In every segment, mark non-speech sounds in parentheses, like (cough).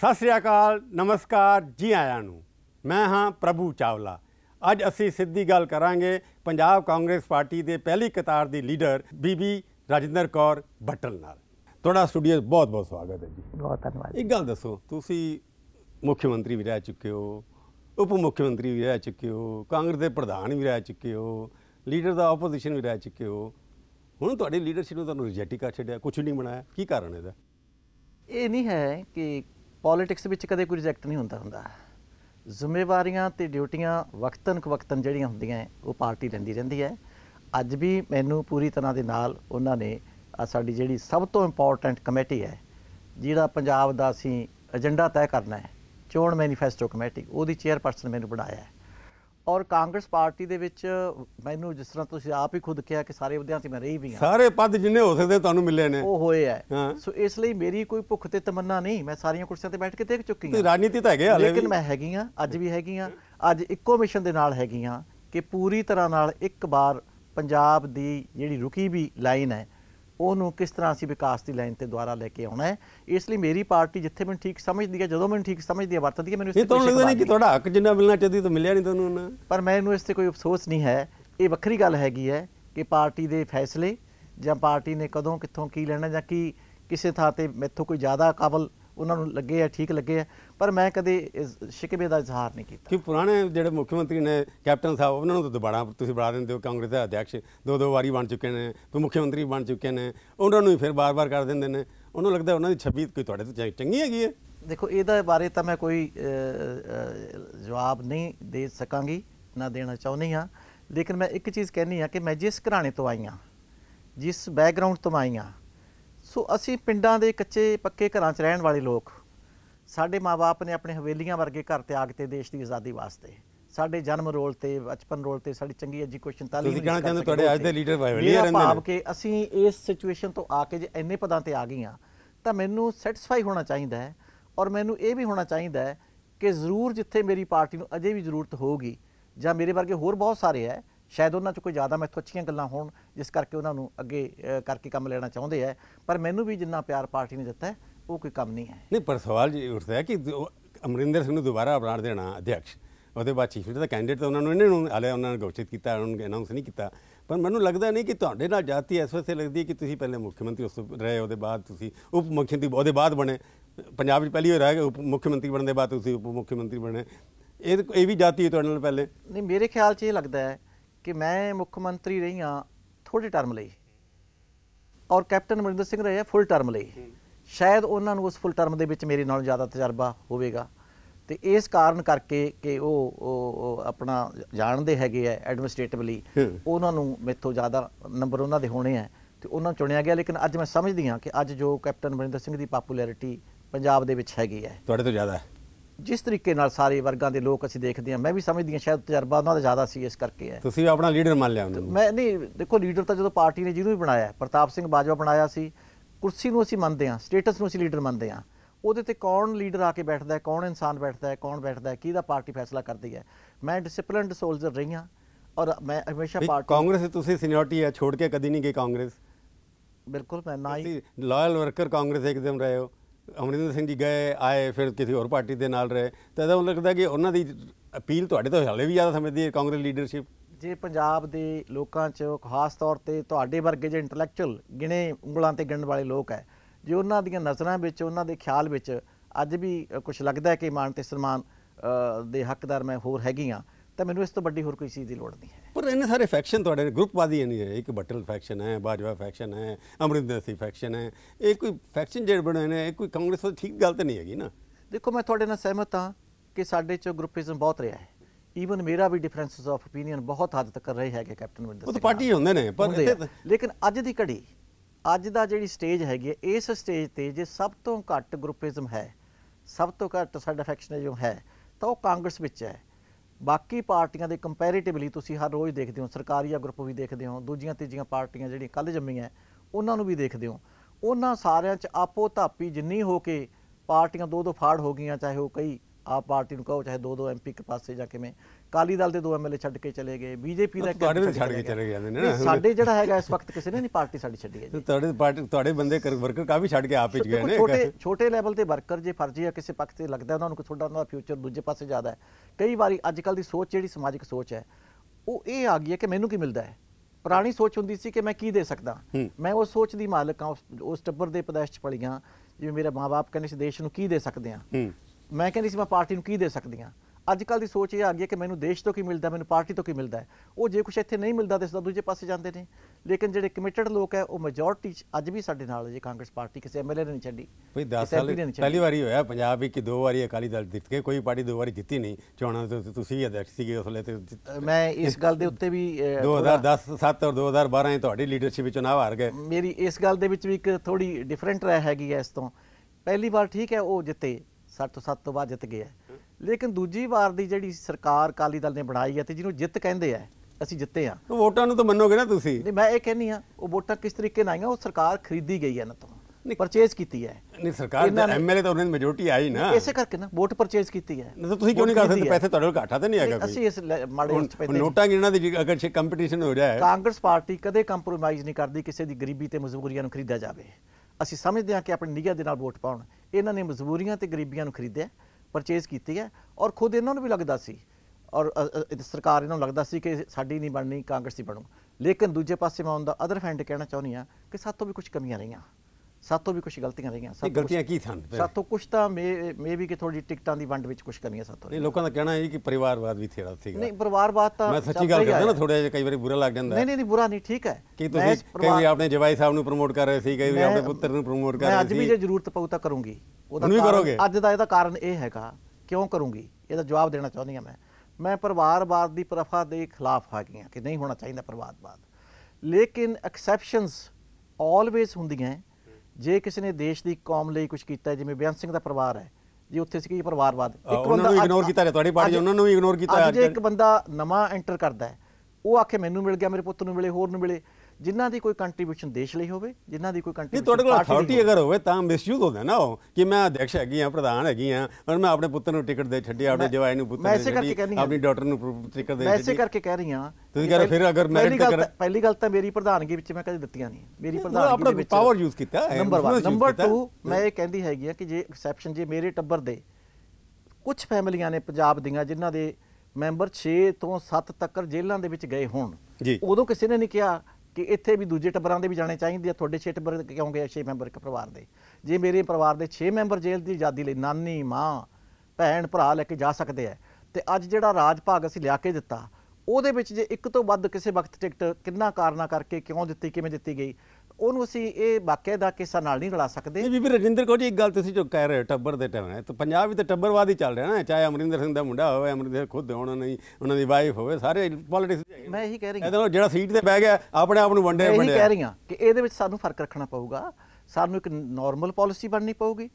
ਸਤਿ ਸ੍ਰੀ ਅਕਾਲ ਨਮਸਕਾਰ ਜੀ ਆਇਆਂ ਨੂੰ ਮੈਂ ਹਾਂ ਪ੍ਰਭੂ ਚਾਵਲਾ ਅੱਜ ਅਸੀਂ ਸਿੱਧੀ ਗੱਲ ਕਰਾਂਗੇ ਪੰਜਾਬ ਕਾਂਗਰਸ ਪਾਰਟੀ ਦੇ ਪਹਿਲੀ ਕਤਾਰ ਦੀ ਲੀਡਰ ਬੀਬੀ ਰਾਜਿੰਦਰ ਕੌਰ ਬੱਟਲ ਨਾਲ ਤੁਹਾਡਾ ਸਟੂਡੀਓ ਬਹੁਤ ਬਹੁਤ ਸਵਾਗਤ ਹੈ ਜੀ ਬਹੁਤ ਧੰਨਵਾਦ ਇੱਕ ਗੱਲ ਦੱਸੋ ਤੁਸੀਂ ਮੁੱਖ ਮੰਤਰੀ ਵੀ ਰਹਿ ਚੁੱਕੇ ਹੋ ਉਪ ਮੁੱਖ ਮੰਤਰੀ ਵੀ ਰਹਿ ਚੁੱਕੇ ਹੋ ਕਾਂਗਰਸ ਦੇ ਪ੍ਰਧਾਨ ਵੀ ਰਹਿ ਚੁੱਕੇ ਹੋ ਲੀਡਰ ਦਾ ਆਪੋਜੀਸ਼ਨ ਵੀ ਰਹਿ ਚੁੱਕੇ ਹੋ ਹੁਣ ਤੁਹਾਡੀ ਲੀਡਰਸ਼ਿਪ ਨੂੰ ਤੁਹਾਨੂੰ ਰਿਜੈਕਟ ਕਰ ਛੱਡਿਆ ਕੁਝ ਨਹੀਂ ਬਣਾਇਆ ਕੀ ਕਾਰਨ ਇਹਦਾ ਇਹ ਨਹੀਂ ਹੈ ਕਿ ਪੋਲਿਟਿਕਸ ਵਿੱਚ ਕਦੇ ਕੋਈ ਰਿਜੈਕਟ ਨਹੀਂ ਹੁੰਦਾ ਹੁੰਦਾ ਜ਼ਿੰਮੇਵਾਰੀਆਂ ਤੇ ਡਿਊਟੀਆਂ ਵਕਤਨ ਵਕਤਨ ਜਿਹੜੀਆਂ ਹੁੰਦੀਆਂ ਉਹ ਪਾਰਟੀ ਲੈਂਦੀ ਰਹਿੰਦੀ ਹੈ ਅੱਜ ਵੀ ਮੈਨੂੰ ਪੂਰੀ ਤਰ੍ਹਾਂ ਦੇ ਨਾਲ ਉਹਨਾਂ ਨੇ ਆ ਸਾਡੀ ਜਿਹੜੀ ਸਭ ਤੋਂ ਇੰਪੋਰਟੈਂਟ ਕਮੇਟੀ ਹੈ ਜਿਹੜਾ ਪੰਜਾਬ ਦਾ ਅਸੀਂ ਏਜੰਡਾ ਤੈਅ ਕਰਨਾ ਹੈ ਚੋਣ ਮੈਨੀਫੈਸਟੋ ਕਮੇਟੀ ਉਹਦੀ ਚੇਅਰਪਰਸਨ ਮੈਨੂੰ ਬਣਾਇਆ ਹੈ ਔਰ ਕਾਂਗਰਸ ਪਾਰਟੀ ਦੇ ਵਿੱਚ ਮੈਨੂੰ ਜਿਸ ਤਰ੍ਹਾਂ ਤੁਸੀਂ ਆਪ ਹੀ ਖੁਦ ਕਿਹਾ ਕਿ ਸਾਰੇ ਅਹੁਦਿਆਂ ਤੇ ਮੈਂ ਰਹੀ ਵੀ ਹਾਂ ਸਾਰੇ ਪਦ ਜਿੰਨੇ ਹੋ ਸਕਦੇ ਤੁਹਾਨੂੰ ਮਿਲੇ ਨੇ ਉਹ ਹੋਏ ਐ ਸੋ ਇਸ ਲਈ ਮੇਰੀ ਕੋਈ ਭੁੱਖ ਤੇ ਤਮੰਨਾ ਨਹੀਂ ਮੈਂ ਸਾਰੀਆਂ ਕੁਰਸੀਆਂ ਤੇ ਬੈਠ ਕੇ ਦੇਖ ਚੁੱਕੀ ਹਾਂ ਤੇ ਰਾਜਨੀਤੀ ਤਾਂ ਹੈਗੇ ਹਾਲੇ ਲੇਕਿਨ ਮੈਂ ਹੈਗੀ ਹਾਂ ਅੱਜ ਵੀ ਹੈਗੀ ਹਾਂ ਅੱਜ ਇੱਕੋ ਮਿਸ਼ਨ ਦੇ ਨਾਲ ਹੈਗੀ ਹਾਂ ਕਿ ਪੂਰੀ ਤਰ੍ਹਾਂ ਨਾਲ ਇੱਕ ਵਾਰ ਪੰਜਾਬ ਦੀ ਜਿਹੜੀ ਰੁਕੀ ਵੀ ਲਾਈਨ ਹੈ ਉਹਨੂੰ ਕਿਸ ਤਰ੍ਹਾਂ ਅਸੀਂ ਵਿਕਾਸ ਦੀ ਲਾਈਨ ਤੇ ਦੁਆਰਾ ਲੈ ਕੇ ਆਉਣਾ ਹੈ ਇਸ ਲਈ ਮੇਰੀ ਪਾਰਟੀ ਜਿੱਥੇ ਮੈਨੂੰ ਠੀਕ ਸਮਝਦੀ ਹੈ ਜਦੋਂ ਮੈਨੂੰ ਠੀਕ ਸਮਝਦੀ ਹੈ ਵਰਤਦੀ ਹੈ ਮੈਨੂੰ ਇਸ ਤੇ ਤੁਹਾਨੂੰ ਲੱਗਦਾ ਨਹੀਂ ਕਿ ਤੁਹਾਡਾ ਹੱਕ ਜਿੰਨਾ ਮਿਲਣਾ ਚਾਹੀਦਾ ਤਾਂ ਮਿਲਿਆ ਨਹੀਂ ਤੁਹਾਨੂੰ ਉਹਨਾਂ ਪਰ ਮੈਨੂੰ ਇਸ ਤੇ ਕੋਈ ਅਫਸੋਸ ਨਹੀਂ ਹੈ ਇਹ ਵੱਖਰੀ ਗੱਲ ਹੈਗੀ ਹੈ ਕਿ ਪਾਰਟੀ ਦੇ ਫੈਸਲੇ ਜਾਂ ਪਾਰਟੀ ਨੇ ਕਦੋਂ ਕਿੱਥੋਂ ਕੀ ਲੈਣਾ ਜਾਂ ਕੀ ਕਿਸੇ ਥਾਂ ਤੇ ਮੈਥੋਂ ਕੋਈ ਜ਼ਿਆਦਾ ਕਾਬਲ ਉਹਨਾਂ ਨੂੰ ਲੱਗੇ ਆ ਠੀਕ ਲੱਗੇ ਆ ਪਰ ਮੈਂ ਕਦੇ ਸ਼ਿਕਵੇ ਦਾ ਇਜ਼ਹਾਰ ਨਹੀਂ ਕੀਤਾ ਕਿ ਪੁਰਾਣੇ ਜਿਹੜੇ ਮੁੱਖ ਮੰਤਰੀ ਨੇ ਕੈਪਟਨ ਸਾਹਿਬ ਉਹਨਾਂ ਨੂੰ ਤਾਂ ਦੁਬਾਰਾ ਤੁਸੀਂ ਬਣਾ ਦਿੰਦੇ ਹੋ ਕਾਂਗਰਸ ਦੇ ਅਧਿਆਕਸ਼ ਦੋ ਦੋ ਵਾਰੀ ਬਣ ਚੁੱਕੇ ਨੇ ਤੇ ਮੁੱਖ ਮੰਤਰੀ ਬਣ ਚੁੱਕੇ ਨੇ ਉਹਨਾਂ ਨੂੰ ਫਿਰ ਬਾਰ-ਬਾਰ ਕਰ ਦਿੰਦੇ ਨੇ ਉਹਨੂੰ ਲੱਗਦਾ ਉਹਨਾਂ ਦੀ ਛਵੀ ਕੋਈ ਤੁਹਾਡੇ ਤੋਂ ਚੰਗੀ ਹੈਗੀ ਹੈ ਦੇਖੋ ਇਹਦਾ ਬਾਰੇ ਤਾਂ ਮੈਂ ਕੋਈ ਜਵਾਬ ਨਹੀਂ ਦੇ ਸਕਾਂਗੀ ਨਾ ਦੇਣਾ ਚਾਹੁੰਦੀ ਹਾਂ ਲੇਕਿਨ ਮੈਂ ਇੱਕ ਚੀਜ਼ ਕਹਿਣੀ ਆ ਕਿ ਮੈਂ ਜਿਸ ਘਰਾਣੇ ਤੋਂ ਆਈ ਆ ਜਿਸ ਬੈਕਗ੍ਰਾਉਂਡ ਤੋਂ ਆਈ ਆ ਸੋ ਅਸੀਂ ਪਿੰਡਾਂ ਦੇ ਕੱਚੇ ਪੱਕੇ ਘਰਾਂ 'ਚ ਰਹਿਣ ਵਾਲੇ ਲੋਕ ਸਾਡੇ ਮਾਪੇ ਨੇ ਆਪਣੇ ਹਵੇਲੀਆਂ ਵਰਗੇ ਘਰ ਤਿਆਗ ਤੇ ਦੇਸ਼ ਦੀ ਆਜ਼ਾਦੀ ਵਾਸਤੇ ਸਾਡੇ ਜਨਮ ਰੋਲ ਤੇ ਬਚਪਨ ਰੋਲ ਤੇ ਸਾਡੀ ਚੰਗੀ ਐਜੂਕੇਸ਼ਨ ਤਾਲੀਮ ਤੁਸੀਂ ਕਹਿਣਾ ਚਾਹੁੰਦੇ ਤੁਹਾਡੇ ਅੱਜ ਦੇ ਲੀਡਰ ਵਾਇਵਲੀਅਰ ਰਹਿੰਦੇ ਨੇ ਭਾਵ ਕਿ ਅਸੀਂ ਇਸ ਸਿਚੁਏਸ਼ਨ ਤੋਂ ਆ ਕੇ ਜੇ ਇੰਨੇ ਪਦਾਂ ਤੇ ਆ ਗਈਆਂ ਤਾਂ ਮੈਨੂੰ ਸੈਟੀਸਫਾਈ ਹੋਣਾ ਚਾਹੀਦਾ ਹੈ ਔਰ ਮੈਨੂੰ ਇਹ ਵੀ ਹੋਣਾ ਚਾਹੀਦਾ ਹੈ ਕਿ ਜ਼ਰੂਰ ਜਿੱਥੇ ਮੇਰੀ ਪਾਰਟੀ ਨੂੰ ਅਜੇ ਵੀ ਜ਼ਰੂਰਤ ਹੋਊਗੀ ਜਾਂ ਮੇਰੇ ਵਰਗੇ ਹੋਰ ਬਹੁਤ ਸਾਰੇ ਹੈ ਸ਼ਾਇਦ ਉਹਨਾਂ 'ਚ ਕੋਈ ਜ਼ਿਆਦਾ ਮੈਥੋਂ ਅੱਛੀਆਂ ਗੱਲਾਂ ਹੋਣ ਜਿਸ ਕਰਕੇ ਉਹਨਾਂ ਨੂੰ ਅੱਗੇ ਕਰਕੇ ਕੰਮ ਲੈਣਾ ਚਾਹੁੰਦੇ ਆ ਪਰ ਮੈਨੂੰ ਵੀ ਜਿੰਨਾ ਪਿਆਰ ਪਾਰਟੀ ਨੇ ਦਿੱਤਾ ਉਹ ਕੋਈ ਕੰਮ ਨਹੀਂ ਹੈ ਨਹੀਂ ਪਰ ਸਵਾਲ ਜੀ ਉੱਠਦਾ ਹੈ ਕਿ ਅਮਰਿੰਦਰ ਸਿੰਘ ਨੂੰ ਦੁਬਾਰਾ ਬਣਾਉਣ ਦੇਣਾ ਅਧਿਆਕਸ਼ ਉਹਦੇ ਬਾਅਦ ਚੀਫ ਦਾ ਕੈਂਡੀਡੇਟ ਤਾਂ ਉਹਨਾਂ ਨੂੰ ਇਹਨਾਂ ਨੂੰ ਹਾਲੇ ਉਹਨਾਂ ਨੇ ਘੋਸ਼ਿਤ ਕੀਤਾ ਉਹਨਾਂ ਨੂੰ ਅਨਾਉਂਸ ਨਹੀਂ ਕੀਤਾ ਪਰ ਮੈਨੂੰ ਲੱਗਦਾ ਨਹੀਂ ਕਿ ਤੁਹਾਡੇ ਨਾਲ ਜਾਤੀ ਇਸ ਵਸੇ ਲੱਗਦੀ ਹੈ ਕਿ ਤੁਸੀਂ ਪਹਿਲੇ ਮੁੱਖ ਮੰਤਰੀ ਉਸ ਰਹੇ ਉਹਦੇ ਬਾਅਦ ਤੁਸੀਂ ਉਪ ਮੁੱਖ ਮੰਤਰੀ ਉਹਦੇ ਬਾਅਦ ਬਣੇ ਪੰਜਾਬ ਵਿੱਚ ਪਹਿਲੀ ਵਾਰ ਆਏ ਉਪ ਮੁੱਖ ਮੰਤਰੀ ਬਣਨ ਦੇ ਬਾਅਦ ਤੁਸੀਂ ਉਪ ਮੁੱਖ ਮੰਤਰੀ ਬਣੇ ਇਹ ਇਹ ਵੀ ਜਾਤੀ ਹੈ ਤੁਹਾਡੇ ਨਾਲ ਪਹਿਲੇ ਨਹੀਂ ਮੇਰੇ ਖਿਆਲ 'ਚ ਇਹ ਲੱਗਦਾ ਹੈ ਕਿ ਮੈਂ ਮੁੱਖ ਮੰਤਰੀ ਰਹੀ ਹਾਂ ਥੋੜੀ ਟਰਮ ਲਈ ਔਰ ਕੈਪਟਨ ਅਮਰਿੰਦਰ ਸਿੰਘ ਰਹੇ ਆ ਫੁੱਲ ਟਰਮ ਲਈ ਸ਼ਾਇਦ ਉਹਨਾਂ ਨੂੰ ਉਸ ਫੁੱਲ ਟਰਮ ਦੇ ਵਿੱਚ ਮੇਰੇ ਨਾਲੋਂ ਜ਼ਿਆਦਾ ਤਜਰਬਾ ਹੋਵੇਗਾ ਤੇ ਇਸ ਕਾਰਨ ਕਰਕੇ ਕਿ ਉਹ ਆਪਣਾ ਜਾਣਦੇ ਹੈਗੇ ਆ ਐਡਮਿਨਿਸਟ੍ਰੇਟਿਵਲੀ ਉਹਨਾਂ ਨੂੰ ਮੇਥੋਂ ਜ਼ਿਆਦਾ ਨੰਬਰ ਉਹਨਾਂ ਦੇ ਹੋਣੇ ਆ ਤੇ ਉਹਨਾਂ ਚੁਣਿਆ ਗਿਆ ਲੇਕਿਨ ਅੱਜ ਮੈਂ ਸਮਝਦੀ ਹਾਂ ਕਿ ਅੱਜ ਜੋ ਕੈਪਟਨ ਅਮਰਿੰਦਰ ਸਿੰਘ ਦੀ ਪਪੂਲੈਰਿਟੀ ਪੰਜਾਬ ਦੇ ਵਿੱਚ ਹੈਗੀ ਹੈ ਤੁਹਾਡੇ ਤੋਂ ਜ਼ਿਆਦਾ ਹੈ ਜਿਸ ਤਰੀਕੇ ਨਾਲ ਸਾਰੇ ਵਰਗਾਂ ਦੇ ਲੋਕ ਅਸੀਂ ਦੇਖਦੇ ਹਾਂ ਮੈਂ ਵੀ ਸਮਝਦੀ ਹਾਂ ਸ਼ਾਇਦ ਤਜਰਬਾ ਉਹਨਾਂ ਦਾ ਜ਼ਿਆਦਾ ਸੀ ਇਸ ਕਰਕੇ ਹੈ ਤੁਸੀਂ ਆਪਣਾ ਲੀਡਰ ਮੰਨ ਲਿਆ ਉਹਨੂੰ ਮੈਂ ਨਹੀਂ ਦੇਖੋ ਲੀਡਰ ਤਾਂ ਜਦੋਂ ਪਾਰਟੀ ਨੇ ਜਿਹਨੂੰ ਵੀ ਬਣਾਇਆ ਪ੍ਰਤਾਪ ਸਿੰਘ ਬਾਜਵਾ ਬਣਾਇਆ ਸੀ ਕੁਰਸੀ ਨੂੰ ਅਸੀਂ ਮੰਨਦੇ ਹਾਂ ਸਟੇਟਸ ਨੂੰ ਅਸੀਂ ਲੀਡਰ ਮੰਨਦੇ ਹਾਂ ਉਹਦੇ ਤੇ ਕੌਣ ਲੀਡਰ ਆ ਕੇ ਬੈਠਦਾ ਹੈ ਕੌਣ ਇਨਸਾਨ ਬੈਠਦਾ ਹੈ ਕੌਣ ਬੈਠਦਾ ਹੈ ਕਿਹਦਾ ਪਾਰਟੀ ਫੈਸਲਾ ਕਰਦੀ ਹੈ ਮੈਂ ਡਿਸਪਲਿਨਡ ਸੋਲਜਰ ਰਹੀ ਹਾਂ ਔਰ ਮੈਂ ਹਮੇਸ਼ਾ ਪਾਰਟੀ ਕਾਂਗਰਸ ਤੁਸੀਂ ਸੀਨੀਅਰਟੀ ਹੈ ਛੋੜ ਕੇ ਕਦੀ ਨਹੀਂ ਗਏ ਕਾਂਗਰਸ ਬਿਲਕੁਲ ਮੈਂ ਨਾ ਹੀ ਲਾਇਲ ਵਰਕਰ ਕਾਂਗਰਸ ਇੱਕਦਮ ਰਹੇ ਹੋ ਅਮਰਿੰਦਰ ਸਿੰਘ ਜੀ ਗਏ ਆਏ ਫਿਰ ਕਿਸੇ ਹੋਰ ਪਾਰਟੀ ਦੇ ਨਾਲ ਰਹੇ ਤਾਂ ਇਹਦਾ ਮੈਨੂੰ ਲੱਗਦਾ ਕਿ ਉਹਨਾਂ ਦੀ ਅਪੀਲ ਤੁਹਾਡੇ ਤੋਂ ਹਾਲੇ ਵੀ ਜ਼ਿਆਦਾ ਸਮਝਦੀ ਹੈ ਕਾਂਗਰਸ ਲੀਡਰਸ਼ਿਪ ਜੇ ਪੰਜਾਬ ਦੇ ਲੋਕਾਂ 'ਚ ਖਾਸ ਤੌਰ ਤੇ ਤੁਹਾਡੇ ਵਰਗੇ ਜੇ ਇੰਟੈਲੈਕਚੁਅਲ ਗਿਣੇ ਉਂਗਲਾਂ ਤੇ ਗਿਣਨ ਵਾਲੇ ਲੋਕ ਹੈ ਜੇ ਉਹਨਾਂ ਦੀਆਂ ਨਜ਼ਰਾਂ ਵਿੱਚ ਉਹਨਾਂ ਦੇ ਖਿਆਲ ਵਿੱਚ ਅੱਜ ਵੀ ਕੁਝ ਲੱਗਦਾ ਹੈ ਕਿ ਮਾਨ ਤੇ ਸਨਮਾਨ ਦੇ ਹੱਕਦਾਰ ਮੈਂ ਹੋਰ ਹੈਗੀਆਂ ਆ ਤਾਂ ਮੈਨੂੰ ਇਸ ਤੋਂ ਵੱਡੀ ਹੋਰ ਕੋਈ ਚੀਜ਼ ਦੀ ਲੋੜ ਨਹੀਂ ਹੈ ਪਰ ਇੰਨੇ ਸਾਰੇ ਫੈਕਸ਼ਨ ਤੁਹਾਡੇ ਗਰੁੱਪਵਾਦੀ ਨਹੀਂ ਹੈ ਇੱਕ ਬਟਲ ਫੈਕਸ਼ਨ ਹੈ ਬਾਜਵਾ ਫੈਕਸ਼ਨ ਹੈ ਅਮਰਿੰਦਰ ਸਿੰਘ ਫੈਕਸ਼ਨ ਹੈ ਇਹ ਕੋਈ ਫੈਕਸ਼ਨ ਜਿਹੜੇ ਬਣਾਏ ਨੇ ਇਹ ਕੋਈ ਕਾਂਗਰਸ ਤੋਂ ਠੀਕ ਗੱਲ ਤਾਂ ਨਹੀਂ ਹੈਗੀ ਨਾ ਦੇਖੋ ਮੈਂ ਤੁਹਾਡੇ ਨਾਲ ਸਹਿਮਤ ਹਾਂ ਕਿ ਸਾਡੇ 'ਚ ਗਰੁੱਪਿਜ਼ਮ ਬਹੁਤ ਰਿਹਾ ਹੈ ਈਵਨ ਮੇਰਾ ਵੀ ਡਿਫਰੈਂਸਸ ਆਫ ਓਪੀਨੀਅਨ ਬਹੁਤ ਹੱਦ ਤੱਕ ਰਹੇ ਹੈਗੇ ਕੈਪਟਨ ਅਮਰਿੰਦਰ ਸਿੰਘ ਉਹ ਤਾਂ ਪਾਰਟੀ ਹੁੰਦੇ ਨੇ ਪਰ ਲੇਕਿਨ ਅੱਜ ਦੀ ਘੜੀ ਅੱਜ ਦਾ ਜਿਹੜੀ ਸਟੇਜ ਹੈਗੀ ਇਸ ਸਟੇਜ ਤੇ ਜੇ ਸਭ ਤੋਂ ਘੱਟ ਗਰੁੱਪਿਜ਼ਮ ਹੈ ਸਭ ਤੋਂ ਘੱਟ ਸਾਡਾ ਜੋ ਹੈ ਤਾਂ ਉਹ ਕਾਂਗਰਸ ਵਿੱਚ ਹੈ ਬਾਕੀ ਪਾਰਟੀਆਂ ਦੇ ਕੰਪੈਰੀਟਿਵਲੀ ਤੁਸੀਂ ਹਰ ਰੋਜ਼ ਦੇਖਦੇ ਹੋ ਸਰਕਾਰੀਆ ਗਰੁੱਪ ਵੀ ਦੇਖਦੇ ਹੋ ਦੂਜੀਆਂ ਤੀਜੀਆਂ ਪਾਰਟੀਆਂ ਜਿਹੜੀਆਂ ਕੱਲ ਜੰਮੀਆਂ ਉਹਨਾਂ ਨੂੰ ਵੀ ਦੇਖਦੇ ਹੋ ਉਹਨਾਂ ਸਾਰਿਆਂ 'ਚ ਆਪੋ ਧਾਪੀ ਜਿੰਨੀ ਹੋ ਕੇ ਪਾਰਟੀਆਂ ਦੋ ਦੋ ਫਾੜ ਹੋ ਗਈਆਂ ਚਾਹੇ ਉਹ ਕਈ ਆਪ ਪਾਰਟੀ ਨੂੰ ਕਹੋ ਚਾਹੇ ਦੋ ਦੋ ਐਮਪੀ ਕੇ ਪਾਸੇ ਜਾ ਕੇ ਮੈਂ ਕਾਲੀ ਦਲ ਦੇ ਦੋ ਐਮਐਲਏ ਛੱਡ ਕੇ ਚਲੇ ਗਏ ਬੀਜੇਪੀ ਦਾ ਤੁਹਾਡੇ ਛੱਡ ਕੇ ਚਲੇ ਗਏ ਜਾਂਦੇ ਨੇ ਨਾ ਸਾਡੇ ਜਿਹੜਾ ਹੈਗਾ ਇਸ ਵਕਤ ਕਿਸੇ ਨੇ ਨਹੀਂ ਪਾਰਟੀ ਸਾਡੀ ਛੱਡੀ ਹੈ ਜੀ ਤੁਹਾਡੇ ਪਾਰਟੀ ਤੁਹਾਡੇ ਬੰਦੇ ਵਰਕਰ ਕਾਫੀ ਛੱਡ ਕੇ ਆਪ ਵਿੱਚ ਗਏ ਨੇ ਛੋਟੇ ਛੋਟੇ ਲੈਵਲ ਤੇ ਵਰਕਰ ਜੇ ਫਰਜ਼ੀ ਆ ਕਿਸੇ ਪੱਖ ਤੇ ਲੱਗਦਾ ਉਹਨਾਂ ਨੂੰ ਕਿ ਤੁਹਾਡਾ ਉਹਨਾਂ ਦਾ ਫਿਊਚਰ ਦੂਜੇ ਪਾਸੇ ਜ਼ਿਆਦਾ ਹੈ ਕਈ ਵਾਰੀ ਅੱਜ ਕੱਲ ਦੀ ਸੋਚ ਜਿਹੜੀ ਸਮਾਜਿਕ ਸੋਚ ਹੈ ਉਹ ਇਹ ਆ ਗਈ ਹੈ ਕਿ ਮੈਨੂੰ ਕੀ ਮਿਲਦਾ ਹੈ ਪੁਰਾਣੀ ਸੋਚ ਹੁੰਦੀ ਸੀ ਕਿ ਮੈਂ ਕੀ ਦੇ ਸਕਦਾ ਮੈਂ ਉਹ ਸੋਚ ਦੀ ਮਾਲਕ ਹਾਂ ਉਸ ਟੱਬਰ ਦੇ ਪਦੇਸ਼ ਚ ਪਲੀਆਂ ਜਿਵੇਂ ਮੇਰੇ ਮਾਪੇ ਕਹਿੰਦੇ ਸੀ ਦੇਸ਼ ਨੂੰ ਕੀ ਦੇ ਸਕਦੇ ਆ ਮੈਂ ਕਹਿੰਦੀ ਸੀ ਮੈਂ ਪਾਰਟੀ ਨੂੰ ਕੀ ਦੇ ਸਕਦੀ ਆ ਅੱਜ ਕੱਲ ਦੀ ਸੋਚ ਇਹ ਆ ਗਈ ਕਿ ਮੈਨੂੰ ਦੇਸ਼ ਤੋਂ ਕੀ ਮਿਲਦਾ ਮੈਨੂੰ ਪਾਰਟੀ ਤੋਂ ਕੀ ਮਿਲਦਾ ਉਹ ਜੇ ਕੁਝ ਇੱਥੇ ਨਹੀਂ ਮਿਲਦਾ ਤੇ ਸਦਾ ਦੂਜੇ ਪਾਸੇ ਜਾਂਦੇ ਨੇ ਲੇਕਿਨ ਜਿਹੜੇ ਕਮਿਟਡ ਲੋਕ ਹੈ ਉਹ ਮੈਜੋਰਟੀ ਅੱਜ ਵੀ ਸਾਡੇ ਨਾਲ ਜੇ ਕਾਂਗਰਸ ਪਾਰਟੀ ਕਿਸੇ ਐਮਐਲਏ ਨੇ ਨਹੀਂ ਛੱਡੀ ਕੋਈ 10 ਸਾਲ ਪਹਿਲੀ ਵਾਰੀ ਹੋਇਆ ਪੰਜਾਬ ਵਿੱਚ ਦੋ ਵਾਰੀ ਅਕਾਲੀ ਦਲ ਜਿੱਤ ਕੇ ਕੋਈ ਪਾਰਟੀ ਦੋ ਵਾਰੀ ਜਿੱਤੀ ਨਹੀਂ ਚੋਣਾਂ ਤੇ ਤੁਸੀਂ ਵੀ ਸੀਗੇ ਉਸ ਵੇਲੇ ਤੇ ਮੈਂ ਇਸ ਗੱਲ ਦੇ ਉੱਤੇ ਵੀ 2010 7 ਔਰ 2012 ਇਹ ਤੁਹਾਡੀ ਲੀਡਰਸ਼ਿਪ ਵਿੱਚ ਚੋਣਾਂ ਹਾਰ ਗਏ ਮੇਰੀ ਇਸ ਗੱਲ ਦੇ ਵਿੱਚ ਵੀ ਇੱਕ ਥੋੜੀ ਡਿਫਰੈਂਟ ਰਹਿ ਹੈਗੀ ਹੈ ਇਸ ਤੋਂ ਪਹਿਲੀ ਵਾਰ ਠੀਕ ਹੈ ਉਹ ਜਿੱਤੇ 7 ਤੋਂ 7 ਤੋਂ ਬਾਅਦ ਜਿੱਤ ਗਏ ਲੇਕਿਨ ਦੂਜੀ ਵਾਰ ਦੀ ਜਿਹੜੀ ਸਰਕਾਰ ਕਾਲੀ ਦਲ ਨੇ ਬਣਾਈ ਹੈ ਤੇ ਜਿਹਨੂੰ ਜਿੱਤ ਕਹਿੰਦੇ ਆ ਅਸੀਂ ਜਿੱਤੇ ਆ ਵੋਟਾਂ ਨੂੰ ਤਾਂ ਮੰਨੋਗੇ ਨਾ ਤੁਸੀਂ ਨਹੀਂ ਮੈਂ ਇਹ ਕਹਿੰਨੀ ਆ ਉਹ ਵੋਟਾਂ ਕਿਸ ਤਰੀਕੇ ਨਾਲ ਆਈਆਂ ਉਹ ਸਰਕਾਰ ਖਰੀਦੀ ਗਈ ਹੈ ਨਾ ਤੋਂ ਪਰਚੇਸ ਕੀਤੀ ਹੈ ਨਹੀਂ ਸਰਕਾਰ ਦਾ ਐਮਐਲਏ ਤਾਂ ਉਹਨਾਂ ਦੀ ਮੈਜੋਰਟੀ ਆਈ ਨਾ ਇਸੇ ਕਰਕੇ ਨਾ ਵੋਟ ਪਰਚੇਸ ਕੀਤੀ ਹੈ ਨਹੀਂ ਤਾਂ ਤੁਸੀਂ ਕਿਉਂ ਨਹੀਂ ਕਰ ਸਕਦੇ ਪੈਸੇ ਤੁਹਾਡੇ ਕੋਲ ਘਾਟਾ ਤਾਂ ਨਹੀਂ ਆਗਾ ਕੋਈ ਅਸੀਂ ਇਸ ਮਾੜੇ ਵਿੱਚ ਪੈਸੇ ਨੋਟਾਂ ਗਿਣਨਾ ਦੀ ਅਗਰ ਛੇ ਕੰਪੀਟੀਸ਼ਨ ਹੋ ਜਾਏ ਕਾਂਗਰਸ ਪਾਰਟੀ ਕਦੇ ਕੰਪਰੋਮਾਈਜ਼ ਨਹੀਂ ਕਰਦੀ ਕਿਸੇ ਦੀ ਗਰੀਬੀ ਤੇ ਮਜ਼ਬੂਰੀਆਂ ਨੂੰ ਖਰੀਦਿਆ ਜਾਵੇ ਅਸੀਂ ਸਮਝਦੇ ਹਾਂ ਕਿ ਆਪਣੀ ਨਿਗਾਹ ਦੇ ਨਾਲ ਵੋਟ ਪਾਉਣ ਇਹਨਾਂ ਨੇ ਮਜ਼ਬੂਰੀਆਂ ਤੇ ਗਰੀਬੀਆਂ ਨੂੰ ਖਰੀਦਿਆ ਪਰਚੇਸ ਕੀਤੀ ਹੈ ਔਰ ਖੁਦ ਇਹਨਾਂ ਨੂੰ ਵੀ ਲੱਗਦਾ ਸੀ ਔਰ ਸਰਕਾਰ ਇਹਨਾਂ ਨੂੰ ਲੱਗਦਾ ਸੀ ਕਿ ਸਾਡੀ ਨਹੀਂ ਬਣਨੀ ਕਾਂਗਰਸੀ ਬਣੂ ਲੇਕਿਨ ਦੂਜੇ ਪਾਸੇ ਮੈਂ ਉਹਦਾ ਅਦਰ ਫੈਂਡ ਕਹਿਣਾ ਚਾਹੁੰਦੀ ਆ ਕਿ ਸਾਤੋਂ ਵੀ ਕੁਝ ਕਮੀਆਂ ਰਹੀਆਂ ਸਾਤੋਂ ਵੀ ਕੁਝ ਗਲਤੀਆਂ ਰਹੀਆਂ ਇਹ ਗਲਤੀਆਂ ਕੀ ਸਨ ਸਾਤੋਂ ਕੁਝ ਤਾਂ ਮੇ ਵੀ ਕਿ ਥੋੜੀ ਟਿਕਟਾਂ ਦੀ ਵੰਡ ਵਿੱਚ ਕੁਝ ਕਮੀਆਂ ਸਾਤੋਂ ਨਹੀਂ ਲੋਕਾਂ ਦਾ ਕਹਿਣਾ ਹੈ ਕਿ ਪਰਿਵਾਰਵਾਦ ਵੀ ਥੇੜਾ ਸੀਗਾ ਨਹੀਂ ਪਰਿਵਾਰਵਾਦ ਤਾਂ ਮੈਂ ਸੱਚੀ ਗੱਲ ਕਰਦਾ ਨਾ ਥੋੜਾ ਜਿਹਾ ਕਈ ਵਾਰੀ ਬੁਰਾ ਲੱਗ ਜਾਂਦਾ ਨਹੀਂ ਨਹੀਂ ਨਹੀਂ ਬੁਰਾ ਨਹੀਂ ਠੀਕ ਹੈ ਕਿ ਤੁਸੀਂ ਕਈ ਵਾਰੀ ਆਪਣੇ ਜਵਾਈ ਸਾਹਿਬ ਨੂੰ ਪ੍ਰਮੋਟ ਕਰ ਰਹੇ ਸੀ ਕਈ ਵਾਰੀ ਆਪਣੇ ਪੁੱਤਰ ਨੂੰ ਪ੍ਰਮੋਟ ਕਰ ਰਹੇ ਸੀ ਮੈਂ ਅੱਜ ਵੀ ਜੇ ਜ਼ਰੂਰਤ ਪਊ ਤਾਂ ਕਰੂੰਗੀ ਉਹਦਾ ਅੱਜ ਦਾ ਇਹਦਾ ਕਾਰਨ ਇਹ ਹੈਗਾ ਕਿਉਂ ਕਰੂੰਗੀ ਇਹਦਾ ਜਵਾਬ ਦੇਣਾ ਚਾਹੁੰਦੀ ਹਾਂ ਮੈਂ ਮੈਂ ਪਰਿਵਾਰਵਾਦ ਦੀ ਪ੍ਰਫਾ ਦੇ ਖਿਲਾਫ ਆ ਗਈਆਂ ਕਿ ਨਹੀਂ ਹੋਣਾ ਚਾਹੀਦਾ ਪਰਿਵਾਰਵਾਦ ਲੇਕਿਨ ਐਕਸੈਪਸ਼ਨਸ ਆਲਵੇਸ ਹੁੰਦੀਆਂ ਜੇ ਕਿਸੇ ਨੇ ਦੇਸ਼ ਦੀ ਕੌਮ ਲਈ ਕੁਝ ਕੀਤਾ ਜਿਵੇਂ ਬਿਆਨ ਸਿੰਘ ਦਾ ਪਰਿਵਾਰ ਹੈ ਜੀ ਉੱਥੇ ਸੀ ਕਿ ਪਰਿਵਾਰਵਾਦ ਇੱਕ ਬੰਦਾ ਇਗਨੋਰ ਕੀਤਾ ਰਿਹਾ ਤੁਹਾਡੀ ਪਾਰਟੀ ਉਹਨਾਂ ਨੂੰ ਵੀ ਇਗਨੋਰ ਕੀਤਾ ਅੱਜ ਜੇ ਇੱਕ ਬੰਦਾ ਨਵਾਂ ਐਂਟਰ ਕਰਦਾ ਹੈ ਉਹ ਆਖੇ ਮੈਨੂੰ ਮਿਲ ਗਿਆ ਮੇਰੇ ਪੁੱਤ ਨੂੰ ਮਿਲੇ ਹੋਰ ਨੂੰ ਮਿਲੇ ਜਿਨ੍ਹਾਂ ਦੀ ਕੋਈ ਕੰਟਰੀਬਿਊਸ਼ਨ ਦੇਸ਼ ਲਈ ਹੋਵੇ ਜਿਨ੍ਹਾਂ ਦੀ ਕੋਈ ਕੰਟਰੀਬਿਊਸ਼ਨ ਤੁਹਾਡੇ ਕੋਲ ਅਥਾਰਟੀ ਅਗਰ ਹੋਵੇ ਤਾਂ ਮਿਸਯੂਜ਼ ਹੁੰਦਾ ਨਾ ਉਹ ਕਿ ਮੈਂ ਅਧਿਕਸ਼ ਹੈਗੀ ਆ ਪ੍ਰਧਾਨ ਹੈਗੀ ਆ ਪਰ ਮੈਂ ਆਪਣੇ ਪੁੱਤਰ ਨੂੰ ਟਿਕਟ ਦੇ ਛੱਡੀ ਆਪਣੇ ਜਵਾਈ ਨੂੰ ਪੁੱਤਰ ਦੇ ਆਪਣੀ ਡਾਟਰ ਨੂੰ ਟਿਕਟ ਦੇ ਵੈਸੇ ਕਰਕੇ ਕਹਿ ਰਹੀ ਆ ਤੁਸੀਂ ਕਹਿੰਦੇ ਫਿਰ ਅਗਰ ਮੈਰਿਟ ਕਰ ਪਹਿਲੀ ਗੱਲ ਤਾਂ ਮੇਰੀ ਪ੍ਰਧਾਨਗੀ ਵਿੱਚ ਮੈਂ ਕਦੇ ਦਿੱਤੀਆਂ ਨਹੀਂ ਮੇਰੀ ਪ੍ਰਧਾਨਗੀ ਵਿੱਚ ਵਿੱਚ ਪਾਵਰ ਯੂਜ਼ ਕੀਤਾ ਨੰਬਰ 1 ਨੰਬਰ 2 ਮੈਂ ਇਹ ਕਹਿੰਦੀ ਹੈਗੀ ਆ ਕਿ ਜੇ ਐਕਸੈਪਸ਼ਨ ਜੇ ਮੇਰੇ ਟੱਬਰ ਦੇ ਕੁਝ ਫੈਮਲੀਆਂ ਨੇ ਪੰਜਾਬ ਦੀਆਂ ਜਿਨ੍ਹਾਂ ਦੇ ਮੈਂਬਰ 6 ਤੋਂ 7 ਤੱਕ ਜੇਲ੍ਹਾਂ ਦੇ ਵਿੱਚ ਗਏ ਹੋਣ ਉਦੋਂ ਕਿਸੇ ਨੇ ਨਹੀਂ ਕਿਹਾ ਕਿ ਇੱਥੇ ਵੀ ਦੂਜੇ ਟੱਬਰਾਂ ਦੇ ਵੀ ਜਾਣੇ ਚਾਹੀਦੇ ਆ ਤੁਹਾਡੇ 6 ਟੱਬਰ ਕਿਉਂ 6 ਮੈਂਬਰ ਇੱਕ ਪਰਿਵਾਰ ਦੇ ਜੇ ਮੇਰੇ ਪਰਿਵਾਰ ਦੇ 6 ਮੈਂਬਰ ਜੇਲ੍ਹ ਦੀ ਆਜ਼ਾਦੀ ਲਈ ਨਾਨੀ ਮਾਂ ਭੈਣ ਭਰਾ ਲੈ ਕੇ ਜਾ ਸਕਦੇ ਆ ਤੇ ਅੱਜ ਜਿਹੜਾ ਰਾਜ ਭਾਗ ਅਸੀਂ ਲਿਆ ਕੇ ਦਿੱਤਾ ਉਹਦੇ ਵਿੱਚ ਜੇ ਇੱਕ ਤੋਂ ਵੱਧ ਕਿਸੇ ਵਕਤ ਟਿਕਟ ਕਿੰਨਾ ਕਾਰਨਾ ਕਰਕੇ ਕਿਉਂ ਦਿੱਤੀ ਕਿਵੇਂ ਦਿੱਤੀ ਗਈ ਉਹਨੂੰ ਅਸੀਂ ਇਹ ਵਾਕਿਆ ਦਾ ਕਿਸਾ ਨਾਲ ਨਹੀਂ ਰਲਾ ਸਕਦੇ ਨਹੀਂ ਵੀ ਰਜਿੰਦਰ ਕੌਰ ਜੀ ਇੱਕ ਗੱਲ ਤੁਸੀਂ ਜੋ ਕਹਿ ਰਹੇ ਟੱਬਰ ਦੇ ਟੱਬਰ ਹੈ ਤਾਂ ਪੰਜਾਬ ਵੀ ਤਾਂ ਟੱਬਰਵਾਦ ਹੀ ਚੱਲ ਰਿਹਾ ਨਾ ਚਾਹੇ ਅਮਰਿੰਦਰ ਸਿੰਘ ਦਾ ਮੁੰਡਾ ਹੋਵੇ ਅਮਰਿੰਦਰ ਖੁਦ ਹੋਣਾ ਨਹੀਂ ਉਹਨਾਂ ਦੀ ਵਾਈਫ ਹੋਵੇ ਸਾਰੇ ਪੋਲਿਟਿਕਸ ਮੈਂ ਇਹੀ ਕਹਿ ਰਹੀ ਹਾਂ ਜਿਹੜਾ ਸੀਟ ਤੇ ਬਹਿ ਗਿਆ ਆਪਣੇ ਆਪ ਨੂੰ ਵੰਡੇ ਵੰਡੇ ਇਹੀ ਕਹਿ ਰਹੀ ਹਾਂ ਕਿ ਇਹਦੇ ਵਿੱਚ ਸਾਨੂੰ ਫਰਕ ਰੱਖਣਾ ਪਊਗਾ ਸਾਨੂੰ ਇੱਕ ਨਾਰਮਲ ਪਾਲਿਸੀ ਬਣਨੀ ਪਊਗੀ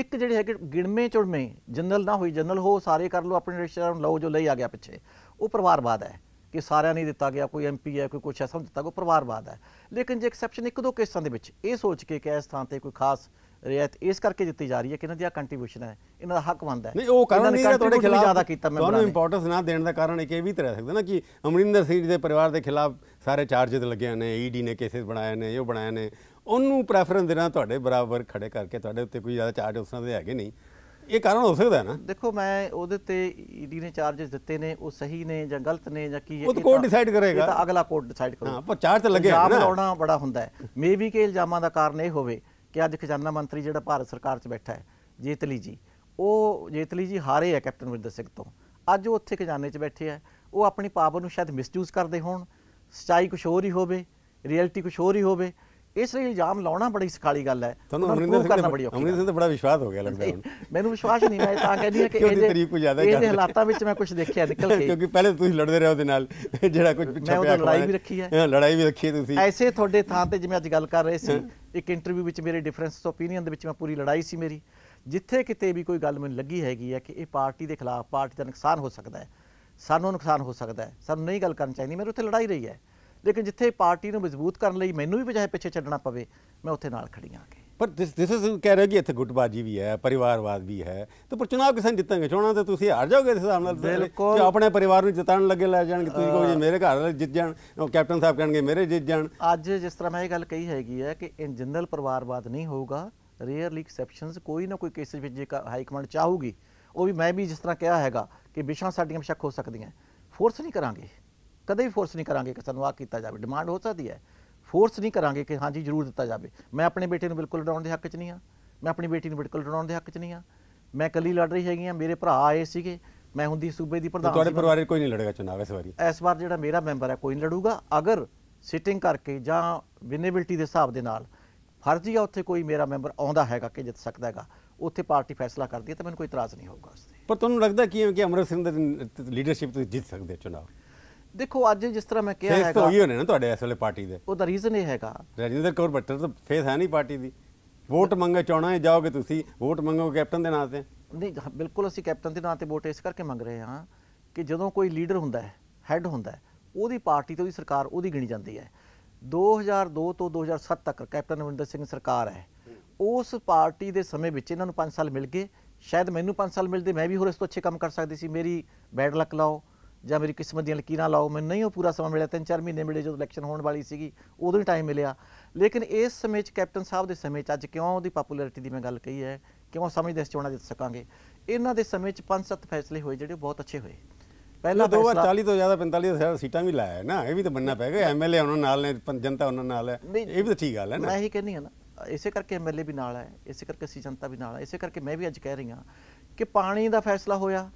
ਇੱਕ ਜਿਹੜੀ ਹੈ ਕਿ ਗਿਣਵੇਂ ਚੁੜਮੇ ਜਨਰਲ ਨਾ ਹੋਈ ਜਨਰਲ ਹੋ ਸਾਰੇ ਕਰ ਲਓ ਆਪਣੇ ਰਿਸ਼ਤੇਦਾਰ ਨੂੰ ਲਓ ਜੋ ਲਈ ਆ ਗਿਆ ਪਿੱਛੇ ਉਹ ਪਰਿਵਾਰਵਾਦ ਹੈ ਕਿ ਸਾਰਿਆਂ ਨਹੀਂ ਦਿੱਤਾ ਗਿਆ ਕੋਈ ਐਮਪੀ ਹੈ ਕੋਈ ਕੁਛ ਐਸਾ ਦਿੱਤਾ ਕੋ ਪਰਿਵਾਰਵਾਦ ਹੈ ਲੇਕਿਨ ਜੇ ਐਕਸੈਪਸ਼ਨ ਇੱਕ ਦੋ ਕੇਸਾਂ ਦੇ ਵਿੱਚ ਇਹ ਸੋਚ ਕੇ ਕਿ ਇਸ ਥਾਂ ਤੇ ਕੋਈ ਖਾਸ ਰਿਆਇਤ ਇਸ ਕਰਕੇ ਦਿੱਤੀ ਜਾ ਰਹੀ ਹੈ ਕਿ ਇਹਨਾਂ ਦੀ ਆ ਕੰਟਰੀਬਿਊਸ਼ਨ ਹੈ ਇਹਨਾਂ ਦਾ ਹੱਕ ਬਣਦਾ ਹੈ ਨਹੀਂ ਉਹ ਕਾਰਨ ਨਹੀਂ ਤੁਹਾਡੇ ਖਿਲਾਫ ਜ਼ਿਆਦਾ ਕੀਤਾ ਮੈਂ ਤੁਹਾਨੂੰ ਇੰਪੋਰਟੈਂਸ ਨਾ ਦੇਣ ਦਾ ਕਾਰਨ ਇਹ ਵੀ ਤੇ ਰਹਿ ਸਕਦਾ ਨਾ ਕਿ ਅਮਰਿੰਦਰ ਸਿੰਘ ਦੇ ਪਰਿਵਾਰ ਦੇ ਖਿਲਾਫ ਸਾਰੇ ਚਾਰਜਸ ਲੱਗੇ ਨੇ ਈਡੀ e ਨੇ ਕੇਸਸ ਬਣਾਏ ਨੇ ਇਹ ਬਣਾਏ ਨੇ ਉਹਨੂੰ ਪ੍ਰੈਫਰੈਂਸ ਦੇਣਾ ਤੁਹਾਡੇ ਬਰਾਬਰ ਖੜੇ ਕਰਕੇ ਤੁਹਾਡੇ ਉੱਤੇ ਕੋਈ ਜ਼ਿਆਦਾ ਚਾਰਜ ਉਸ ਨਾਲ ਦੇ ਹੈਗੇ ਨਹੀਂ ਇਹ ਕਾਰਨ ਹੋ ਸਕਦਾ ਹੈ ਨਾ ਦੇਖੋ ਮੈਂ ਉਹਦੇ ਤੇ ਈਡੀ ਨੇ ਚਾਰजेस ਦਿੱਤੇ ਨੇ ਉਹ ਸਹੀ ਨੇ ਜਾਂ ਗਲਤ ਨੇ ਜਾਂ ਕੀ ਉਹ ਕੋਰਟ ਡਿਸਾਈਡ ਕਰੇਗਾ ਤਾਂ ਅਗਲਾ ਕੋਰਟ ਡਿਸਾਈਡ ਕਰੂਗਾ ਹਾਂ ਪਰ ਚਾਰਜ ਤਾਂ ਲੱਗਿਆ ਨਾ ਲਾਉਣਾ ਬੜਾ ਹੁੰਦਾ ਹੈ ਮੇ ਵੀ ਕਿ ਇਲਜ਼ਾਮਾਂ ਦਾ ਕਾਰਨ ਇਹ ਹੋਵੇ ਕਿ ਅੱਜ ਖਜ਼ਾਨਾ ਮੰਤਰੀ ਜਿਹੜਾ ਭਾਰਤ ਸਰਕਾਰ 'ਚ ਬੈਠਾ ਹੈ ਜੇਤਲੀ ਜੀ ਉਹ ਜੇਤਲੀ ਜੀ ਹਾਰੇ ਹੈ ਕੈਪਟਨ ਵਿਰਦਰ ਸਿੰਘ ਤੋਂ ਅੱਜ ਉਹ ਉੱਥੇ ਖਜ਼ਾਨੇ 'ਚ ਬੈਠੇ ਆ ਉਹ ਆਪਣੀ ਪਾਵਰ ਨੂੰ ਸ਼ਾਇਦ ਮਿਸਯੂਜ਼ ਕਰਦੇ ਹੋਣ ਸਚਾਈ ਕੁਝ ਹੋਰ ਹੀ ਹੋਵੇ ਰਿਐਲਿਟੀ ਕੁਝ ਹੋਰ ਹੀ ਹੋਵੇ ਇਸ ਲਈ ਇਲਜ਼ਾਮ ਲਾਉਣਾ ਬੜੀ ਸਖਾਲੀ ਗੱਲ ਹੈ ਤੁਹਾਨੂੰ ਅਮਰਿੰਦਰ ਸਿੰਘ ਕਰਨਾ ਬੜੀ ਔਖੀ ਅਮਰਿੰਦਰ ਸਿੰਘ ਤੇ ਬੜਾ ਵਿਸ਼ਵਾਸ ਹੋ ਗਿਆ ਲੱਗਦਾ ਮੈਨੂੰ ਵਿਸ਼ਵਾਸ ਨਹੀਂ ਮੈਂ ਤਾਂ ਕਹਿੰਦੀ ਹਾਂ ਕਿ ਇਹਦੇ ਤਰੀਕ ਕੋ ਜ਼ਿਆਦਾ ਇਹਦੇ ਹਾਲਾਤਾਂ ਵਿੱਚ ਮੈਂ ਕੁਝ ਦੇਖਿਆ ਨਿਕਲ ਕੇ ਕਿਉਂਕਿ ਪਹਿਲੇ ਤੁਸੀਂ ਲੜਦੇ ਰਹੇ ਉਹਦੇ ਨਾਲ ਜਿਹੜਾ ਕੁਝ ਪਿੱਛਾ ਪਿਆ ਲੜਾਈ ਵੀ ਰੱਖੀ ਹੈ ਲੜਾਈ ਵੀ ਰੱਖੀ ਹੈ ਤੁਸੀਂ ਐਸੇ ਤੁਹਾਡੇ ਥਾਂ ਤੇ ਜਿਵੇਂ ਅੱਜ ਗੱਲ ਕਰ ਰਹੇ ਸੀ ਇੱਕ ਇੰਟਰਵਿਊ ਵਿੱਚ ਮੇਰੇ ਆਫ ਓਪੀਨੀਅਨ ਦੇ ਵਿੱਚ ਮੈਂ ਪੂਰੀ ਲੜਾਈ ਸੀ ਮੇਰੀ ਜਿੱਥੇ ਕਿਤੇ ਵੀ ਕੋਈ ਗੱਲ ਮੈਨੂੰ ਲੱਗੀ ਹੈਗੀ ਹੈ ਕਿ ਇਹ ਪਾਰਟੀ ਦੇ ਖਿਲਾਫ ਪਾਰਟੀ ਦਾ ਨੁਕਸਾਨ ਹੋ ਸਕਦਾ ਹੈ ਸਾਨੂੰ ਨੁਕਸਾਨ ਹੋ ਸਕਦਾ ਹੈ ਸਾਨੂੰ ਨਹੀਂ ਗੱਲ ਕਰਨੀ ਚਾਹੀਦੀ ਮੇਰੇ ਉੱਤੇ ਲੜਾਈ ਰਹੀ ਹੈ ਲੇਕਿਨ ਜਿੱਥੇ ਪਾਰਟੀ ਨੂੰ ਮਜ਼ਬੂਤ ਕਰਨ ਲਈ ਮੈਨੂੰ ਵੀ ਬਜਾਏ ਪਿੱਛੇ ਛੱਡਣਾ ਪਵੇ ਮੈਂ ਉੱਥੇ ਨਾਲ ਖੜੀ ਆ ਕੇ ਪਰ ਦਿਸ ਦਿਸ ਇਸ ਕਹਿ ਰਹੇ ਕਿ ਇੱਥੇ ਗੁੱਟਬਾਜੀ ਵੀ ਹੈ ਪਰਿਵਾਰਵਾਦ ਵੀ ਹੈ ਤੇ ਪਰ ਚੁਣਾਵ ਕਿਸਾਂ ਜਿੱਤਾਂਗੇ ਚੋਣਾਂ ਤੇ ਤੁਸੀਂ ਹਾਰ ਜਾਓਗੇ ਇਸ ਹਿਸਾਬ ਨਾਲ ਕਿ ਆਪਣੇ ਪਰਿਵਾਰ ਨੂੰ ਜਿਤਾਣ ਲੱਗੇ ਲੈ ਜਾਣਗੇ ਤੁਸੀਂ ਕਹੋ ਜੇ ਮੇਰੇ ਘਰ ਵਾਲੇ ਜਿੱਤ ਜਾਣ ਕੈਪਟਨ ਸਾਹਿਬ ਕਹਿਣਗੇ ਮੇਰੇ ਜਿੱਤ ਜਾਣ ਅੱਜ ਜਿਸ ਤਰ੍ਹਾਂ ਮੈਂ ਇਹ ਗੱਲ ਕਹੀ ਹੈਗੀ ਹੈ ਕਿ ਇਨ ਜਨਰਲ ਪਰਿਵਾਰਵਾਦ ਨਹੀਂ ਹੋਊਗਾ ਰੇਅਰਲੀ ਐਕਸੈਪਸ਼ਨਸ ਕੋਈ ਨਾ ਕੋਈ ਕੇਸ ਵਿੱਚ ਜੇ ਹਾਈ ਕਮਾਂਡ ਚਾਹੂਗੀ ਉਹ ਵੀ ਮੈਂ ਵੀ ਜਿਸ ਤਰ੍ਹਾਂ ਕਿਹਾ ਹੈਗਾ ਕਿ ਵਿਸ਼ਾ ਸਾਡੀਆਂ ਸ਼ੱਕ ਹੋ ਸਕਦੀਆਂ ਫੋਰਸ ਨਹੀਂ ਕਰਾਂਗੇ ਕਦੇ ਵੀ ਫੋਰਸ ਨਹੀਂ ਕਰਾਂਗੇ ਕਿ ਸਾਨੂੰ ਆ ਕੀਤਾ ਜਾਵੇ ਡਿਮਾਂਡ ਹੋ ਸਕਦੀ ਹੈ ਫੋਰਸ ਨਹੀਂ ਕਰਾਂਗੇ ਕਿ ਹਾਂਜੀ ਜ਼ਰੂਰ ਦਿੱਤਾ ਜਾਵੇ ਮੈਂ ਆਪਣੇ ਬੇਟੇ ਨੂੰ ਬਿਲਕੁਲ ਡਰਾਉਣ ਦੇ ਹੱਕ 'ਚ ਨਹੀਂ ਆ ਮੈਂ ਆਪਣੀ ਬੇਟੀ ਨੂੰ ਬਿਲਕੁਲ ਡਰਾਉਣ ਦੇ ਹੱਕ 'ਚ ਨਹੀਂ ਆ ਮੈਂ ਕੱਲੀ ਲੜ ਰਹੀ ਹੈਗੀ ਆ ਮੇਰੇ ਭਰਾ ਆਏ ਸੀਗੇ ਮੈਂ ਹੁੰਦੀ ਸੂਬੇ ਦੀ ਪ੍ਰਧਾਨ ਤੁਹਾਡੇ ਪਰਿਵਾਰ ਕੋਈ ਨਹੀਂ ਲੜੇਗਾ ਚੁਣਾਵ ਇਸ ਵਾਰੀ ਇਸ ਵਾਰ ਜਿਹੜਾ ਮੇਰਾ ਮੈਂਬਰ ਹੈ ਕੋਈ ਨਹੀਂ ਲੜੂਗਾ ਅਗਰ ਸਿਟਿੰਗ ਕਰਕੇ ਜਾਂ ਵਿਨੇਬਿਲਟੀ ਦੇ ਹਿਸਾਬ ਦੇ ਨਾਲ ਫਰਜ਼ੀ ਆ ਉੱਥੇ ਕੋਈ ਮੇਰਾ ਮੈਂਬਰ ਆਉਂਦਾ ਹੈਗਾ ਕਿ ਜਿੱਤ ਸਕਦਾ ਹੈਗਾ ਉੱਥੇ ਪਾਰਟੀ ਫੈਸਲਾ ਕਰਦੀ ਹੈ ਤਾਂ ਮੈਨੂੰ ਕੋਈ ਇਤਰਾਜ਼ ਨਹੀਂ ਹੋਊਗਾ ਉਸ ਤੇ ਪਰ ਤੁਹਾਨੂੰ ਲੱਗਦਾ ਕਿ ਕਿ ਅਮਰ ਸਿੰਘ ਦੇ ਲੀਡਰਸ਼ਿਪ ਤੋਂ ਜਿੱਤ ਸਕਦੇ ਚੁਣਾਵ ਦੇਖੋ ਅੱਜ ਜਿਸ ਤਰ੍ਹਾਂ ਮੈਂ ਕਿਹਾ ਹੈਗਾ ਫੇਸ ਤਾਂ ਉਹੀ ਹੋਣੇ ਨਾ ਤੁਹਾਡੇ ਇਸ ਵੇਲੇ ਪਾਰਟੀ ਦੇ ਉਹਦਾ ਰੀਜ਼ਨ ਇਹ ਹੈਗਾ ਰਜਿੰਦਰ ਕੌਰ ਬੱਟਰ ਤਾਂ ਫੇਸ ਹੈ ਨਹੀਂ ਪਾਰਟੀ ਦੀ ਵੋਟ ਮੰਗੇ ਚਾਹਣਾ ਹੈ ਜਾਓਗੇ ਤੁਸੀਂ ਵੋਟ ਮੰਗੋਗੇ ਕੈਪਟਨ ਦੇ ਨਾਂ ਤੇ ਨਹੀਂ ਬਿਲਕੁਲ ਅਸੀਂ ਕੈਪਟਨ ਦੇ ਨਾਂ ਤੇ ਵੋਟ ਇਸ ਕਰਕੇ ਮੰਗ ਰਹੇ ਹਾਂ ਕਿ ਜਦੋਂ ਕੋਈ ਲੀਡਰ ਹੁੰਦਾ ਹੈ ਹੈੱਡ ਹੁੰਦਾ ਹੈ ਉਹਦੀ ਪਾਰਟੀ ਤੇ ਉਹਦੀ ਸਰਕਾਰ ਉਹਦੀ ਗਿਣੀ ਜਾਂਦੀ ਹੈ 2002 ਤੋਂ 2007 ਤੱਕ ਕੈਪਟਨ ਅਮਰਿੰਦਰ ਸਿੰਘ ਸਰਕਾਰ ਹੈ ਉਸ ਪਾਰਟੀ ਦੇ ਸਮੇਂ ਵਿੱਚ ਇਹਨਾਂ ਨੂੰ 5 ਸਾਲ ਮਿਲ ਗਏ ਸ਼ਾਇਦ ਮੈਨੂੰ 5 ਸਾਲ ਮਿਲਦੇ ਮੈਂ ਵੀ ਹੋਰ ਇਸ ਤੋਂ ਅੱਛੇ ਕੰਮ ਕਰ ਸਕਦੀ ਸੀ ਮੇਰੀ ਬੈਡ ਲੱਕ ਲਾਓ ਜਾਂ ਮੇਰੀ ਕਿਸਮਤ ਦੀਆਂ ਲਕੀਰਾਂ ਲਾਓ ਮੈਨੂੰ ਨਹੀਂ ਉਹ ਪੂਰਾ ਸਮਾਂ ਮਿਲਿਆ ਤਿੰਨ ਚਾਰ ਮਹੀਨੇ ਮਿਲੇ ਜਦੋਂ ਇਲੈਕਸ਼ਨ ਹੋਣ ਵਾਲੀ ਸੀਗੀ ਉਦੋਂ ਹੀ ਟਾਈਮ ਮਿਲਿਆ ਲੇਕਿਨ ਇਸ ਸਮੇਂ 'ਚ ਕੈਪਟਨ ਸਾਹਿਬ ਦੇ ਸਮੇਂ 'ਚ ਅੱਜ ਕਿਉਂ ਉਹਦੀ ਪਪੂਲੈਰਿਟੀ ਦੀ ਮੈਂ ਗੱਲ ਕਹੀ ਹੈ ਕਿਉਂ ਸਮਝਦੇ ਇਸ ਚੋਣਾਂ ਜਿੱਤ ਸਕਾਂਗੇ ਇਹਨਾਂ ਦੇ ਸਮੇਂ 'ਚ ਪੰਜ ਸੱਤ ਫੈਸਲੇ ਹੋਏ ਜਿਹੜੇ ਬਹੁਤ ਅੱਛੇ ਹੋਏ ਪਹਿਲਾ 240 ਤੋਂ ਜ਼ਿਆਦਾ 45 ਸੀਟਾਂ ਵੀ ਲਾਇਆ ਨਾ ਇਹ ਵੀ ਤਾਂ ਬੰਨਣਾ ਪੈਗਾ ਐਮਐਲਏ ਉਹਨਾਂ ਨਾਲ ਨੇ ਜਨਤਾ ਉਹਨਾਂ ਨਾਲ ਹੈ ਇਹ ਵੀ ਤਾਂ ਠੀਕ ਗੱਲ ਹੈ ਨਾ ਮੈਂ ਹੀ ਕਹਿੰਨੀ ਆ ਨਾ ਇਸੇ ਕਰਕੇ ਐਮਐਲਏ ਵੀ ਨਾਲ ਹੈ ਇਸੇ ਕਰਕੇ ਅਸੀਂ ਜਨਤਾ ਵੀ ਨਾਲ ਹੈ ਇਸੇ ਕਰਕੇ ਮੈਂ ਵੀ ਅੱਜ ਕਹਿ ਰਹੀ ਹਾਂ ਕਿ ਪਾਣੀ ਦਾ ਫੈਸਲਾ ਹੋਇਆ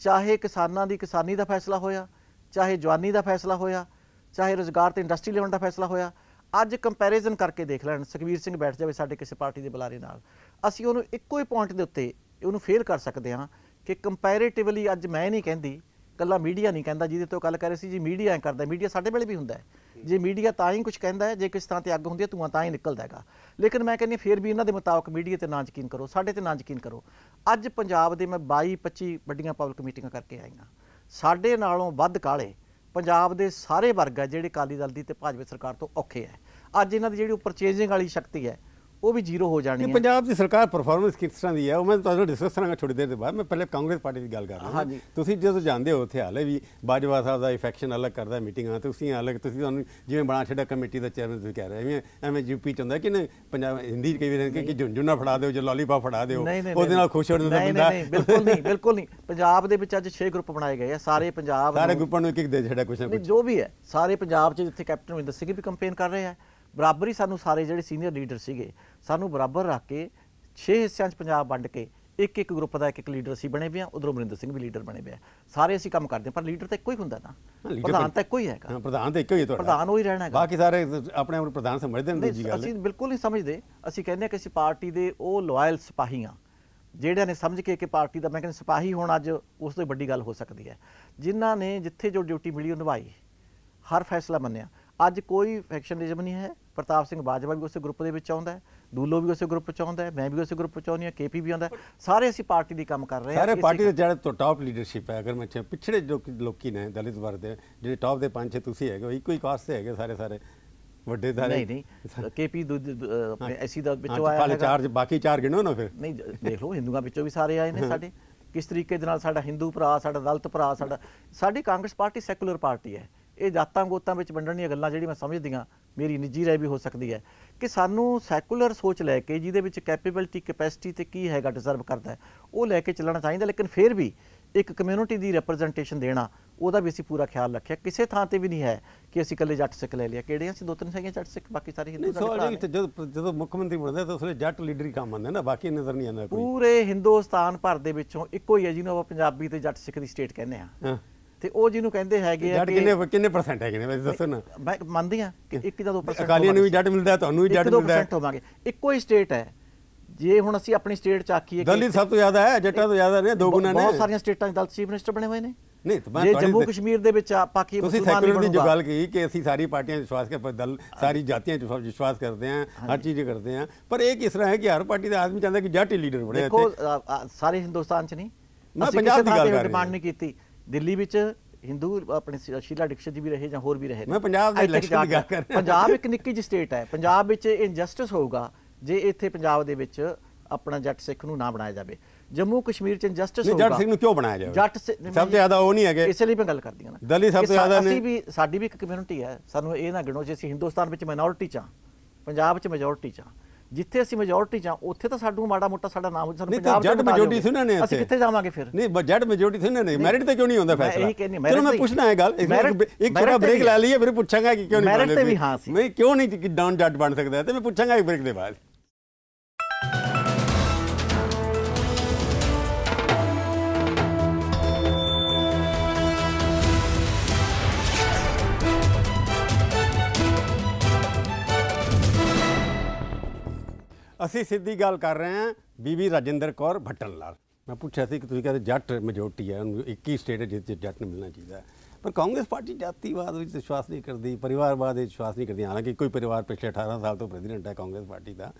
ਚਾਹੇ ਕਿਸਾਨਾਂ ਦੀ ਕਿਸਾਨੀ ਦਾ ਫੈਸਲਾ ਹੋਇਆ ਚਾਹੇ ਜਵਾਨੀ ਦਾ ਫੈਸਲਾ ਹੋਇਆ ਚਾਹੇ ਰੋਜ਼ਗਾਰ ਤੇ ਇੰਡਸਟਰੀ ਲੈਵਲ ਦਾ ਫੈਸਲਾ ਹੋਇਆ ਅੱਜ ਕੰਪੈਰੀਜ਼ਨ ਕਰਕੇ ਦੇਖ ਲੈਣ ਸੁਖਵੀਰ ਸਿੰਘ ਬੈਠ ਜਾਵੇ ਸਾਡੇ ਕਿਸੇ ਪਾਰਟੀ ਦੇ ਬੁਲਾਰੇ ਨਾਲ ਅਸੀਂ ਉਹਨੂੰ ਇੱਕੋ ਹੀ ਪੁਆਇੰਟ ਦੇ ਉੱਤੇ ਉਹਨੂੰ ਫੇਲ ਕਰ ਸਕਦੇ ਹਾਂ ਕਿ ਕੰਪੈਰੀਟਿਵਲੀ ਅੱਜ ਮੈਂ ਨਹੀਂ ਕਹਿੰਦੀ ਕੱਲਾ ਮੀਡੀਆ ਨਹੀਂ ਕਹਿੰਦਾ ਜਿਹਦੇ ਤੋਂ ਗੱਲ ਕਰ ਰਹੇ ਸੀ ਜੀ ਮੀਡੀਆ ਐ ਕਰਦਾ ਮੀਡੀਆ ਸਾਡੇ ਵੇਲੇ ਵੀ ਹੁੰਦਾ ਹੈ ਜੇ ਮੀਡੀਆ ਤਾਂ ਹੀ ਕੁਝ ਕਹਿੰਦਾ ਹੈ ਜੇ ਕਿਸ ਤਰ੍ਹਾਂ ਤੇ ਅੱਗ ਹੁੰਦੀ ਹੈ ਧੂਆਂ ਤਾਂ ਹੀ ਨਿਕਲਦਾ ਹੈਗਾ ਲੇਕਿਨ ਮੈਂ ਕਹਿੰਦੀ ਫੇਰ ਵੀ ਇਹਨਾਂ ਦੇ ਮੁਤਾਬਕ ਮੀਡੀਆ ਤੇ ਨਾ ਯਕੀਨ ਕਰੋ ਸਾਡੇ ਤੇ ਨਾ ਯਕੀਨ ਕਰੋ ਅੱਜ ਪੰਜਾਬ ਦੇ ਮੈਂ 22 25 ਵੱਡੀਆਂ ਪਬਲਿਕ ਮੀਟਿੰਗਾਂ ਕਰਕੇ ਆਈ ਹਾਂ ਸਾਡੇ ਨਾਲੋਂ ਵੱਧ ਕਾਲੇ ਪੰਜਾਬ ਦੇ ਸਾਰੇ ਵਰਗ ਹੈ ਜਿਹੜੇ ਕਾਲੀ ਦਲ ਦੀ ਤੇ ਭਾਜਪਾ ਸਰਕਾਰ ਤੋਂ ਔਖੇ ਹੈ ਅੱਜ ਇਹਨਾਂ ਦੀ ਜਿਹੜੀ ਪਰਚੇਜ਼ਿੰਗ ਵਾਲੀ ਸ਼ਕਤੀ ਹੈ ਉਹ ਵੀ ਜ਼ੀਰੋ ਹੋ ਜਾਣੀ ਹੈ ਪੰਜਾਬ ਦੀ ਸਰਕਾਰ ਪਰਫਾਰਮੈਂਸ ਕਿਸ ਤਰ੍ਹਾਂ ਦੀ ਹੈ ਉਹ ਮੈਂ ਤੁਹਾਨੂੰ ਡਿਸਕਸ ਕਰਾਂਗਾ ਥੋੜੀ ਦੇਰ ਦੇ ਬਾਅਦ ਮੈਂ ਪਹਿਲੇ ਕਾਂਗਰਸ ਪਾਰਟੀ ਦੀ ਗੱਲ ਕਰ ਰਿਹਾ ਤੁਸੀਂ ਜਦੋਂ ਜਾਂਦੇ ਹੋ ਉੱਥੇ ਹਾਲੇ ਵੀ ਬਾਜਵਾ ਸਾਹਿਬ ਦਾ ਇਫੈਕਸ਼ਨ ਅਲੱਗ ਕਰਦਾ ਮੀਟਿੰਗਾਂ ਤੁਸੀਂ ਅਲੱਗ ਤੁਸੀਂ ਤੁਹਾਨੂੰ ਜਿਵੇਂ ਬਣਾ ਛੱਡਾ ਕਮੇਟੀ ਦਾ ਚੇਅਰਮੈਨ ਤੁਸੀਂ ਕਹਿ ਰਹੇ ਐਵੇਂ ਐਵੇਂ ਯੂਪੀ ਚ ਕਿ ਨਾ ਪੰਜਾਬ ਹਿੰਦੀ ਕਈ ਵਾਰ ਕਿ ਜੁੰਜੁਨਾ ਫੜਾ ਦਿਓ ਜਾਂ ਲਾਲੀਪਾ ਫੜਾ ਦਿਓ ਉਹਦੇ ਨਾਲ ਖੁਸ਼ ਹੋ ਜਾਂਦਾ ਬੰਦਾ ਬਿਲਕੁਲ ਨਹੀਂ ਬਿਲਕੁਲ ਨਹੀਂ ਪੰਜਾਬ ਦੇ ਵਿੱਚ ਅੱਜ 6 ਗਰੁੱਪ ਬਣਾਏ ਗਏ ਆ ਸਾਰੇ ਪੰਜਾਬ ਸਾਰੇ ਗਰੁੱਪਾਂ ਨੂੰ ਇੱਕ ਇੱਕ ਦੇ ਛੱਡਿਆ ਕੁਛ ਨਾ ਕੁਛ ਜੋ ਵੀ ਹੈ ਸਾਰੇ ਪੰਜਾਬ ਚ ਜਿੱਥੇ ਕੈਪਟਨ ਅਮਰਿੰਦਰ ਸਿੰਘ ਵੀ ਕੰਪੇਨ ਕਰ ਰਹੇ ਆ ਬਰਾਬਰ ਹੀ ਸਾਨੂੰ ਸਾਰੇ ਜਿਹੜੇ ਸੀਨੀਅਰ ਲੀਡਰ ਸੀਗੇ ਸਾਨੂੰ ਬਰਾਬਰ ਰੱਖ ਕੇ 6 ਹਿੱਸਿਆਂ 'ਚ ਪੰਜਾਬ ਵੰਡ ਕੇ ਇੱਕ ਇੱਕ ਗਰੁੱਪ ਦਾ ਇੱਕ ਇੱਕ ਲੀਡਰ ਅਸੀਂ ਬਣੇ ਪਿਆ ਉਧਰੋਂ ਮਰਿੰਦਰ ਸਿੰਘ ਵੀ ਲੀਡਰ ਬਣੇ ਪਿਆ ਸਾਰੇ ਅਸੀਂ ਕੰਮ ਕਰਦੇ ਪਰ ਲੀਡਰ ਤਾਂ ਇੱਕੋ ਹੀ ਹੁੰਦਾ ਨਾ ਪ੍ਰਧਾਨ ਤਾਂ ਇੱਕੋ ਹੀ ਹੈਗਾ ਪ੍ਰਧਾਨ ਤਾਂ ਇੱਕੋ ਹੀ ਤੁਹਾਡਾ ਪ੍ਰਧਾਨ ਉਹ ਹੀ ਰਹਿਣਾ ਹੈਗਾ ਬਾਕੀ ਸਾਰੇ ਆਪਣੇ ਆਪ ਨੂੰ ਪ੍ਰਧਾਨ ਸਮਝਦੇ ਨੇ ਦੂਜੀ ਗੱਲ ਅਸੀਂ ਬਿਲਕੁਲ ਨਹੀਂ ਸਮਝਦੇ ਅਸੀਂ ਕਹਿੰਦੇ ਕਿ ਅਸੀਂ ਪਾਰਟੀ ਦੇ ਉਹ ਲਾਇਲ ਸਿਪਾਹੀ ਆ ਜਿਹੜਿਆਂ ਨੇ ਸਮਝ ਕੇ ਕਿ ਪਾਰਟੀ ਦਾ ਮੈਂ ਕਹਿੰਦਾ ਸਿਪਾਹੀ ਹੋਣਾ ਅੱਜ ਉਸ ਤੋਂ ਵੱਡੀ ਗੱਲ ਹੋ ਸਕਦੀ ਹੈ ਜਿਨ੍ਹਾਂ ਨੇ ਜਿੱਥੇ ਜੋ ਡਿਊਟੀ ਮਿਲੀ ਉਹ ਨਿਭਾਈ ਹਰ ਫੈਸਲਾ ਮੰਨਿਆ ਅੱਜ ਕੋਈ ਫੈਕਸ਼ਨਲਿਜ਼ਮ ਨਹੀਂ ਹੈ ਪ੍ਰਤਾਪ ਸਿੰਘ ਬਾਜਵਾ ਵੀ ਉਸੇ ਗਰੁੱਪ ਦੇ ਵਿੱਚ ਆਉਂਦਾ ਹੈ ਦੂਲੋ ਵੀ ਉਸੇ ਗਰੁੱਪ ਚ ਆਉਂਦਾ ਹੈ ਮੈਂ ਵੀ ਉਸੇ ਗਰੁੱਪ ਚ ਆਉਂਦੀ ਹਾਂ ਕੇਪੀ ਵੀ ਆਉਂਦਾ ਸਾਰੇ ਅਸੀਂ ਪਾਰਟੀ ਦੀ ਕੰਮ ਕਰ ਰਹੇ ਹਾਂ ਸਾਰੇ ਪਾਰਟੀ ਦੇ ਜਿਹੜੇ ਤੋਂ ਟਾਪ ਲੀਡਰਸ਼ਿਪ ਹੈ ਅਗਰ ਮੈਂ ਪਿਛੜੇ ਜੋ ਲੋਕੀ ਨੇ ਦਲਿਤ ਵਰਗ ਦੇ ਜਿਹੜੇ ਟਾਪ ਦੇ ਪੰਜ ਛੇ ਤੁਸੀਂ ਹੈਗੇ ਇੱਕੋ ਹੀ ਕਾਸਟ ਦੇ ਹੈਗੇ ਸਾਰੇ ਸਾਰੇ ਵੱਡੇ ਸਾਰੇ ਨਹੀਂ ਨਹੀਂ ਕੇਪੀ ਆਪਣੇ ਐਸੀ ਦਾ ਵਿੱਚੋਂ ਆਇਆ ਹੈ ਚਾਰ ਬਾਕੀ ਚਾਰ ਗਿਣੋ ਨਾ ਫਿਰ ਨਹੀਂ ਦੇਖ ਲਓ ਹਿੰਦੂਆਂ ਵਿੱਚੋਂ ਵੀ ਸਾਰੇ ਆਏ ਨੇ ਸਾਡੇ ਕਿਸ ਤਰੀਕੇ ਦੇ ਨਾਲ ਸਾਡਾ ਹਿੰਦੂ ਭਰਾ ਸਾਡਾ ਦਲਿਤ ਭਰਾ ਸਾਡਾ ਸਾਡੀ ਕਾਂਗਰਸ ਪਾਰਟੀ ਸੈਕੂਲਰ ਪਾਰਟੀ ਹੈ ਇਹ ਜਾਤਾਂ ਗੋਤਾਂ ਵਿੱਚ ਵੰਡਣ ਦੀਆਂ ਗੱਲਾਂ ਜਿਹੜੀ ਮੈਂ ਸਮਝਦੀਆਂ ਮੇਰੀ ਨਿੱਜੀ ਰਾਏ ਵੀ ਹੋ ਸਕਦੀ ਹੈ ਕਿ ਸਾਨੂੰ ਸੈਕੂਲਰ ਸੋਚ ਲੈ ਕੇ ਜਿਹਦੇ ਵਿੱਚ ਕੈਪੇਬਿਲਿਟੀ ਕੈਪੈਸਿਟੀ ਤੇ ਕੀ ਹੈਗਾ ਡਿਸਰਵ ਕਰਦਾ ਉਹ ਲੈ ਕੇ ਚੱਲਣਾ ਚਾਹੀਦਾ ਲੇਕਿਨ ਫਿਰ ਵੀ ਇੱਕ ਕਮਿਊਨਿਟੀ ਦੀ ਰਿਪਰੈਜ਼ੈਂਟੇਸ਼ਨ ਦੇਣਾ ਉਹਦਾ ਵੀ ਅਸੀਂ ਪੂਰਾ ਖਿਆਲ ਰੱਖਿਆ ਕਿਸੇ ਥਾਂ ਤੇ ਵੀ ਨਹੀਂ ਹੈ ਕਿ ਅਸੀਂ ਇਕੱਲੇ ਜੱਟ ਸਿੱਖ ਲੈ ਲਿਆ ਕਿਹੜੇ ਅਸੀਂ ਦੋ ਤਿੰਨ ਸਾਈਆਂ ਜੱਟ ਸਿੱਖ ਬਾਕੀ ਸਾਰੇ ਹਿੰਦੂ ਸਾਡੇ ਭਰਾ ਜਦੋਂ ਜਦੋਂ ਮੁੱਖ ਮੰਤਰੀ ਬਣਦੇ ਤਾਂ ਉਸਲੇ ਜੱਟ ਲੀਡਰ ਹੀ ਕੰਮ ਆਉਂਦੇ ਨਾ ਬਾਕੀ ਨਜ਼ਰ ਨਹੀਂ ਆਉਂਦਾ ਕੋਈ ਪੂਰੇ ਹਿੰਦੁਸਤਾਨ ਭਰ ਦੇ ਵਿੱਚੋਂ ਇੱਕੋ ਹੀ ਹੈ ਜਿਹਨੂੰ ਆਪਾਂ ਪੰਜਾਬੀ ਤੇ ਜੱਟ ਸਿੱਖ ਦੀ ਸਟੇਟ ਕਹਿੰਦੇ ਆ ਤੇ ਉਹ ਜਿਹਨੂੰ ਕਹਿੰਦੇ ਹੈਗੇ ਆ ਜੱਟ ਕਿੰਨੇ ਕਿੰਨੇ ਪਰਸੈਂਟ ਹੈਗੇ ਨੇ ਵੈਸੇ ਦੱਸੋ ਨਾ ਮੈਂ ਮੰਨਦੀ ਆ ਕਿ ਇੱਕ ਜਾਂ 2% ਅਕਾਲੀਆਂ ਨੂੰ ਵੀ ਜੱਟ ਮਿਲਦਾ ਤੁਹਾਨੂੰ ਵੀ ਜੱਟ ਮਿਲਦਾ 1-2% ਹੋਵਾਂਗੇ ਇੱਕੋ ਹੀ ਸਟੇਟ ਹੈ ਜੇ ਹੁਣ ਅਸੀਂ ਆਪਣੀ ਸਟੇਟ ਚ ਆਖੀਏ ਦਿੱਲੀ ਸਭ ਤੋਂ ਜ਼ਿਆਦਾ ਹੈ ਜੱਟਾਂ ਤੋਂ ਜ਼ਿਆਦਾ ਨੇ ਦੋ ਗੁਣਾ ਨੇ ਬਹੁਤ ਸਾਰੀਆਂ ਸਟੇਟਾਂ ਦੇ ਦਲ ਚੀਫ ਮਿਨਿਸਟਰ ਬਣੇ ਹੋਏ ਨੇ ਨਹੀਂ ਜੇ ਜੰਮੂ ਕਸ਼ਮੀਰ ਦੇ ਵਿੱਚ ਪਾਕੀ ਤੁਸੀਂ ਸੈਕੂਲਰ ਦੀ ਜੋ ਗੱਲ ਕੀਤੀ ਕਿ ਅਸੀਂ ਸਾਰੀ ਪਾਰਟੀਆਂ 'ਚ ਵਿਸ਼ਵਾਸ ਕਰਦੇ ਦਲ ਸਾਰੀ ਜਾਤੀਆਂ 'ਚ ਵਿਸ਼ਵਾਸ ਕਰਦੇ ਹਾਂ ਹਰ ਚੀਜ਼ ਕਰਦੇ ਹਾਂ ਪਰ ਇਹ ਕਿਸ ਤਰ੍ਹਾਂ ਹੈ ਕਿ ਹਰ ਪਾਰਟੀ ਦਾ ਆਦਮੀ ਚਾਹੁੰਦਾ ਕਿ ਜੱਟ ਹੀ ਲੀਡਰ ਬਣੇ ਦੇਖੋ ਸਾਰੇ ਹਿੰਦੁਸਤਾਨ 'ਚ ਨਹੀਂ ਅਸੀਂ ਪੰਜਾਬ ਦੀ ਗੱਲ ਕਰ ਡਿਮਾਂਡ ਨਹੀਂ ਕੀਤੀ ਦਿੱਲੀ ਵਿੱਚ ਹਿੰਦੂ ਆਪਣੇ ਸ਼ੀਲਾ ਡਿਕਸ਼ਤ ਜੀ ਵੀ ਰਹੇ ਜਾਂ ਹੋਰ ਵੀ ਰਹੇ ਮੈਂ ਪੰਜਾਬ ਦੇ ਇਲੈਕਸ਼ਨ ਦੀ ਗੱਲ ਕਰ ਰਿਹਾ ਪੰਜਾਬ ਇੱਕ ਨਿੱਕੀ ਜਿਹੀ ਸਟੇਟ ਹੈ ਪੰਜਾਬ ਵਿੱਚ ਇਨਜਸਟਿਸ ਹੋਊਗਾ ਜੇ ਇੱਥੇ ਪੰਜਾਬ ਦੇ ਵਿੱਚ ਆਪਣਾ ਜੱਟ ਸਿੱਖ ਨੂੰ ਨਾ ਬਣਾਇਆ ਜਾਵੇ ਜੰਮੂ ਕਸ਼ਮੀਰ ਚ ਇਨਜਸਟਿਸ ਹੋਊਗਾ ਜੱਟ ਸਿੱਖ ਨੂੰ ਕਿਉਂ ਬਣਾਇਆ ਜਾਵੇ ਜੱਟ ਸਭ ਤੋਂ ਜ਼ਿਆਦਾ ਉਹ ਨਹੀਂ ਹੈਗੇ ਇਸ ਲਈ ਮੈਂ ਗੱਲ ਕਰਦੀ ਹਾਂ ਦਲੀ ਸਭ ਤੋਂ ਜ਼ਿਆਦਾ ਨਹੀਂ ਅਸੀਂ ਵੀ ਸਾਡੀ ਵੀ ਇੱਕ ਕਮਿਊਨਿਟੀ ਹੈ ਸਾਨੂੰ ਇਹ ਨਾ ਗਿਣੋ ਜੇ ਅਸੀਂ ਹਿੰਦੁਸਤਾਨ ਵਿੱਚ ਮਾਈਨੋਰਿਟੀ ਚ ਪੰਜਾਬ ਚ ਮੈਜੋਰਿਟੀ ਚ ਜਿੱਥੇ ਅਸੀਂ ਮੈਜੋਰਟੀ ਚ ਆ ਉੱਥੇ ਤਾਂ ਸਾਡੂ ਮਾੜਾ ਮੋਟਾ ਸਾਡਾ ਨਾਮ ਸਾਨੂੰ ਪੰਜਾਬ ਜੱਟ ਮੈਜੋਰਟੀ ਸੀ ਉਹਨਾਂ ਨੇ ਅਸੀਂ ਕਿੱਥੇ ਜਾਵਾਂਗੇ ਫਿਰ ਨਹੀਂ ਬਸ ਜੱਟ ਮੈਜੋਰਟੀ ਸੀ ਉਹਨਾਂ ਨੇ ਮੈਰਿਟ ਤੇ ਕਿਉਂ ਨਹੀਂ ਹੁੰਦਾ ਫੈਸਲਾ ਇਹ ਚਲੋ ਮੈਂ ਪੁੱਛਣਾ ਹੈ ਗੱਲ ਇੱਕ ਥੋੜਾ ਬ੍ਰੇਕ ਲੈ ਲਈਏ ਫਿਰ ਪੁੱਛਾਂਗਾ ਕਿ ਕਿਉਂ ਨਹੀਂ ਮੈਰਿਟ ਤੇ ਵੀ ਹਾਂ ਸੀ ਨਹੀਂ ਕਿਉਂ ਨਹੀਂ ਕਿ ਡਾਊਨ ਜੱਟ ਬਣ ਸਕਦਾ ਤੇ ਮੈਂ ਪੁੱਛਾਂਗਾ ਇੱਕ ਬ੍ਰੇਕ ਦੇ ਬਾਅਦ ਅਸੀਂ ਸਿੱਧੀ ਗੱਲ ਕਰ ਰਹੇ ਹਾਂ ਬੀਬੀ ਰਾਜਿੰਦਰ ਕੌਰ ਭੱਟਲ ਨਾਲ ਮੈਂ ਪੁੱਛਿਆ ਸੀ ਕਿ ਤੁਸੀਂ ਕਹਿੰਦੇ ਜੱਟ ਮੈਜੋਰਟੀ ਹੈ ਉਹਨੂੰ 21 ਸਟੇਟ ਜਿੱਥੇ ਜੱਟ ਨੂੰ ਮਿਲਣਾ ਚਾਹੀਦਾ ਹੈ ਪਰ ਕਾਂਗਰਸ ਪਾਰਟੀ ਜਾਤੀਵਾਦ ਵਿੱਚ ਵਿਸ਼ਵਾਸ ਨਹੀਂ ਕਰਦੀ ਪਰਿਵਾਰਵਾਦ ਵਿੱਚ ਵਿਸ਼ਵਾਸ ਨਹੀਂ ਕਰਦੀ ਹਾਲਾਂਕਿ ਕੋਈ ਪਰਿਵਾਰ ਪਿਛਲੇ 18 ਸਾਲ ਤੋਂ ਪ੍ਰੈਜ਼ੀਡੈਂਟ ਹੈ ਕਾਂਗਰਸ ਪਾਰਟੀ ਦਾ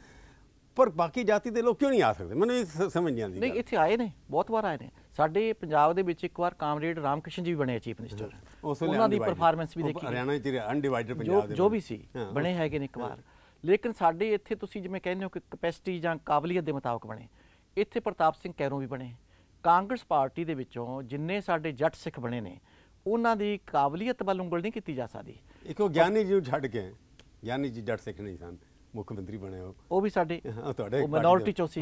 ਪਰ ਬਾਕੀ ਜਾਤੀ ਦੇ ਲੋਕ ਕਿਉਂ ਨਹੀਂ ਆ ਸਕਦੇ ਮੈਨੂੰ ਇਹ ਸਮਝ ਨਹੀਂ ਆਉਂਦੀ ਨਹੀਂ ਇੱਥੇ ਆਏ ਨੇ ਬਹੁਤ ਵਾਰ ਆਏ ਨੇ ਸਾਡੇ ਪੰਜਾਬ ਦੇ ਵਿੱਚ ਇੱਕ ਵਾਰ ਕਾਮਰੇਡ ਰਾਮਕ੍ਰਿਸ਼ਨ ਜੀ ਬਣੇ ਚੀਫ ਮਿਨਿਸਟਰ ਉਹਨਾਂ ਦੀ ਪਰਫਾਰਮੈਂਸ ਵੀ ਦੇਖੀ ਹਰਿਆਣਾ ਵਿੱਚ ਅਨਡਿਵਾਈਡਡ ਪੰਜਾਬ ਦੇ ਜੋ ਵੀ ਸੀ ਬਣੇ ਹੈਗੇ ਨੇ ਇੱਕ ਵਾਰ ਲੇਕਿਨ ਸਾਡੇ ਇੱਥੇ ਤੁਸੀਂ ਜਿਵੇਂ ਕਹਿੰਦੇ ਹੋ ਕਿ ਕਪੈਸਿਟੀ ਜਾਂ ਕਾਬਲੀਅਤ ਦੇ ਮੁਤਾਬਕ ਬਣੇ ਇੱਥੇ ਪ੍ਰਤਾਪ ਸਿੰਘ ਕੈਰੋਂ ਵੀ ਬਣੇ ਕਾਂਗਰਸ ਪਾਰਟੀ ਦੇ ਵਿੱਚੋਂ ਜਿੰਨੇ ਸਾਡੇ ਜੱਟ ਸਿੱਖ ਬਣੇ ਨੇ ਉਹਨਾਂ ਦੀ ਕਾਬਲੀਅਤ ਵੱਲ ਉਂਗਲ ਨਹੀਂ ਕੀਤੀ ਜਾ ਸਕਦੀ ਇੱਕੋ ਗਿਆਨੀ ਜੀ ਨੂੰ ਛੱਡ ਕੇ ਗਿਆਨੀ ਜੀ ਜੱਟ ਸਿੱਖ ਨਹੀਂ ਸਨ ਮੁੱਖ ਮੰਤਰੀ ਬਣੇ ਉਹ ਵੀ ਸਾਡੇ ਉਹ ਤੁਹਾਡੇ ਮਿਨੋਰਟੀ ਚੋਂ ਸੀ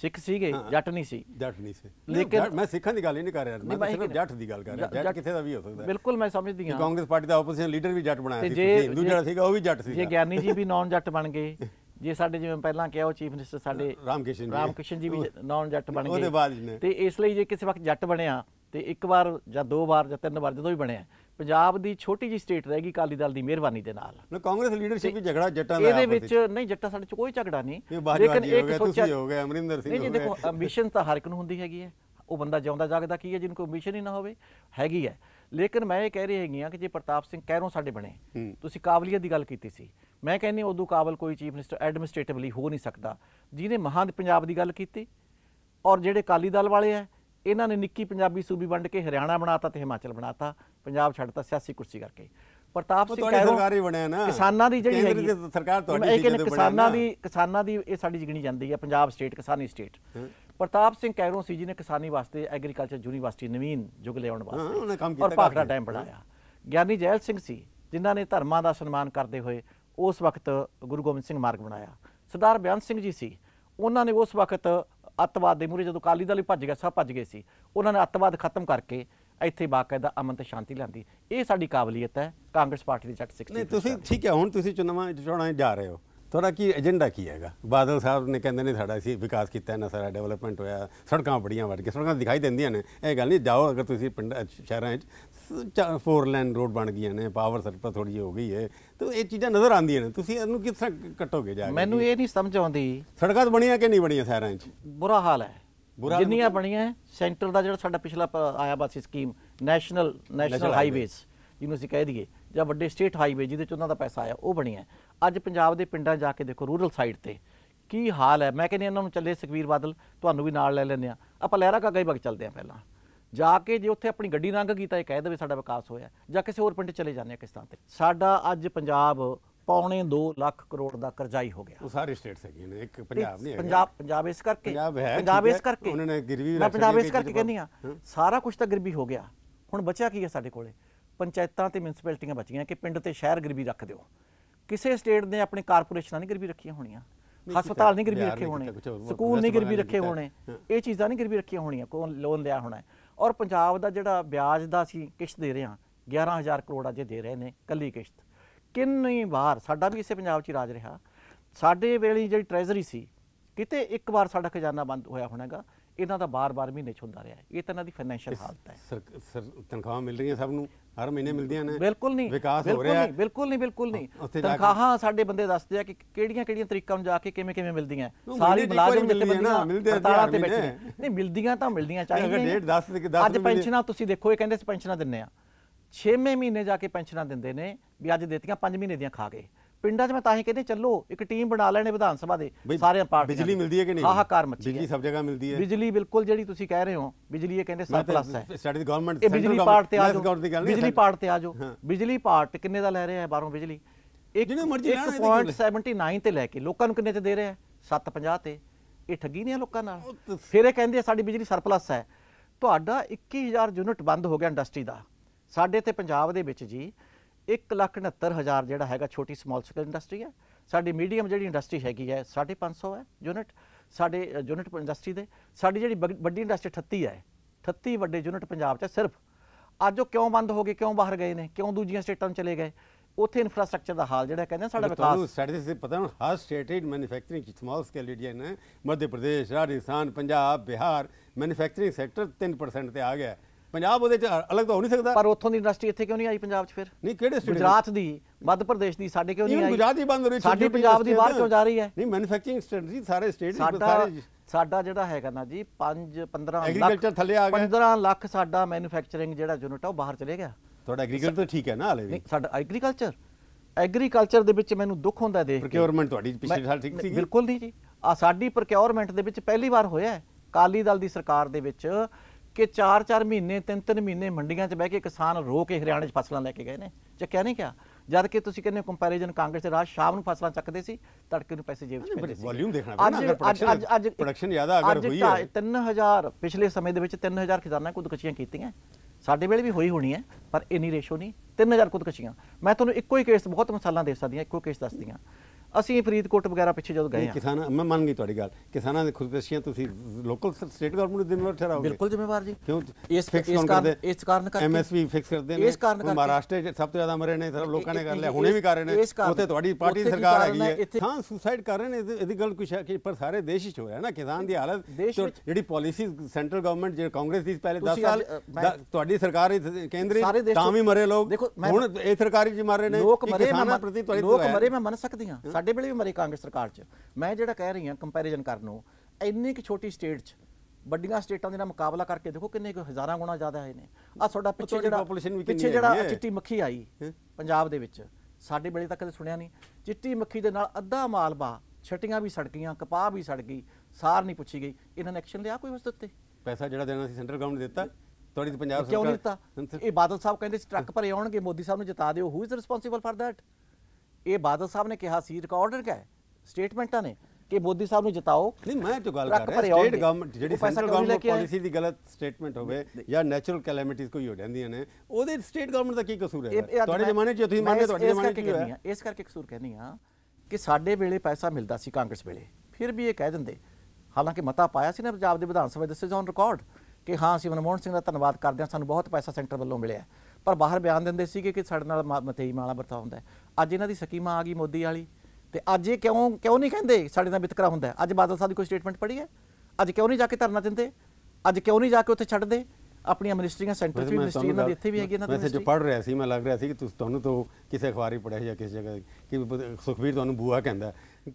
ਸਿੱਖ ਸੀਗੇ ਜੱਟ ਨਹੀਂ ਸੀ ਜੱਟ ਨਹੀਂ ਸੀ ਲੇਕਿਨ ਮੈਂ ਸਿੱਖਾਂ ਦੀ ਗੱਲ ਹੀ ਨਹੀਂ ਕਰ ਰਿਹਾ ਮੈਂ ਸਿਰਫ ਜੱਟ ਦੀ ਗੱਲ ਕਰ ਰਿਹਾ ਜੱਟ ਕਿੱਥੇ ਦਾ ਵੀ ਹੋ ਸਕਦਾ ਬਿਲਕੁਲ ਮੈਂ ਸਮਝਦੀ ਹਾਂ ਕਾਂਗਰਸ ਪਾਰਟੀ ਦਾ ਆਪੋਜੀਸ਼ਨ ਲੀਡਰ ਵੀ ਜੱਟ ਬਣਾਇਆ ਸੀ ਹਿੰਦੂ ਜਿਹੜਾ ਸੀਗਾ ਉਹ ਵੀ ਜੱਟ ਸੀ ਜੇ ਗਿਆਨੀ ਜੀ ਵੀ ਨੌਨ ਜੱਟ ਬਣ ਗਏ ਜੇ ਸਾਡੇ ਜਿਵੇਂ ਪਹਿਲਾਂ ਕਿਹਾ ਉਹ ਚੀਫ ਮਿਨਿਸਟਰ ਸਾਡੇ ਰਾਮਕਿਸ਼ਨ ਜੀ ਰਾਮਕਿਸ਼ਨ ਜੀ ਵੀ ਨੌਨ ਜੱਟ ਬਣ ਗਏ ਤੇ ਇਸ ਲਈ ਜੇ ਕਿਸੇ ਵਕਤ ਜੱਟ ਬਣਿਆ ਤੇ ਇੱਕ ਵਾਰ ਜਾਂ ਦੋ ਵਾਰ ਜਾਂ ਤਿੰਨ ਵਾਰ ਜਦੋਂ ਵੀ ਬਣਿਆ ਪੰਜਾਬ ਦੀ ਛੋਟੀ ਜੀ ਸਟੇਟ ਰਹਿ ਗਈ ਕਾਲੀ ਦਲ ਦੀ ਮਿਹਰਬਾਨੀ ਦੇ ਨਾਲ ਨਾ ਕਾਂਗਰਸ ਲੀਡਰਸ਼ਿਪ ਵੀ ਝਗੜਾ ਜੱਟਾਂ ਦਾ ਇਹਦੇ ਵਿੱਚ ਨਹੀਂ ਜੱਟਾਂ ਸਾਡੇ ਚ ਕੋਈ ਝਗੜਾ ਨਹੀਂ ਲੇਕਿਨ ਇੱਕ ਸੋਚਿਆ ਹੋ ਗਿਆ ਅਮਰਿੰਦਰ ਸਿੰਘ ਨਹੀਂ ਜੀ ਦੇਖੋ ਮਿਸ਼ਨ ਤਾਂ ਹਰ ਇੱਕ ਨੂੰ ਹੁੰਦੀ ਹੈਗੀ ਹੈ ਉਹ ਬੰਦਾ ਜਿਉਂਦਾ ਜਾਗਦਾ ਕੀ ਹੈ ਜਿਹਨੂੰ ਕੋ ਮਿਸ਼ਨ ਹੀ ਨਾ ਹੋਵੇ ਹੈਗੀ ਹੈ ਲੇਕਿਨ ਮੈਂ ਇਹ ਕਹਿ ਰਹੀ ਹੈਗੀ ਆ ਕਿ ਜੇ ਪ੍ਰਤਾਪ ਸਿੰਘ ਕਹਿਰੋਂ ਸਾਡੇ ਬਣੇ ਤੁਸੀਂ ਕਾਬਲੀਅਤ ਦੀ ਗੱਲ ਕੀਤੀ ਸੀ ਮੈਂ ਕਹਿੰਨੀ ਉਦੋਂ ਕਾਬਲ ਕੋਈ ਚੀਫ ਮਿਨਿਸਟਰ ਐਡਮਿਨਿਸਟ੍ਰੇਟਿਵਲੀ ਹੋ ਨਹੀਂ ਸਕਦਾ ਜਿਹਨੇ ਮਹਾਨ ਪੰਜਾਬ ਦੀ ਗੱਲ ਕੀਤੀ ਔਰ ਜਿਹੜੇ ਕਾਲੀ ਦਲ ਵਾਲੇ ਆ ਇਹਨਾਂ ਨੇ ਨਿੱਕੀ ਪੰਜਾਬੀ ਸੂਬੀ ਵੰਡ ਕੇ ਹਰਿਆਣਾ ਬਣਾਤਾ ਤੇ ਹਿਮਾਚਲ ਬਣਾਤਾ ਪੰਜਾਬ ਛੱਡਤਾ ਸਿਆਸੀ ਕੁਰਸੀ ਕਰਕੇ ਪ੍ਰਤਾਪ ਸਿੰਘ ਕੈਰੋਂ ਸਰਕਾਰ ਹੀ ਬਣਿਆ ਨਾ ਕਿਸਾਨਾਂ ਦੀ ਜਿਹੜੀ ਹੈਗੀ ਸਰਕਾਰ ਤੁਹਾਡੀ ਸੀ ਜਦੋਂ ਕਿਸਾਨਾਂ ਦੀ ਕਿਸਾਨਾਂ ਦੀ ਇਹ ਸਾਡੀ ਜਗਣੀ ਜਾਂਦੀ ਹੈ ਪੰਜਾਬ ਸਟੇਟ ਕਿਸਾਨੀ ਸਟੇਟ ਪ੍ਰਤਾਪ ਸਿੰਘ ਕੈਰੋਂ ਸੀ ਜੀ ਨੇ ਕਿਸਾਨੀ ਵਾਸਤੇ ਐਗਰੀਕਲਚਰ ਯੂਨੀਵਰਸਿਟੀ ਨਵੀਨ ਜੁਗ ਲਿਆਉਣ ਵਾਸਤੇ ਔਰ ਪਾਕੜਾ ਡੈਮ ਬਣਾਇਆ ਗਿਆਨੀ ਜੈਲ ਸਿੰਘ ਸੀ ਜਿਨ੍ਹਾਂ ਨੇ ਧਰਮਾਂ ਦਾ ਸਨਮਾਨ ਕਰਦੇ ਹੋਏ ਉਸ ਵਕਤ ਗੁਰੂ ਗੋਬਿੰਦ ਸਿੰਘ ਮਾਰਗ ਬਣਾਇਆ ਸਰਦਾਰ ਬਿਆਨ ਸਿੰਘ ਜੀ ਸੀ ਉਹਨਾਂ ਨੇ ਉਸ ਵਕਤ ਅੱਤਵਾਦ ਦੇ ਮੂਰੇ ਜਦੋਂ ਕਾਲੀ ਦਲ ਭੱਜ ਗਿਆ ਸਭ ਭੱਜ ਗਏ ਸੀ ਉਹਨਾਂ ਨੇ ਅੱਤਵਾਦ ਖਤਮ ਕਰਕੇ ਇੱਥੇ ਬਾਕਾਇਦਾ ਅਮਨ ਤੇ ਸ਼ਾਂਤੀ ਲਿਆਂਦੀ ਇਹ ਸਾਡੀ ਕਾਬਲੀਅਤ ਹੈ ਕਾਂਗਰਸ ਪਾਰਟੀ ਦੇ ਜੱਟ ਸਿੱਖੀ ਨਹੀਂ ਤੁਸੀਂ ਠੀਕ ਹੈ ਹੁਣ ਤੁਸੀਂ ਚੁਣਾਵਾਂ ਚੁਣਾਂ ਜਾ ਰਹੇ ਹੋ ਤੁਹਾਡਾ ਕੀ ਏਜੰਡਾ ਕੀ ਹੈਗਾ ਬਾਦਲ ਸਾਹਿਬ ਨੇ ਕਹਿੰਦੇ ਨੇ ਸਾਡਾ ਅਸੀਂ ਵਿਕਾਸ ਕੀਤਾ ਨਾ ਸਾਰਾ ਡਿਵੈਲਪਮੈਂਟ ਹੋਇਆ ਸੜਕਾਂ ਬੜੀਆਂ ਵੜ ਗਈਆਂ ਸੜਕਾਂ ਦਿਖਾਈ ਦਿੰਦੀਆਂ ਨੇ ਇਹ ਗੱਲ ਨਹੀਂ ਜਾਓ ਅਗਰ ਤੁਸੀਂ ਪਿੰਡ ਸ਼ਹਿਰਾਂ 'ਚ ਫੋਰ ਲੈਨ ਰੋਡ ਬਣ ਗਈਆਂ ਨੇ ਪਾਵਰ ਸਰਪਰ ਥੋੜੀ ਹੋ ਗਈ ਹੈ ਤਾਂ ਇਹ ਚੀਜ਼ਾਂ ਨਜ਼ਰ ਆਉਂਦੀਆਂ ਨੇ ਤੁਸੀਂ ਇਹਨੂੰ ਕਿਸ ਤਰ੍ਹਾਂ ਕੱਟੋਗੇ ਜਾ ਕੇ ਮੈਨੂੰ ਇਹ ਨਹੀਂ ਸਮਝ ਆਉਂਦੀ ਸੜਕਾਂ ਤਾਂ ਬਣੀਆਂ ਕਿ ਨਹੀਂ ਬਣੀਆਂ ਸ਼ਹਿਰਾਂ 'ਚ ਬੁਰਾ ਹਾਲ ਹੈ ਜਿੰਨੀਆਂ ਬਣੀਆਂ ਸੈਂਟਰ ਦਾ ਜਿਹੜਾ ਸਾਡਾ ਪਿਛਲਾ ਆਇਆ ਬਾਸੀ ਸਕੀਮ ਨੈਸ਼ਨਲ ਨੈਸ਼ਨਲ ਹਾਈਵੇਜ਼ ਜਿਹਨੂੰ ਅਸੀਂ ਕਹਿ ਦਈਏ ਜਾਂ ਵੱਡੇ ਸਟੇਟ ਹਾਈਵੇ ਜਿਹਦੇ 'ਚ ਉਹਨਾਂ ਦਾ ਪੈਸਾ ਆਇਆ ਉਹ ਬਣੀਆਂ ਅੱਜ ਪੰਜਾਬ ਦੇ ਪਿੰਡਾਂ ਜਾ ਕੇ ਦੇਖੋ ਰੂਰਲ ਸਾਈਡ ਤੇ ਕੀ ਹਾਲ ਹੈ ਮੈਂ ਕਹਿੰਦੀ ਇਹਨਾਂ ਨੂੰ ਚੱਲੇ ਸੁਖਵੀਰ ਬਾਦਲ ਤੁਹਾਨੂੰ ਵੀ ਨਾਲ ਲੈ ਲੈਂਦੇ ਆ ਆਪਾਂ ਲਹਿਰਾ ਕਾਗਾ ਹੀ ਬਗ ਚੱਲਦੇ ਆ ਪਹਿਲਾਂ ਜਾ ਕੇ ਜੇ ਉੱਥੇ ਆਪਣੀ ਗੱਡੀ ਰੰਗ ਕੀਤਾ ਇਹ ਕਹਿ ਦੇਵੇ ਸਾਡਾ ਵਿਕਾਸ ਹੋਇਆ ਜਾਂ ਕਿਸੇ ਹੋਰ ਪਿੰਡ ਚਲੇ ਜਾਂਦੇ ਆ ਕਿਸ ਤੇ ਸਾਡਾ ਅੱਜ ਪੰਜਾਬ ਪੌਣੇ 2 ਲੱਖ ਕਰੋੜ ਦਾ ਕਰਜ਼ਾਈ ਹੋ ਗਿਆ ਉਹ ਸਾਰੇ ਸਟੇਟਸ ਹੈਗੀਆਂ ਨੇ ਇੱਕ ਪੰਜਾਬ ਨਹੀਂ ਹੈ ਪੰਜਾਬ ਪੰਜਾਬ ਇਸ ਕਰਕੇ ਪੰਜਾਬ ਇਸ ਕਰਕੇ ਉਹਨਾਂ ਨੇ ਗਿਰਵੀ ਰੱਖੀ ਪੰਜਾਬ ਇਸ ਕਰਕੇ ਕਹਿੰਦੀ ਆ ਸਾਰਾ ਕੁਝ ਤਾਂ ਗਿਰਵੀ ਹੋ ਗਿਆ ਹੁਣ ਬਚਿਆ ਕੀ ਹੈ ਸਾਡੇ ਕੋਲੇ ਪੰਚਾਇਤਾਂ ਤੇ ਮਿਊਨਿਸਪੈਲਿਟੀਆਂ ਬਚੀਆਂ ਕਿ ਪਿੰਡ ਤੇ ਸ਼ਹਿਰ ਗਿਰਵੀ ਰੱਖ ਦਿਓ ਕਿਸੇ ਸਟੇਟ ਨੇ ਆਪਣੇ ਕਾਰਪੋਰੇਸ਼ਨਾਂ ਨਹੀਂ ਗਿਰਵੀ ਰੱਖੀਆਂ ਹੋਣੀਆਂ ਹਸਪਤਾਲ ਨਹੀਂ ਗਿਰਵੀ ਰੱਖੇ ਹੋਣੇ ਸਕੂਲ ਨਹੀਂ ਗਿਰਵੀ ਰੱਖੇ ਹੋਣੇ ਇਹ ਚੀਜ਼ਾਂ ਨਹੀਂ ਗਿਰਵੀ ਰੱਖੀਆਂ ਹੋਣੀਆਂ ਕੋਈ ਲੋਨ ਲਿਆ ਹੋਣਾ ਔਰ ਪੰਜਾਬ ਦਾ ਜਿਹੜਾ ਵਿਆਜ ਦਾ ਸੀ ਕਿਸ਼ਤ ਦੇ ਰਹੇ ਹਾਂ 11000 ਕਰੋੜ ਅਜੇ ਦੇ ਰਹੇ ਨੇ ਕੱਲੀ ਕਿਸ਼ਤ ਕਿੰਨੀ ਵਾਰ ਸਾਡਾ ਵੀ ਇਸੇ ਪੰਜਾਬ 'ਚ ਰਾਜ ਰਿਹਾ ਸਾਡੇ ਵੇਲੇ ਜਿਹੜੀ ਟ੍ਰੈਜ਼ਰੀ ਸੀ ਕਿਤੇ ਇੱਕ ਵਾਰ ਸਾਡਾ ਖਜ਼ਾਨਾ ਬੰਦ ਹੋਇਆ ਹੋਣਾਗਾ ਇਹਨਾਂ ਦਾ ਬਾਰ-ਬਾਰ ਮਹੀਨੇ 'ਚ ਹੁੰਦਾ ਰਿਹਾ ਇਹ ਤਾਂ ਇਹਨਾਂ ਦੀ ਫਾਈਨੈਂਸ਼ੀਅਲ ਹਾਲਤ ਹੈ ਸਰ ਤਨਖਾਹਾਂ ਮਿਲ ਰਹੀਆਂ ਸਭ ਨੂੰ ਹਰ ਮਹੀਨੇ ਮਿਲਦੀਆਂ ਨੇ ਬਿਲਕੁਲ ਨਹੀਂ ਵਿਕਾਸ ਹੋ ਰਿਹਾ ਹੈ ਬਿਲਕੁਲ ਨਹੀਂ ਬਿਲਕੁਲ ਨਹੀਂ ਤਨਖਾਹਾਂ ਸਾਡੇ ਬੰਦੇ ਦੱਸਦੇ ਆ ਕਿ ਕਿਹੜੀਆਂ ਕਿਹੜੀਆਂ ਤਰੀਕਾਂ ਨੂੰ ਜਾ ਕੇ ਕਿਵੇਂ ਕਿਵੇਂ ਮਿਲਦੀਆਂ ਸਾਰੀ ਮੁਲਾਜ਼ਮ ਜਿੱਥੇ ਬੰਦੀਆਂ ਤਾਰਾਂ ਤੇ ਬੈਠੇ ਨਹੀਂ ਮਿਲਦੀਆਂ ਤਾਂ ਮਿਲਦੀਆਂ ਚਾਹੀਦੀਆਂ ਅਗਰ ਡੇਟ 10 ਕਿ 10 ਅੱਜ ਪੈਨਸ਼ਨਾਂ ਤੁਸੀਂ ਦੇਖੋ ਇਹ ਕਹਿੰਦੇ ਪੈਨਸ਼ਨਾਂ ਦਿੰਨੇ ਆ 6ਵੇਂ ਮਹੀਨੇ ਜਾ ਕੇ ਪੈਨਸ਼ਨਾਂ ਦਿੰਦੇ ਨੇ ਵੀ ਅੱਜ ਦਿੱਤੀਆਂ 5 ਮਹੀਨੇ ਦੀਆਂ ਖਾ ਗਏ ਪਿੰਡਾਂ 'ਚ ਮੈਂ ਤਾਂ ਹੀ ਕਹਿੰਦੇ ਚੱਲੋ ਇੱਕ ਟੀਮ ਬਣਾ ਲੈਣੇ ਵਿਧਾਨ ਸਭਾ ਦੇ ਸਾਰਿਆਂ ਪਾਰਟੀਆਂ ਬਿਜਲੀ ਮਿਲਦੀ ਹੈ ਕਿ ਨਹੀਂ ਹਾਹਾਕਾਰ ਮੱਚੀ ਬਿਜਲੀ ਸਭ ਜਗ੍ਹਾ ਮਿਲਦੀ ਹੈ ਬਿਜਲੀ ਬਿਲਕੁਲ ਜਿਹੜੀ ਤੁਸੀਂ ਕਹਿ ਰਹੇ ਹੋ ਬਿਜਲੀ ਇਹ ਕਹਿੰਦੇ ਪਲੱਸ ਹੈ ਸਾਡੀ ਗਵਰਨਮੈਂਟ ਬਿਜਲੀ ਪਾਰਟ ਤੇ ਆ ਜਾਓ ਬਿਜਲੀ ਪਾਰਟ ਤੇ ਆ ਜਾਓ ਬਿਜਲੀ ਪਾਰਟ ਕਿੰਨੇ ਦਾ ਲੈ ਰਿਹਾ ਹੈ ਬਾਹਰੋਂ ਬਿਜਲੀ ਇੱਕ ਮਰਜ਼ੀ 1.79 ਤੇ ਲੈ ਕੇ ਲੋਕਾਂ ਨੂੰ ਕਿੰਨੇ ਤੇ ਦੇ ਰਿਹਾ 750 ਤੇ ਇਹ ਠੱਗੀ ਨਹੀਂ ਆ ਲੋਕਾਂ ਨਾਲ ਫਿਰ ਇਹ ਕਹਿੰਦੇ ਸਾਡੀ ਬਿਜਲੀ ਸਰਪਲਸ ਹੈ ਤੁਹਾਡਾ 21000 ਯੂਨਿਟ ਬੰਦ ਹੋ ਗਿਆ ਇੰਡਸਟਰੀ ਦਾ ਸਾਡੇ ਤੇ ਪੰਜਾਬ ਦੇ ਵਿੱਚ ਜੀ 179000 ਜਿਹੜਾ ਹੈਗਾ ਛੋਟੀ ਸਮਾਲ ਸਕੇਲ ਇੰਡਸਟਰੀ ਹੈ ਸਾਡੀ ਮੀਡੀਅਮ ਜਿਹੜੀ ਇੰਡਸਟਰੀ ਹੈਗੀ ਹੈ 550 ਹੈ ਯੂਨਿਟ ਸਾਡੇ ਯੂਨਿਟ ਇੰਡਸਟਰੀ ਦੇ ਸਾਡੀ ਜਿਹੜੀ ਵੱਡੀ ਇੰਡਸਟਰੀ 38 ਹੈ 38 ਵੱਡੇ ਯੂਨਿਟ ਪੰਜਾਬ 'ਚ ਸਿਰਫ ਅੱਜ ਉਹ ਕਿਉਂ ਬੰਦ ਹੋ ਗਏ ਕਿਉਂ ਬਾਹਰ ਗਏ ਨੇ ਕਿਉਂ ਦੂਜੀਆਂ ਸਟੇਟਾਂ 'ਚ ਚਲੇ ਗਏ ਉੱਥੇ ਇਨਫਰਾਸਟ੍ਰਕਚਰ ਦਾ ਹਾਲ ਜਿਹੜਾ ਕਹਿੰਦੇ ਸਾਡਾ ਵਿਕਾਸ ਤੁਹਾਨੂੰ ਸਾਡੇ ਦੇ ਪਤਾ ਹਰ state in manufacturing small scale India ਨੇ ਮੱਧ ਪ੍ਰਦੇਸ਼ ਰਾਜਸਥਾਨ ਪੰਜਾਬ ਬਿਹਾਰ ਮੈਨੂਫੈਕਚਰਿੰਗ ਸੈਕਟਰ 3% ਤੇ ਆ ਗਿਆ ਪੰਜਾਬ ਉਹਦੇ ਚ ਅਲੱਗ ਤਾਂ ਹੋ ਨਹੀਂ ਸਕਦਾ ਪਰ ਉੱਥੋਂ ਦੀ ਇੰਡਸਟਰੀ ਇੱਥੇ ਕਿਉਂ ਨਹੀਂ ਆਈ ਪੰਜਾਬ ਚ ਫਿਰ ਨਹੀਂ ਕਿਹੜੇ ਸਟੇਟ ਗੁਜਰਾਤ ਦੀ ਮੱਧ ਪ੍ਰਦੇਸ਼ ਦੀ ਸਾਡੇ ਕਿਉਂ ਨਹੀਂ ਆਈ ਗੁਜਰਾਤ ਹੀ ਬੰਦ ਹੋ ਰਹੀ ਸਾਡੀ ਪੰਜਾਬ ਦੀ ਬਾਹਰ ਕਿਉਂ ਜਾ ਰਹੀ ਹੈ ਨਹੀਂ ਮੈਨੂਫੈਕਚਰਿੰਗ ਇੰਡਸਟਰੀ ਸਾਰੇ ਸਟੇਟ ਸਾਰੇ ਸਾਡਾ ਜਿਹੜਾ ਹੈਗਾ ਨਾ ਜੀ 5 15 ਲੱਖ ਐਗਰੀਕਲਚਰ ਥੱਲੇ ਆ ਗਿਆ 15 ਲੱਖ ਸਾਡਾ ਮੈਨੂਫੈਕਚਰਿੰਗ ਜਿਹੜਾ ਯੂਨਿਟ ਆ ਉਹ ਬਾਹਰ ਚਲੇ ਗਿਆ ਤੁਹਾਡਾ ਐਗਰੀਕਲਚਰ ਤਾਂ ਠੀਕ ਹੈ ਨਾ ਹਲੇ ਵੀ ਸਾਡਾ ਐਗਰੀਕਲਚਰ ਐਗਰੀਕਲਚਰ ਦੇ ਵਿੱਚ ਮੈਨੂੰ ਦੁੱਖ ਹੁੰਦਾ ਦੇਖ ਕੇ ਪ੍ਰੋਕਿਉਰਮੈਂਟ ਤੁਹਾਡੀ ਪਿਛਲੇ ਸਾਲ ਠੀਕ ਸੀ ਬਿਲਕੁਲ ਨਹੀਂ ਜੀ ਆ ਸਾਡੀ ਪ੍ਰੋਕਿਉਰਮੈਂਟ ਦੇ ਵਿੱਚ ਪਹਿਲੀ ਵਾਰ ਹੋਇਆ ਹੈ ਕਾਲੀ ਦਲ ਦੀ ਸਰਕਾਰ ਦੇ ਵਿੱਚ ਕਿ 4-4 ਮਹੀਨੇ 3-3 ਮਹੀਨੇ ਮੰਡੀਆਂ 'ਚ ਬਹਿ ਕੇ ਕਿਸਾਨ ਰੋ ਕੇ ਹਰਿਆਣੇ 'ਚ ਫਸਲਾਂ ਲੈ ਕੇ ਗਏ ਨੇ ਚੱਕਿਆ ਨਹੀਂ ਕਿਆ ਜਦ ਕਿ ਤੁਸੀਂ ਕਹਿੰਦੇ ਕੰਪੈਰੀਜ਼ਨ ਕਾਂਗਰਸ ਦੇ ਰਾਜ ਸ਼ਾਮ ਨੂੰ ਫਸਲਾਂ ਚੱਕਦੇ ਸੀ ਤੜਕੇ ਨੂੰ ਪੈਸੇ ਜੇਬ 'ਚ ਪੈਂਦੇ ਸੀ ਵੋਲਿਊਮ ਦੇਖਣਾ ਪੈਂਦਾ ਅੱਜ ਅੱਜ ਪ੍ਰੋਡਕਸ਼ਨ ਜ਼ਿਆਦਾ ਅਗਰ ਹੋਈ ਹੈ ਅੱਜ 3000 ਪਿਛਲੇ ਸਮੇਂ ਦੇ ਵਿੱਚ 3000 ਖਜ਼ਾਨਾ ਕੁਦਕਚੀਆਂ ਕੀਤੀਆਂ ਸਾਡੇ ਵੇਲੇ ਵੀ ਹੋਈ ਹੋਣੀ ਹੈ ਪਰ ਇਨੀ ਰੇਸ਼ੋ ਨਹੀਂ 3000 ਕੁਦਕਸ਼ੀਆਂ ਮੈਂ ਤੁਹਾਨੂੰ ਇੱਕੋ ਹੀ ਕੇਸ ਬਹੁਤ ਮਸਾਲਾ ਦੇ ਸਕਦੀ ਹਾਂ ਇੱਕੋ ਕੇਸ ਦੱਸਦੀ ਹਾਂ ਅਸੀਂ ਫਰੀਦਕੋਟ ਵਗੈਰਾ ਪਿੱਛੇ ਜਦੋਂ ਗਏ ਆ ਕਿਸਾਨਾਂ ਮੈਂ ਮੰਨ ਗਈ ਤੁਹਾਡੀ ਗੱਲ ਕਿਸਾਨਾਂ ਦੇ ਖੁਦਕਸ਼ੀਆਂ ਤੁਸੀਂ ਲੋਕਲ ਸਟੇਟ ਗਵਰਨਮੈਂਟ ਦੇ ਨਾਲ ਠਹਿਰਾਓਗੇ ਬਿਲਕੁਲ ਜ਼ਿੰਮੇਵਾਰ ਜੀ ਕਿਉਂ ਇਸ ਇਸ ਕਾਰਨ ਇਸ ਕਾਰਨ ਕਰਕੇ ਐਮਐਸਵੀ ਫਿਕਸ ਕਰਦੇ ਨੇ ਇਸ ਕਾਰਨ ਕਰਕੇ ਮਹਾਰਾਸ਼ਟਰ ਚ ਸਭ ਤੋਂ ਜ਼ਿਆਦਾ ਮਰੇ ਨੇ ਸਰ ਲੋਕਾਂ ਨੇ ਕਰ ਲਿਆ ਹੁਣੇ ਵੀ ਕਰ ਰਹੇ ਨੇ ਉੱਥੇ ਤੁਹਾਡੀ ਪਾਰਟੀ ਸਰਕਾਰ ਸਰਕਾਰ ਹੈਗੀ ਹੈ ਹਾਂ ਸੁਸਾਈਡ ਕਰ ਰਹੇ ਨੇ ਇਹਦੀ ਗੱਲ ਕੁਛ ਹੈ ਕਿ ਪਰ ਸਾਰੇ ਦੇਸ਼ ਵਿੱਚ ਹੋ ਰਿਹਾ ਨਾ ਕਿਸਾਨ ਦੀ ਹਾਲਤ ਜਿਹੜੀ ਪਾਲਿਸੀ ਸੈਂਟਰਲ ਗਵਰਨਮੈਂਟ ਜਿਹੜੀ ਕਾਂਗਰਸ ਦੀ ਪਹਿਲੇ 10 ਸਾਲ ਤੁਹਾਡੀ ਸਰਕਾਰ ਕੇਂਦਰੀ ਤਾਂ ਵੀ ਮਰੇ ਲੋਕ ਹੁਣ ਇਹ ਸਰਕਾਰੀ ਜੀ ਮਰ ਰਹੇ ਨੇ ਲੋਕ ਮਰੇ ਮੈਂ ਪ੍ਰਤੀ ਤੁਹਾਡੀ ਲੋਕ ਮਰੇ ਮੈਂ ਮੰਨ ਸਕਦੀ ਹਾਂ ਸਾਡੇ ਵੇਲੇ ਵੀ ਮਰੇ ਕਾਂਗਰਸ ਸਰਕਾਰ 'ਚ ਮੈਂ ਜਿਹੜਾ ਕਹਿ ਰਹੀ ਹਾਂ ਕੰਪੈਰੀਜ਼ਨ ਕਰਨ ਨੂੰ ਇੰਨੀ ਕਿ ਛੋਟੀ ਸਟੇਟ 'ਚ ਵੱਡੀਆਂ ਸਟੇਟਾਂ ਦੇ ਨਾਲ ਮੁਕਾਬਲਾ ਕਰਕੇ ਦੇਖੋ ਕਿੰਨੇ ਕੁ ਹਜ਼ਾਰਾਂ ਗੁਣਾ ਜ਼ਿਆਦਾ ਆਏ ਨੇ ਆ ਤੁਹਾਡਾ ਪਿੱਛੇ ਜਿਹੜਾ ਪਿੱਛੇ ਜਿਹੜਾ ਚਿੱਟੀ ਮੱਖੀ ਆਈ ਪੰਜਾਬ ਦੇ ਵਿੱਚ ਸਾਡੇ ਵੇਲੇ ਤੱਕ ਕਦੇ ਸੁਣਿਆ ਨਹੀਂ ਚਿੱਟੀ ਮੱਖੀ ਦੇ ਨਾਲ ਅੱਧਾ ਮਾਲਵਾ ਛਟੀਆਂ ਵੀ ਸੜ ਗਈਆਂ ਕਪਾਹ ਵੀ ਸੜ ਗਈ ਸਾਰ ਨਹੀਂ ਪੁੱਛੀ ਗਈ ਇਹਨਾਂ ਨੇ ਐਕਸ਼ਨ ਲਿਆ ਕੋਈ ਉਸ ਉੱਤੇ ਪੈਸਾ ਜਿਹੜਾ ਦੇਣਾ ਸੀ ਸੈਂਟਰ ਗਵਰਨਮੈਂਟ ਦਿੱਤਾ ਤੁਹਾਡੀ ਪੰਜਾਬ ਸਰਕਾਰ ਕਿਉਂ ਨਹੀਂ ਦਿੱਤਾ ਇਹ ਬਾਦਲ ਸਾਹਿਬ ਕਹਿੰਦੇ ਸੀ ਟਰੱਕ ਭਰੇ ਆਉਣਗੇ ਮੋਦੀ ਸਾਹਿਬ ਨੂੰ ਜਿਤਾ ਦਿਓ who is responsible for that ਇਹ ਬਾਦਲ ਸਾਹਿਬ ਨੇ ਕਿਹਾ ਸੀ ਰਿਕਾਰਡਡ ਹੈ ਸਟੇਟਮੈਂਟਾਂ ਨੇ ਕਿ ਮੋਦੀ ਸਾਹਿਬ ਨੂੰ ਜਿਤਾਓ ਨਹੀਂ ਮੈਂ ਜੋ ਗੱਲ ਕਰ ਰਿਹਾ ਸਟੇਟ ਗਵਰਨਮੈਂਟ ਜਿਹੜੀ ਸੈਂਟਰਲ ਗਵਰਨਮੈਂਟ ਪਾਲਿਸੀ ਦੀ ਗਲਤ ਸਟੇਟਮੈਂਟ ਹੋਵੇ ਜਾਂ ਨੈਚੁਰਲ ਕੈਲੈਮਿਟੀਜ਼ ਕੋਈ ਹੋ ਜਾਂਦੀਆਂ ਨੇ ਉਹਦੇ ਸਟੇਟ ਗਵਰਨਮੈਂਟ ਦਾ ਕੀ ਕਸੂਰ ਹੈ ਤੁਹਾਡੇ ਜ਼ਮਾਨੇ 'ਚ ਤੁਸੀਂ ਮੰਨਦੇ ਤੁਹਾਡੇ ਜ਼ਮਾਨੇ 'ਚ ਕੀ ਹੋਇਆ ਇਸ ਕਰਕੇ ਕਸੂਰ ਕਹਿੰਦੀ ਆ ਕਿ ਸਾਡੇ ਵੇਲੇ ਪੈਸਾ ਮਿਲਦਾ ਸੀ ਕਾਂਗਰਸ ਵੇਲੇ ਫਿਰ ਵੀ ਇਹ ਕਹਿ ਦਿੰਦੇ ਹਾਲਾਂਕਿ ਮਤਾ ਪਾਇਆ ਸੀ ਨਾ ਪੰਜਾਬ ਦੇ ਵਿਧਾਨ ਸਭਾ ਦੇ ਸਿਜ਼ ਰਿਕਾਰਡ ਕਿ ਹਾਂ ਅਸੀਂ ਮਨਮੋਹਨ ਸਿੰਘ ਦਾ ਧੰਨਵਾਦ ਕਰਦੇ ਹਾਂ ਸਾਨੂੰ ਬਹੁਤ ਪੈਸਾ ਸੈਂਟਰ ਵੱਲੋਂ ਮਿਲਿਆ ਪਰ ਬਾਹਰ ਬਿਆਨ ਦਿੰਦੇ ਸੀ ਕਿ ਸਾਡੇ ਨਾਲ ਮਤੇਈ ਮਾਲਾ ਵਰਤਾ ਹੁੰਦਾ ਅੱਜ ਇਹਨਾਂ ਦੀ ਸਕੀਮਾ ਆ ਗਈ ਮੋਦੀ ਵਾਲੀ ਤੇ ਅੱਜ ਇਹ ਕਿਉਂ ਕਿਉਂ ਨਹੀਂ ਕਹਿੰਦੇ ਸਾਡੇ ਨਾਲ ਵਿਤਕਰਾ ਹੁੰਦਾ ਅੱਜ ਬਾਦਲ ਸਾਹਿਬ ਦੀ ਕੋਈ ਸਟੇਟਮੈਂਟ ਪੜੀ ਹੈ ਅੱਜ ਕਿਉਂ ਨਹੀਂ ਜਾ ਕੇ ਧਰਨਾ ਦਿੰਦੇ ਅੱਜ ਕਿਉਂ ਨਹੀਂ ਜਾ ਕੇ ਉੱਥੇ ਛੱਡਦੇ ਆਪਣੀਆਂ ਮਿਨਿਸਟਰੀਆਂ ਸੈਂਟਰ ਵੀ ਮਿਨਿਸਟਰੀ ਇਹਨਾਂ ਦੀ ਇੱਥੇ ਵੀ ਹੈਗੀ ਇਹਨਾਂ ਦੀ ਵੈਸੇ ਜੋ ਪੜ ਰਿਹਾ ਸੀ ਮੈਂ ਲੱਗ ਰਿਹਾ ਸੀ ਕਿ ਤੁਹਾਨੂੰ ਤੋਂ ਕਿਸੇ ਅਖਬਾਰੀ ਪੜਿਆ ਜਾਂ ਕਿਸੇ ਜਗ੍ਹਾ ਕਿ ਸੁਖਬੀਰ ਤੁਹਾਨੂੰ ਬੂਆ ਕਹਿੰਦਾ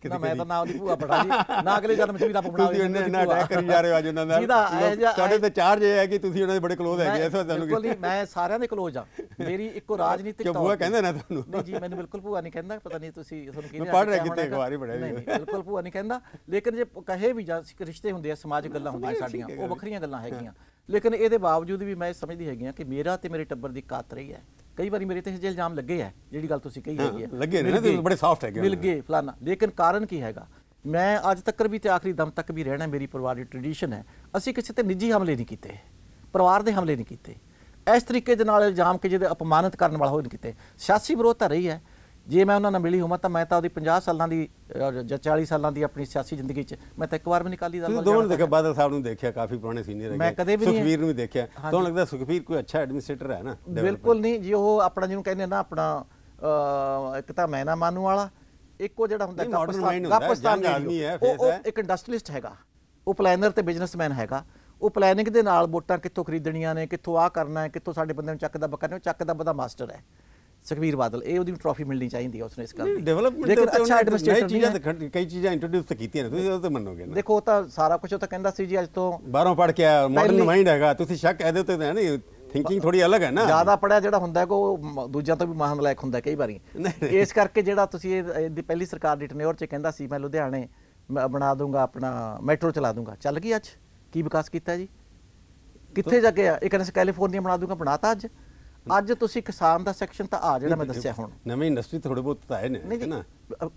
ਨਾ ਮੈਂ ਤਾਂ ਨਾ ਉਹਦੀ ਭੂਆ ਪੜਾ ਜੀ ਨਾ ਅਗਲੇ ਜਨਮ ਚ ਵੀ ਰੱਬ ਬਣਾਵੇ ਤੁਸੀਂ ਇਹਨਾਂ ਨਾਲ ਅਟੈਕ ਕਰੀ ਜਾ ਰਹੇ ਹੋ ਅੱਜ ਉਹਨਾਂ ਨਾਲ ਤੁਹਾਡੇ ਤੇ ਚਾਰਜ ਇਹ ਹੈ ਕਿ ਤੁਸੀਂ ਉਹਨਾਂ ਦੇ ਬੜੇ ਕਲੋਜ਼ ਹੈਗੇ ਐਸਾ ਤੁਹਾਨੂੰ ਬਿਲਕੁਲ ਮੈਂ ਸਾਰਿਆਂ ਦੇ ਕਲੋਜ਼ ਆ ਮੇਰੀ ਇੱਕੋ ਰਾਜਨੀਤਿਕ ਤੌਰ ਭੂਆ ਕਹਿੰਦੇ ਨਾ ਤੁਹਾਨੂੰ ਨਹੀਂ ਜੀ ਮੈਨੂੰ ਬਿਲਕੁਲ ਭੂਆ ਨਹੀਂ ਕਹਿੰਦਾ ਪਤਾ ਨਹੀਂ ਤੁਸੀਂ ਤੁਹਾਨੂੰ ਕਿਹਨੇ ਪੜ ਰਿਹਾ ਕਿਤੇ ਇੱਕ ਵਾਰੀ ਪੜਿਆ ਨਹੀਂ ਬਿਲਕੁਲ ਭੂਆ ਨਹੀਂ ਕਹਿੰਦਾ ਲੇਕਿਨ ਜੇ ਕਹੇ ਵੀ ਜਾਂ ਰਿਸ਼ਤੇ ਹੁੰਦੇ ਆ ਸਮਾਜਿਕ ਗੱਲਾਂ ਹੁੰਦੀਆਂ ਸਾਡੀਆਂ ਉਹ ਵੱਖਰੀਆਂ ਗੱਲਾਂ ਹੈਗੀਆਂ ਲੇਕਿਨ ਇਹਦੇ ਬਾਵਜੂਦ ਵੀ ਮੈਂ ਸਮਝਦੀ ਹੈਗੀ ਆ ਕਿ ਮੇਰਾ ਤੇ ਮੇਰੇ ਟੱਬਰ ਦੀ ਕਾਤ ਰਹੀ ਹੈ ਕਈ ਵਾਰੀ ਮੇਰੇ ਤੇ ਇਹ ਜਿਹੇ ਇਲਜ਼ਾਮ ਲੱਗੇ ਆ ਜਿਹੜੀ ਗੱਲ ਤੁਸੀਂ ਕਹੀ ਹੈਗੀ ਆ ਲੱਗੇ ਨੇ ਤੇ ਬੜੇ ਸਾਫਟ ਹੈਗੇ ਮਿਲ ਗਏ ਫਲਾਣਾ ਲੇਕਿਨ ਕਾਰਨ ਕੀ ਹੈਗਾ ਮੈਂ ਅੱਜ ਤੱਕ ਵੀ ਤੇ ਆਖਰੀ ਦਮ ਤੱਕ ਵੀ ਰਹਿਣਾ ਮੇਰੀ ਪਰਿਵਾਰ ਦੀ ਟ੍ਰੈਡੀਸ਼ਨ ਹੈ ਅਸੀਂ ਕਿਸੇ ਤੇ ਨਿੱਜੀ ਹਮਲੇ ਨਹੀਂ ਕੀਤੇ ਪਰਿਵਾਰ ਦੇ ਹਮਲੇ ਨਹੀਂ ਕੀਤੇ ਇਸ ਤਰੀਕੇ ਦੇ ਨਾਲ ਇਲਜ਼ਾਮ ਕਿ ਜਿਹਦੇ ਅਪਮਾਨਿਤ ਕਰਨ ਵਾਲਾ ਨਹੀਂ ਕੀਤੇ ਸਿਆਸੀ ਵਿਰੋਧ ਤਾਂ ਰਹੀ ਹੈ ਜੇ ਮੈਂ ਉਹਨਾਂ ਨਾਲ ਮਿਲੀ ਹੋਵਾਂ ਤਾਂ ਮੈਂ ਤਾਂ ਉਹਦੀ 50 ਸਾਲਾਂ ਦੀ ਜਾਂ 40 ਸਾਲਾਂ ਦੀ ਆਪਣੀ ਸਿਆਸੀ ਜ਼ਿੰਦਗੀ 'ਚ ਮੈਂ ਤਾਂ ਇੱਕ ਵਾਰ ਵੀ ਨਹੀਂ ਕਾਲੀ ਦਲ ਵੱਲ ਦੋਨੋਂ ਦੇਖਿਆ ਬਾਦਲ ਸਾਹਿਬ ਨੂੰ ਦੇਖਿਆ ਕਾਫੀ ਪੁਰਾਣੇ ਸੀਨੀਅਰ ਹੈਗੇ ਮੈਂ ਕਦੇ ਵੀ ਨਹੀਂ ਸੁਖਵੀਰ ਨੂੰ ਵੀ ਦੇਖਿਆ ਤੁਹਾਨੂੰ ਲੱਗਦਾ ਸੁਖਵੀਰ ਕੋਈ ਅੱਛਾ ਐਡਮਿਨਿਸਟ੍ਰੇਟਰ ਹੈ ਨਾ ਬਿਲਕੁਲ ਨਹੀਂ ਜੀ ਉਹ ਆਪਣਾ ਜਿਹਨੂੰ ਕਹਿੰਦੇ ਨਾ ਆਪਣਾ ਇੱਕ ਤਾਂ ਮੈਂ ਨਾ ਮਾਨੂ ਵਾਲਾ ਇੱਕ ਉਹ ਜਿਹੜਾ ਹੁੰਦਾ ਕਾਪਸਤਾਨ ਕਾਪਸਤਾਨ ਆਦਮੀ ਹੈ ਉਹ ਇੱਕ ਇੰਡਸਟਰੀਲਿਸਟ ਹੈਗਾ ਉਹ ਪਲੈਨਰ ਤੇ ਬਿਜ਼ਨਸਮੈਨ ਹੈਗਾ ਉਹ ਪਲੈਨਿੰਗ ਦੇ ਨਾਲ ਵੋਟਾਂ ਕਿੱਥੋਂ ਖਰੀਦਣੀਆਂ ਨੇ ਕਿੱਥੋਂ ਆ ਕਰਨਾ ਹੈ ਕਿੱਥੋਂ ਸਾਡੇ ਬੰਦੇ ਨੂੰ ਦਾ ਬੱਕਰ ਨੇ ਉਹ ਦਾ ਬਦਾ ਮਾਸਟਰ ਹੈ ਸੁਖਵੀਰ ਬਾਦਲ ਇਹ ਉਹਦੀ ਟਰਾਫੀ ਮਿਲਣੀ ਚਾਹੀਦੀ ਹੈ ਉਸਨੇ ਇਸ ਗੱਲ ਦੀ ਡਿਵੈਲਪਮੈਂਟ ਲੇਕਿਨ ਅੱਛਾ ਐਡਮਿਨਿਸਟ੍ਰੇਟਰ ਚੀਜ਼ਾਂ ਕਈ ਚੀਜ਼ਾਂ ਇੰਟਰੋਡਿਊਸ ਤਾਂ ਕੀਤੀਆਂ ਨੇ ਤੁਸੀਂ ਉਹ ਤਾਂ ਮੰਨੋਗੇ ਨਾ ਦੇਖੋ ਉਹ ਤਾਂ ਸਾਰਾ ਕੁਝ ਉਹ ਤਾਂ ਕਹਿੰਦਾ ਸੀ ਜੀ ਅੱਜ ਤੋਂ ਬਾਹਰੋਂ ਪੜ ਕੇ ਆਇਆ ਮਾਡਰਨ ਮਾਈਂਡ ਹੈਗਾ ਤੁਸੀਂ ਸ਼ੱਕ ਇਹਦੇ ਉੱਤੇ ਹੈ ਨਹੀਂ ਥਿੰਕਿੰਗ ਥੋੜੀ ਅਲੱਗ ਹੈ ਨਾ ਜਿਆਦਾ ਪੜਿਆ ਜਿਹੜਾ ਹੁੰਦਾ ਹੈ ਕੋ ਦੂਜਿਆਂ ਤੋਂ ਵੀ ਮਹਾਨ ਲਾਇਕ ਹੁੰਦਾ ਕਈ ਵਾਰੀ ਇਸ ਕਰਕੇ ਜਿਹੜਾ ਤੁਸੀਂ ਇਹ ਪਹਿਲੀ ਸਰਕਾਰ ਦੀ ਟਨਿਓਰ 'ਚ ਕਹਿੰਦਾ ਸੀ ਮੈਂ ਲੁਧਿਆਣੇ ਬਣਾ ਦੂੰਗਾ ਆਪਣਾ ਮੈਟਰੋ ਚਲਾ ਦੂੰਗਾ ਚੱਲ ਗਈ ਅੱਜ ਕੀ ਵਿਕਾਸ ਕੀਤਾ ਜੀ ਕਿੱਥੇ ਜਾ ਕੇ ਇੱਕ ਨੇ ਕੈਲੀਫੋਰਨੀਆ ਬਣਾ ਦੂੰਗਾ ਬਣਾਤਾ ਅੱਜ ਅੱਜ ਤੁਸੀਂ ਕਿਸਾਨ ਦਾ ਸੈਕਸ਼ਨ ਤਾਂ ਆ ਜਿਹੜਾ ਮੈਂ ਦੱਸਿਆ ਹੁਣ ਨਵੀਂ ਇੰਡਸਟਰੀ ਥੋੜੇ ਬਹੁਤ ਤਾਂ ਨੇ ਹੈ ਨਾ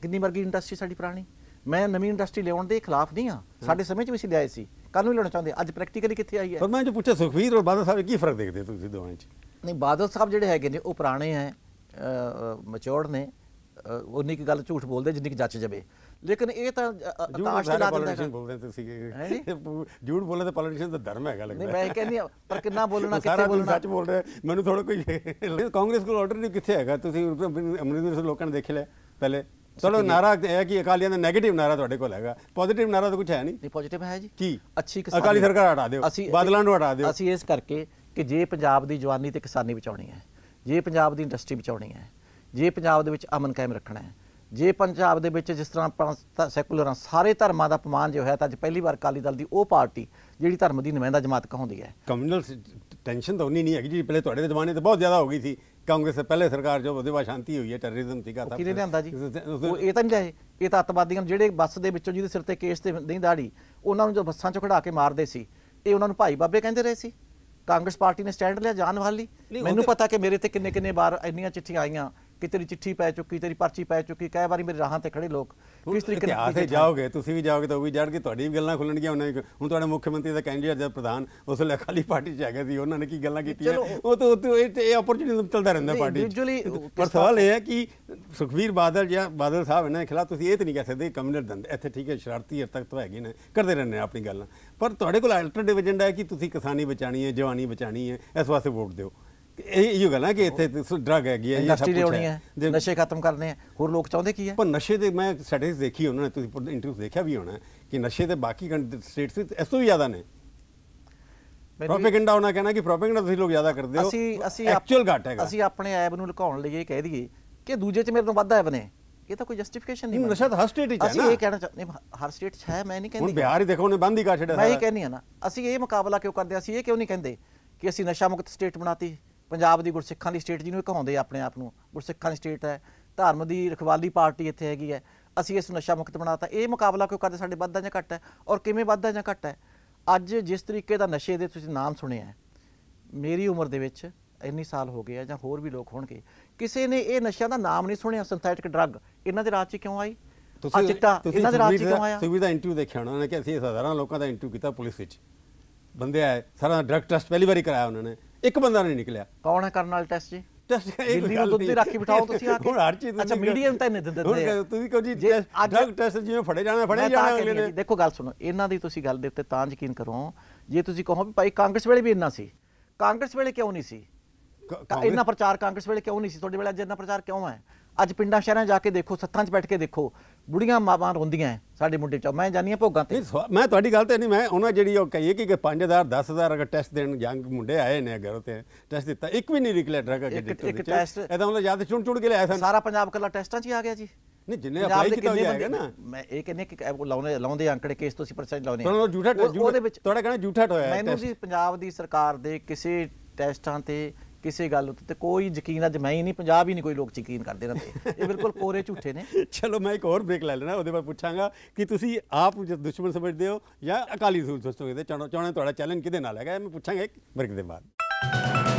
ਕਿੰਨੀ ਵਰਗੀ ਇੰਡਸਟਰੀ ਸਾਡੀ ਪੁਰਾਣੀ ਮੈਂ ਨਵੀਂ ਇੰਡਸਟਰੀ ਲਿਆਉਣ ਦੇ ਖਿਲਾਫ ਨਹੀਂ ਆ ਸਾਡੇ ਸਮੇਂ 'ਚ ਵੀ ਸੀ ਲਿਆਏ ਸੀ ਕੱਲ ਨੂੰ ਲਿਆਉਣਾ ਚਾਹੁੰਦੇ ਅੱਜ ਪ੍ਰੈਕਟੀਕਲੀ ਕਿੱਥੇ ਆਈ ਹੈ ਪਰ ਮੈਂ ਜੋ ਪੁੱਛਿਆ ਸੁਖਵੀਰ ਔਰ ਬਾਦਲ ਸਾਹਿਬ ਕੀ ਫਰਕ ਦੇਖਦੇ ਤੁਸੀਂ ਦੋਵਾਂ 'ਚ ਨਹੀਂ ਬਾਦਲ ਸਾਹਿਬ ਜਿਹੜੇ ਹੈਗੇ ਨੇ ਉਹ ਪੁਰਾਣੇ ਹੈ ਮਚੋਰਡ ਨੇ ਉਹਨੇ ਕੀ ਗੱਲ ਝੂਠ ਬੋਲਦੇ ਜਿੰਨੀ ਕਿ ਜੱਜ ਜਵੇ ਲੇਕਿਨ ਇਹ ਤਾਂ ਆਕਾਸ਼ ਤੇ ਲਾ ਦਿੰਦਾ ਹੈ ਬੋਲਦੇ ਤੁਸੀਂ ਝੂਠ ਬੋਲਣਾ ਤਾਂ ਪੋਲੀਟਿਸ਼ੀਅਨ ਦਾ ਧਰਮ ਹੈਗਾ ਲੱਗਦਾ ਨਹੀਂ ਮੈਂ ਕਹਿੰਦੀ ਪਰ ਕਿੰਨਾ ਬੋਲਣਾ ਕਿੱਥੇ ਬੋਲਣਾ ਸੱਚ ਬੋਲ ਰਿਹਾ ਮੈਨੂੰ ਥੋੜਾ ਕੋਈ (laughs) ਕਾਂਗਰਸ ਕੋਲ ਆਰਡਰ ਨਹੀਂ ਕਿੱਥੇ ਹੈਗਾ ਤੁਸੀਂ ਅਮਰਿੰਦਰ ਸਿੰਘ ਲੋਕਾਂ ਨੇ ਦੇਖ ਲਿਆ ਪਹਿਲੇ ਚਲੋ ਨਾਰਾ ਹੈ ਕਿ ਅਕਾਲੀਆਂ ਦਾ 네ਗੇਟਿਵ ਨਾਰਾ ਤੁਹਾਡੇ ਕੋਲ ਹੈਗਾ ਪੋਜ਼ਿਟਿਵ ਨਾਰਾ ਤਾਂ ਕੁਝ ਹੈ ਨਹੀਂ ਨਹੀਂ ਪੋਜ਼ਿਟਿਵ ਹੈ ਜੀ ਕੀ ਅੱਛੀ ਕਿਸਾਨ ਅਕਾਲੀ ਸਰਕਾਰ ਹਟਾ ਦਿਓ ਬਾਦਲਾਂ ਨੂੰ ਹਟਾ ਦਿਓ ਅਸੀਂ ਇਸ ਕਰਕੇ ਕਿ ਜੇ ਪੰਜਾਬ ਦੀ ਜਵਾਨੀ ਤੇ ਕਿਸਾਨੀ ਬਚਾਉਣੀ ਹੈ ਜੇ ਪੰਜਾਬ ਦੀ ਇੰਡਸਟਰੀ ਬਚਾਉਣੀ ਹੈ ਜੇ ਪੰਜਾਬ ਦੇ ਵਿੱਚ ਅਮਨ ਕਾਇਮ ਰੱਖਣਾ ਹੈ ਜੇ ਪੰਜਾਬ ਦੇ ਵਿੱਚ ਜਿਸ ਤਰ੍ਹਾਂ ਆਪਾਂ ਸੈਕੂਲਰਾਂ ਸਾਰੇ ਧਰਮਾਂ ਦਾ ਅਪਮਾਨ ਜੋ ਹੋਇਆ ਤਾਂ ਅੱਜ ਪਹਿਲੀ ਵਾਰ ਕਾਲੀ ਦਲ ਦੀ ਉਹ ਪਾਰਟੀ ਜਿਹੜੀ ਧਰਮ ਦੀ ਨੁਮਾਇੰਦਾ ਜਮਾਤ ਕਹਾਉਂਦੀ ਹੈ ਕਮਿਊਨਲ ਟੈਨਸ਼ਨ ਤਾਂ ਉਨੀ ਨਹੀਂ ਹੈਗੀ ਜੀ ਪਹਿਲੇ ਤੁਹਾਡੇ ਜ਼ਮਾਨੇ ਤੇ ਬਹੁਤ ਜ਼ਿਆਦਾ ਹੋ ਗਈ ਸੀ ਕਾਂਗਰਸ ਦੇ ਪਹਿਲੇ ਸਰਕਾਰ ਜੋ ਉਹਦੇ ਬਾਅਦ ਸ਼ਾਂਤੀ ਹੋਈ ਹੈ ਟੈਰਰਿਜ਼ਮ ਸੀਗਾ ਤਾਂ ਕਿਹਦੇ ਲਿਆਂਦਾ ਜੀ ਉਹ ਇਹ ਤਾਂ ਨਹੀਂ ਜਾਏ ਇਹ ਤਾਂ ਅੱਤਵਾਦੀਆਂ ਜਿਹੜੇ ਬੱਸ ਦੇ ਵਿੱਚੋਂ ਜਿਹਦੇ ਸਿਰ ਤੇ ਕੇਸ ਤੇ ਨਹੀਂ ਦਾੜੀ ਉਹਨਾਂ ਨੂੰ ਜੋ ਬੱਸਾਂ 'ਚੋਂ ਖੜਾ ਕੇ ਮਾਰਦੇ ਸੀ ਇਹ ਉਹਨਾਂ ਨੂੰ ਭਾਈ ਬਾਬੇ ਕਹਿੰਦੇ ਰਹੇ ਸੀ ਕਾਂਗਰਸ ਪਾਰਟੀ ਨੇ ਸਟੈਂਡ ਲਿਆ ਜਾਨ ਵਾਲੀ ਮੈਨੂੰ ਪਤਾ ਕਿ ਮੇਰੇ ਤੇ ਕਿੰਨੇ ਕਿੰਨੇ ਵਾਰ ਇੰਨੀਆਂ ਚਿੱਠੀਆਂ ਆਈਆਂ ਕਿ ਤੇਰੀ ਚਿੱਠੀ ਪੈ ਚੁੱਕੀ ਤੇਰੀ ਪਰਚੀ ਪੈ ਚੁੱਕੀ ਕਈ ਵਾਰੀ ਮੇਰੇ ਰਾਹਾਂ ਤੇ ਖੜੇ ਲੋਕ ਕਿਸ ਤਰੀਕੇ ਨਾਲ ਇਤਿਹਾਸੇ ਜਾਓਗੇ ਤੁਸੀਂ ਵੀ ਜਾਓਗੇ ਤਾਂ ਉਹ ਵੀ ਜਾਣ ਕੇ ਤੁਹਾਡੀ ਵੀ ਗੱਲਾਂ ਖੁੱਲਣਗੀਆਂ ਉਹਨਾਂ ਨੇ ਹੁਣ ਤੁਹਾਡੇ ਮੁੱਖ ਮੰਤਰੀ ਦਾ ਕੈਂਡੀਡੇਟ ਜਦ ਪ੍ਰਧਾਨ ਉਸ ਲਈ ਖਾਲੀ ਪਾਰਟੀ ਚ ਹੈਗਾ ਸੀ ਉਹਨਾਂ ਨੇ ਕੀ ਗੱਲਾਂ ਕੀਤੀਆਂ ਉਹ ਤਾਂ ਉਹ ਇਹ ਓਪਰਚੁਨਿਟੀ ਚੱਲਦਾ ਰਹਿੰਦਾ ਪਾਰਟੀ ਪਰ ਸਵਾਲ ਇਹ ਹੈ ਕਿ ਸੁਖਵੀਰ ਬਾਦਲ ਜਾਂ ਬਾਦਲ ਸਾਹਿਬ ਇਹਨਾਂ ਦੇ ਖਿਲਾਫ ਤੁਸੀਂ ਇਹ ਤਾਂ ਨਹੀਂ ਕਹਿ ਸਕਦੇ ਕਮਿਊਨਿਟ ਦੰਦ ਇੱਥੇ ਠੀਕ ਹੈ ਸ਼ਰਾਰਤੀ ਹਰ ਤੱਕ ਤਾਂ ਹੈਗੇ ਨੇ ਕਰਦੇ ਰਹਿੰਦੇ ਆਪਣੀ ਗੱਲਾਂ ਪਰ ਤੁਹਾਡੇ ਕੋਲ ਅਲਟਰਨੇਟਿਵ ਏਜੰਡਾ ਹੈ ਕਿ ਤੁਸੀਂ ਕਿਸਾਨੀ ਬਚਾਣੀ ਹੈ ਜਵਾਨੀ ਬਚਾਣੀ ਹੈ ਇਸ ਵਾਸਤੇ ਵੋਟ ਦਿਓ ਇਹ ਇਹੋ ਗੱਲ ਹੈ ਕਿ ਇੱਥੇ ਡਰਗ ਗਿਆ ਹੈ ਸਭ ਕੁਝ ਹੈ ਨਸ਼ੇ ਖਤਮ ਕਰਨੇ ਆ ਹੋਰ ਲੋਕ ਚਾਹੁੰਦੇ ਕੀ ਹੈ ਪਰ ਨਸ਼ੇ ਦੇ ਮੈਂ ਸਟੇਟਸ ਦੇਖੀ ਉਹਨਾਂ ਨੇ ਤੁਸੀਂ ਇੰਟਰਵਿਊ ਦੇਖਿਆ ਵੀ ਹੋਣਾ ਕਿ ਨਸ਼ੇ ਦੇ ਬਾਕੀ ਸਟੇਟਸ ਇਸ ਤੋਂ ਵੀ ਜ਼ਿਆਦਾ ਨੇ ਪ੍ਰੋਪਗੈਂਡਾ ਹੋਣਾ ਕਹਿੰਦਾ ਕਿ ਪ੍ਰੋਪਗੈਂਡਾ ਤੁਸੀਂ ਲੋਕ ਜ਼ਿਆਦਾ ਕਰਦੇ ਹੋ ਅਸੀਂ ਅਸੀਂ ਐਕਚੁਅਲ ਘਟ ਹੈਗਾ ਅਸੀਂ ਆਪਣੇ ਐਬ ਨੂੰ ਲੁਕਾਉਣ ਲਈ ਇਹ ਕਹਿ ਦਈਏ ਕਿ ਦੂਜੇ 'ਚ ਮੇਰੇ ਤੋਂ ਵੱਧ ਐਬ ਨੇ ਇਹ ਤਾਂ ਕੋਈ ਜਸਟੀਫਿਕੇਸ਼ਨ ਨਹੀਂ ਨਸ਼ਾ ਤਾਂ ਹਰ ਸਟੇਟ 'ਚ ਹੈ ਅਸੀਂ ਇਹ ਕਹਿਣਾ ਚਾਹੁੰਦੇ ਹਰ ਸਟੇਟ 'ਚ ਹੈ ਮੈਂ ਨਹੀਂ ਕਹਿੰਦੀ ਹੁਣ ਬਿਹਾਰ ਹੀ ਦੇਖੋ ਉਹਨੇ ਬੰਦ ਹੀ ਕਰ ਛੱਡਿਆ ਮੈਂ ਇਹ ਕਹਿੰਨੀ ਆ ਨਾ ਅਸੀਂ ਇਹ ਮੁਕਾਬਲਾ ਕਿਉਂ ਕਰਦੇ ਅਸੀਂ ਇਹ ਕਿਉਂ ਨਹੀਂ ਕਹਿੰਦੇ ਕਿ ਅਸੀਂ ਨਸ਼ਾ ਮੁਕਤ ਸਟੇਟ ਬਣਾਤੀ ਪੰਜਾਬ ਦੀ ਗੁਰਸਿੱਖਾਂ ਦੀ ਸਟੇਟ ਜਿਹਨੂੰ ਕਹਾਉਂਦੇ ਆਪਣੇ ਆਪ ਨੂੰ ਗੁਰਸਿੱਖਾਂ ਦੀ ਸਟੇਟ ਹੈ ਧਰਮ ਦੀ ਰਖਵਾਲੀ ਪਾਰਟੀ ਇੱਥੇ ਹੈਗੀ ਹੈ ਅਸੀਂ ਇਸ ਨਸ਼ਾ ਮੁਕਤ ਬਣਾਤਾ ਇਹ ਮੁਕਾਬਲਾ ਕਿਉਂ ਕਰਦੇ ਸਾਡੇ ਵੱਧਾਂ ਜਾਂ ਹੈ ਔਰ ਕਿਵੇਂ ਵੱਧਾਂ ਜਾਂ ਹੈ ਅੱਜ ਜਿਸ ਤਰੀਕੇ ਦਾ ਨਸ਼ੇ ਦੇ ਤੁਸੀਂ ਨਾਮ ਸੁਣਿਆ ਹੈ ਮੇਰੀ ਉਮਰ ਦੇ ਵਿੱਚ ਇੰਨੇ ਸਾਲ ਹੋ ਗਏ ਆ ਜਾਂ ਹੋਰ ਵੀ ਲੋਕ ਹੋਣਗੇ ਕਿਸੇ ਨੇ ਇਹ ਨਸ਼ਿਆਂ ਦਾ ਨਾਮ ਨਹੀਂ ਸੁਣਿਆ ਸਿੰਥੈਟਿਕ ਡਰੱਗ ਇਹਨਾਂ ਦੇ ਰਾਜ 'ਚ ਕਿਉਂ ਆਈ ਤੁਸੀਂ ਚਿੱਟਾ ਇਹਨਾਂ ਦੇ ਰਾਜ 'ਚ ਕਿਉਂ ਆਇਆ ਵੀ ਦਾ ਇੰਟਰਵਿਊ ਦੇਖਿਆ ਉਹਨਾਂ ਨੇ ਕਿ ਅਸੀਂ ਸਾਰਾ ਲੋਕਾਂ ਦਾ ਇੰਟਰਵਿਊ ਕੀਤਾ ਪੁਲਿਸ ਵਿੱਚ ਬੰਦੇ ਆਏ ਸਾਰਾ ਡਰੱਗ ਟੈਸਟ ਪਹਿਲੀ ਵਾਰੀ ਕਰਾਇਆ ਉਹਨਾਂ ਨੇ ਇੱਕ ਬੰਦਾ ਨਹੀਂ ਨਿਕਲਿਆ ਕੌਣ ਹੈ ਕਰਨ ਵਾਲਾ ਟੈਸਟ ਜੀ ਦਿੱਲੀ ਨੂੰ ਦੁੱਧ ਦੀ ਰਾਖੀ ਬਿਠਾਓ ਤੁਸੀਂ ਆ ਕੇ ਹੁਣ ਹਰ ਚੀਜ਼ ਅੱਛਾ ਮੀਡੀਅਮ ਤਾਂ ਇਹਨੇ ਦਿੰਦੇ ਨੇ ਤੁਸੀਂ ਕਹੋ ਜੀ ਡਰਗ ਟੈਸਟ ਜਿਵੇਂ ਫੜੇ ਜਾਣਾ ਫੜੇ ਜਾਣਾ ਅਗਲੇ ਨੇ ਦੇਖੋ ਗੱਲ ਸੁਣੋ ਇਹਨਾਂ ਦੀ ਤੁਸੀਂ ਗੱਲ ਦੇ ਉੱਤੇ ਤਾਂ ਯਕੀਨ ਕਰੋ ਜੇ ਤੁਸੀਂ ਕਹੋ ਵੀ ਭਾਈ ਕਾਂਗਰਸ ਵੇਲੇ ਵੀ ਇੰਨਾ ਸੀ ਕਾਂਗਰਸ ਵੇਲੇ ਕਿਉਂ ਨਹੀਂ ਸੀ ਇੰਨਾ ਪ੍ਰਚਾਰ ਕਾਂਗਰਸ ਵੇਲੇ ਕਿਉਂ ਨਹੀਂ ਸੀ ਤੁਹਾਡੇ ਵੇਲੇ ਅੱਜ ਇੰਨਾ ਪ੍ਰਚਾਰ ਕਿਉਂ ਹੈ ਅੱਜ ਪਿੰਡਾਂ ਸ਼ਹਿਰਾਂ ਜਾ ਕੇ ਦੇਖੋ ਸੱਤਾਂ 'ਚ ਬੈਠ ਕੇ ਦੇਖੋ ਬੁੜੀਆਂ ਮਾਵਾਂ ਰੋਂਦੀਆਂ ਸਾਡੇ ਮੁੰਡੇ ਚ ਮੈਂ ਜਾਣੀ ਆ ਭੋਗਾਂ ਤੇ ਮੈਂ ਤੁਹਾਡੀ ਗੱਲ ਤੇ ਨਹੀਂ ਮੈਂ ਉਹਨਾਂ ਜਿਹੜੀ ਉਹ ਕਹੀਏ ਕਿ 5000 10000 ਅਗਰ ਟੈਸਟ ਦੇਣ ਯੰਗ ਮੁੰਡੇ ਆਏ ਨੇ ਅਗਰ ਤੇ ਟੈਸਟ ਦਿੱਤਾ ਇੱਕ ਵੀ ਨਹੀਂ ਨਿਕਲਿਆ ਡਰਗ ਅਗੇ ਇੱਕ ਟੈਸਟ ਇਹਦਾ ਮਤਲਬ ਜਿਆਦਾ ਚੁਣ ਚੁਣ ਕੇ ਲਿਆ ਸਨ ਸਾਰਾ ਪੰਜਾਬ ਕੱਲਾ ਟੈਸਟਾਂ 'ਚ ਹੀ ਆ ਗਿਆ ਜੀ ਨਹੀਂ ਜਿੰਨੇ ਅਪਲਾਈ ਕੀਤਾ ਹੋਇਆ ਹੈਗਾ ਨਾ ਮੈਂ ਇਹ ਕਹਿੰਨੇ ਕਿ ਲਾਉਨੇ ਲਾਉਂਦੇ ਅੰਕੜੇ ਕੇਸ ਤੁਸੀਂ ਪਰਸੈਂਟ ਲਾਉਨੇ ਤੁਹਾਨੂੰ ਝੂਠਾ ਤੁਹਾਡਾ ਕਹਿੰਦਾ ਝੂਠਾ ਹੋਇਆ ਮੈਨੂੰ ਜੀ ਪੰਜਾਬ ਦੀ ਸਰਕਾਰ ਦੇ ਕਿਸੇ ਟੈਸਟਾਂ ਤੇ ਕਿਸੇ ਗੱਲ ਉੱਤੇ ਤੇ ਕੋਈ ਯਕੀਨ ਅੱਜ ਮੈਂ ਹੀ ਨਹੀਂ ਪੰਜਾਬ ਹੀ ਨਹੀਂ ਕੋਈ ਲੋਕ ਯਕੀਨ ਕਰਦੇ ਨਾ ਤੇ ਇਹ ਬਿਲਕੁਲ ਕੋਰੇ ਝੂਠੇ ਨੇ (laughs) ਚਲੋ ਮੈਂ ਇੱਕ ਹੋਰ ਬ੍ਰੇਕ ਲੈ ਲੈਣਾ ਉਹਦੇ ਬਾਅਦ ਪੁੱਛਾਂਗਾ ਕਿ ਤੁਸੀਂ ਆਪ ਦੁਸ਼ਮਣ ਸਮਝਦੇ ਹੋ ਜਾਂ ਅਕਾਲੀ ਦਲ ਸਮਝਦੇ ਚਾਹਣਾ ਤੁਹਾਡਾ ਚੈਲੰਜ ਕਿਹਦੇ ਨਾਲ ਹੈਗਾ ਮੈਂ ਪੁੱਛਾਂਗਾ ਇੱਕ ਬ੍ਰੇਕ ਦੇ ਬਾਅਦ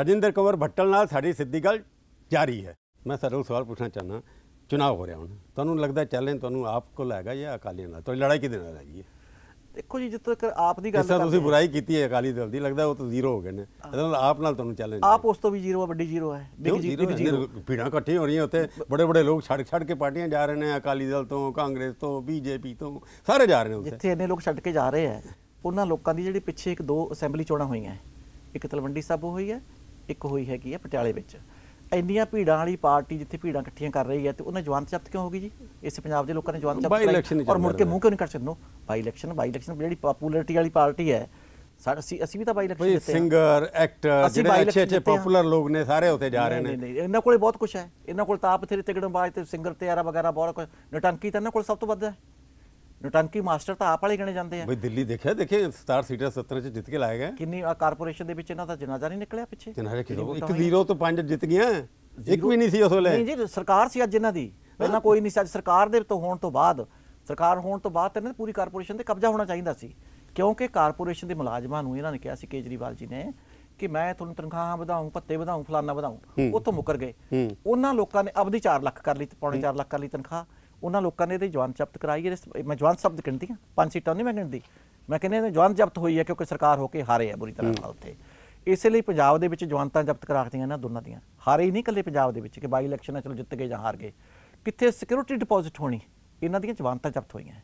ਰਜਿੰਦਰ ਕੁਮਾਰ ਭੱਟਲ ਨਾਲ ਸਾਡੀ ਸਿੱਧੀ ਗੱਲ ਜਾਰੀ ਹੈ ਮੈਂ ਸਰਲ ਸਵਾਲ ਪੁੱਛਣਾ ਚਾਹਨਾ ਚੁਣਾਵ ਹੋ ਰਿਹਾ ਹੁਣ ਤੁਹਾਨੂੰ ਲੱਗਦਾ ਚੈਲੰਜ ਤੁਹਾਨੂੰ ਆਪ ਕੋਲ ਹੈਗਾ ਜਾਂ ਅਕਾਲੀ ਨਾਲ ਤੁਹਾਡੀ ਲੜਾਈ ਕਿਹਦੇ ਨਾਲ ਹੈਗੀ ਦੇਖੋ ਜੀ ਜਿੱਦ ਤੱਕ ਆਪ ਦੀ ਗੱਲ ਹੈ ਤੁਸੀਂ ਬੁਰਾਈ ਕੀਤੀ ਹੈ ਅਕਾਲੀ ਦਲ ਦੀ ਲੱਗਦਾ ਉਹ ਤਾਂ ਜ਼ੀਰੋ ਹੋ ਗਏ ਨੇ ਇਹਨਾਂ ਆਪ ਨਾਲ ਤੁਹਾਨੂੰ ਚੈਲੰਜ ਆਪ ਉਸ ਤੋਂ ਵੀ ਜ਼ੀਰੋ ਆ ਵੱਡੀ ਜ਼ੀਰੋ ਹੈ ਬਿਗ ਜ਼ੀਰੋ ਭੀੜਾਂ ਇਕੱਠੀ ਹੋ ਰਹੀਆਂ ਉੱਥੇ ਬੜੇ ਬੜੇ ਲੋਕ ਛੱਡ ਛੱਡ ਕੇ ਪਾਰਟੀਆਂ ਜਾ ਰਹੇ ਨੇ ਅਕਾਲੀ ਦਲ ਤੋਂ ਕਾਂਗਰਸ ਤੋਂ ਬੀਜੇਪੀ ਤੋਂ ਸਾਰੇ ਜਾ ਰਹੇ ਨੇ ਉੱਥੇ ਜਿੱਥੇ ਇੰਨੇ ਲੋਕ ਛੱਡ ਕੇ ਜਾ ਰਹੇ ਆ ਉਹਨਾਂ ਲੋਕਾਂ ਦੀ ਜਿਹੜੀ ਪਿੱਛੇ ਇੱਕ ਦੋ ਅਸੈਂਬਲੀ ਚੋਣਾਂ ਹੋਈਆਂ ਇੱਕ ਤਲਵੰਡੀ ਸਾਬੋ ਹੋਈ ਹੈ ਇੱਕ ਹੋਈ ਹੈਗੀ ਆ ਪਟਿਆਲੇ ਵਿੱਚ ਇੰਨੀਆਂ ਭੀੜਾਂ ਵਾਲੀ ਪਾਰਟੀ ਜਿੱਥੇ ਭੀੜਾਂ ਇਕੱਠੀਆਂ ਕਰ ਰਹੀ ਹੈ ਤੇ ਉਹਨੇ ਜਵਾਨ ਜ਼ਬਤ ਕਿਉਂ ਹੋ ਗਈ ਜੀ ਇਸ ਪੰਜਾਬ ਦੇ ਲੋਕਾਂ ਨੇ ਜਵਾਨ ਜ਼ਬਤ ਔਰ ਮੁੜ ਕੇ ਮੂੰਹ ਕਿਉਂ ਨਹੀਂ ਕਰ ਸਕਨੋ ਬਾਈ ਇਲੈਕਸ਼ਨ ਬਾਈ ਇਲੈਕਸ਼ਨ ਜਿਹੜੀ ਪਪੂਲੈਰਿਟੀ ਵਾਲੀ ਪਾਰਟੀ ਹੈ ਅਸੀਂ ਅਸੀਂ ਵੀ ਤਾਂ ਬਾਈ ਇਲੈਕਸ਼ਨ ਦਿੱਤੇ ਸਿੰਗਰ ਐਕਟਰ ਜਿਹੜੇ ਅੱਛੇ ਅੱਛੇ ਪਪੂਲਰ ਲੋਕ ਨੇ ਸਾਰੇ ਉੱਥੇ ਜਾ ਰਹੇ ਨੇ ਨਹੀਂ ਇਹਨਾਂ ਕੋਲੇ ਬਹੁਤ ਕੁਝ ਹੈ ਇਹਨਾਂ ਕੋਲ ਤਾਂ ਆਪ ਤੇਰੇ ਤਿਗੜਨ ਬਾਜ ਤੇ ਸਿੰਗਰ ਤੇ ਆਰਾ ਵਗੈਰਾ ਬਹੁਤ ਕੁਝ ਨਟੰਕੀ ਤਾਂ ਇਹਨਾਂ ਕੋਲ ਸਭ ਤੋਂ ਵੱਧ ਹੈ ਨਟੰਕੀ ਮਾਸਟਰ ਤਾਂ ਆਪ ਵਾਲੇ ਗਣੇ ਜਾਂਦੇ ਆ ਬਈ ਦਿੱਲੀ ਦੇਖਿਆ ਦੇਖੇ 67 ਸੀਟਰ 70 ਚ ਜਿੱਤ ਕੇ ਲਾਏ ਗਏ ਕਿੰਨੀ ਆ ਕਾਰਪੋਰੇਸ਼ਨ ਦੇ ਵਿੱਚ ਇਹਨਾਂ ਦਾ ਜਨਾਜ਼ਾ ਨਹੀਂ ਨਿਕਲਿਆ ਪਿੱਛੇ ਜਨਾਜ਼ਾ ਕਿਦੋਂ 1-0 ਤੋਂ 5 ਜਿੱਤ ਗਿਆ ਇੱਕ ਵੀ ਨਹੀਂ ਸੀ ਉਸ ਵੇਲੇ ਨਹੀਂ ਜੀ ਸਰਕਾਰ ਸੀ ਅੱਜ ਇਹਨਾਂ ਦੀ ਪਹਿਲਾਂ ਕੋਈ ਨਹੀਂ ਸੀ ਅੱਜ ਸਰਕਾਰ ਦੇ ਤੋਂ ਹੋਣ ਤੋਂ ਬਾਅਦ ਸਰਕਾਰ ਹੋਣ ਤੋਂ ਬਾਅਦ ਇਹਨਾਂ ਪੂਰੀ ਕਾਰਪੋਰੇਸ਼ਨ ਤੇ ਕਬਜ਼ਾ ਹੋਣਾ ਚਾਹੀਦਾ ਸੀ ਕਿਉਂਕਿ ਕਾਰਪੋਰੇਸ਼ਨ ਦੇ ਮੁਲਾਜ਼ਮਾਂ ਨੂੰ ਇਹਨਾਂ ਨੇ ਕਿਹਾ ਸੀ ਕੇਜਰੀਵਾਲ ਜੀ ਨੇ ਕਿ ਮੈਂ ਤੁਹਾਨੂੰ ਤਨਖਾਹਾਂ ਵਧਾਉਂ ਪੱਤੇ ਵਧਾਉਂ ਫਲਾਨਾ ਵਧਾਉਂ ਉੱਥੋਂ ਮੁਕਰ ਗਏ ਉਹਨਾਂ ਲੋਕਾਂ ਨੇ ਅਬਦੀ 4 ਲੱਖ ਕਰ ਲਈ ਪੌਣੇ 4 ਲੱਖ ਕਰ ਲਈ ਤਨਖਾਹ ਉਹਨਾਂ ਲੋਕਾਂ ਨੇ ਇਹਦੇ ਜਵਾਨ ਜ਼ਬਤ ਕਰਾਈ ਹੈ ਮੈਂ ਜਵਾਨ ਸ਼ਬਦ ਕਹਿੰਦੀ ਹਾਂ ਪੰਜ ਸੀਟਾਂ ਨਹੀਂ ਮੈਂ ਕਹਿੰਦੀ ਮੈਂ ਕਹਿੰਦੇ ਇਹਨੇ ਜਵਾਨ ਜ਼ਬਤ ਹੋਈ ਹੈ ਕਿਉਂਕਿ ਸਰਕਾਰ ਹੋ ਕੇ ਹਾਰੇ ਹੈ ਬੁਰੀ ਤਰ੍ਹਾਂ ਨਾਲ ਉੱਥੇ ਇਸੇ ਲਈ ਪੰਜਾਬ ਦੇ ਵਿੱਚ ਜਵਾਨਤਾ ਜ਼ਬਤ ਕਰਾਖਦੀਆਂ ਨਾ ਦੋਨਾਂ ਦੀਆਂ ਹਾਰੇ ਹੀ ਨਹੀਂ ਕੱਲੇ ਪੰਜਾਬ ਦੇ ਵਿੱਚ ਕਿ ਬਾਈ ਇਲੈਕਸ਼ਨਾਂ ਚਲੋ ਜਿੱਤ ਗਏ ਜਾਂ ਹਾਰ ਗਏ ਕਿੱਥੇ ਸਿਕਿਉਰਿਟੀ ਡਿਪੋਜ਼ਿਟ ਹੋਣੀ ਇਹਨਾਂ ਦੀਆਂ ਜਵਾਨਤਾ ਜ਼ਬਤ ਹੋਈਆਂ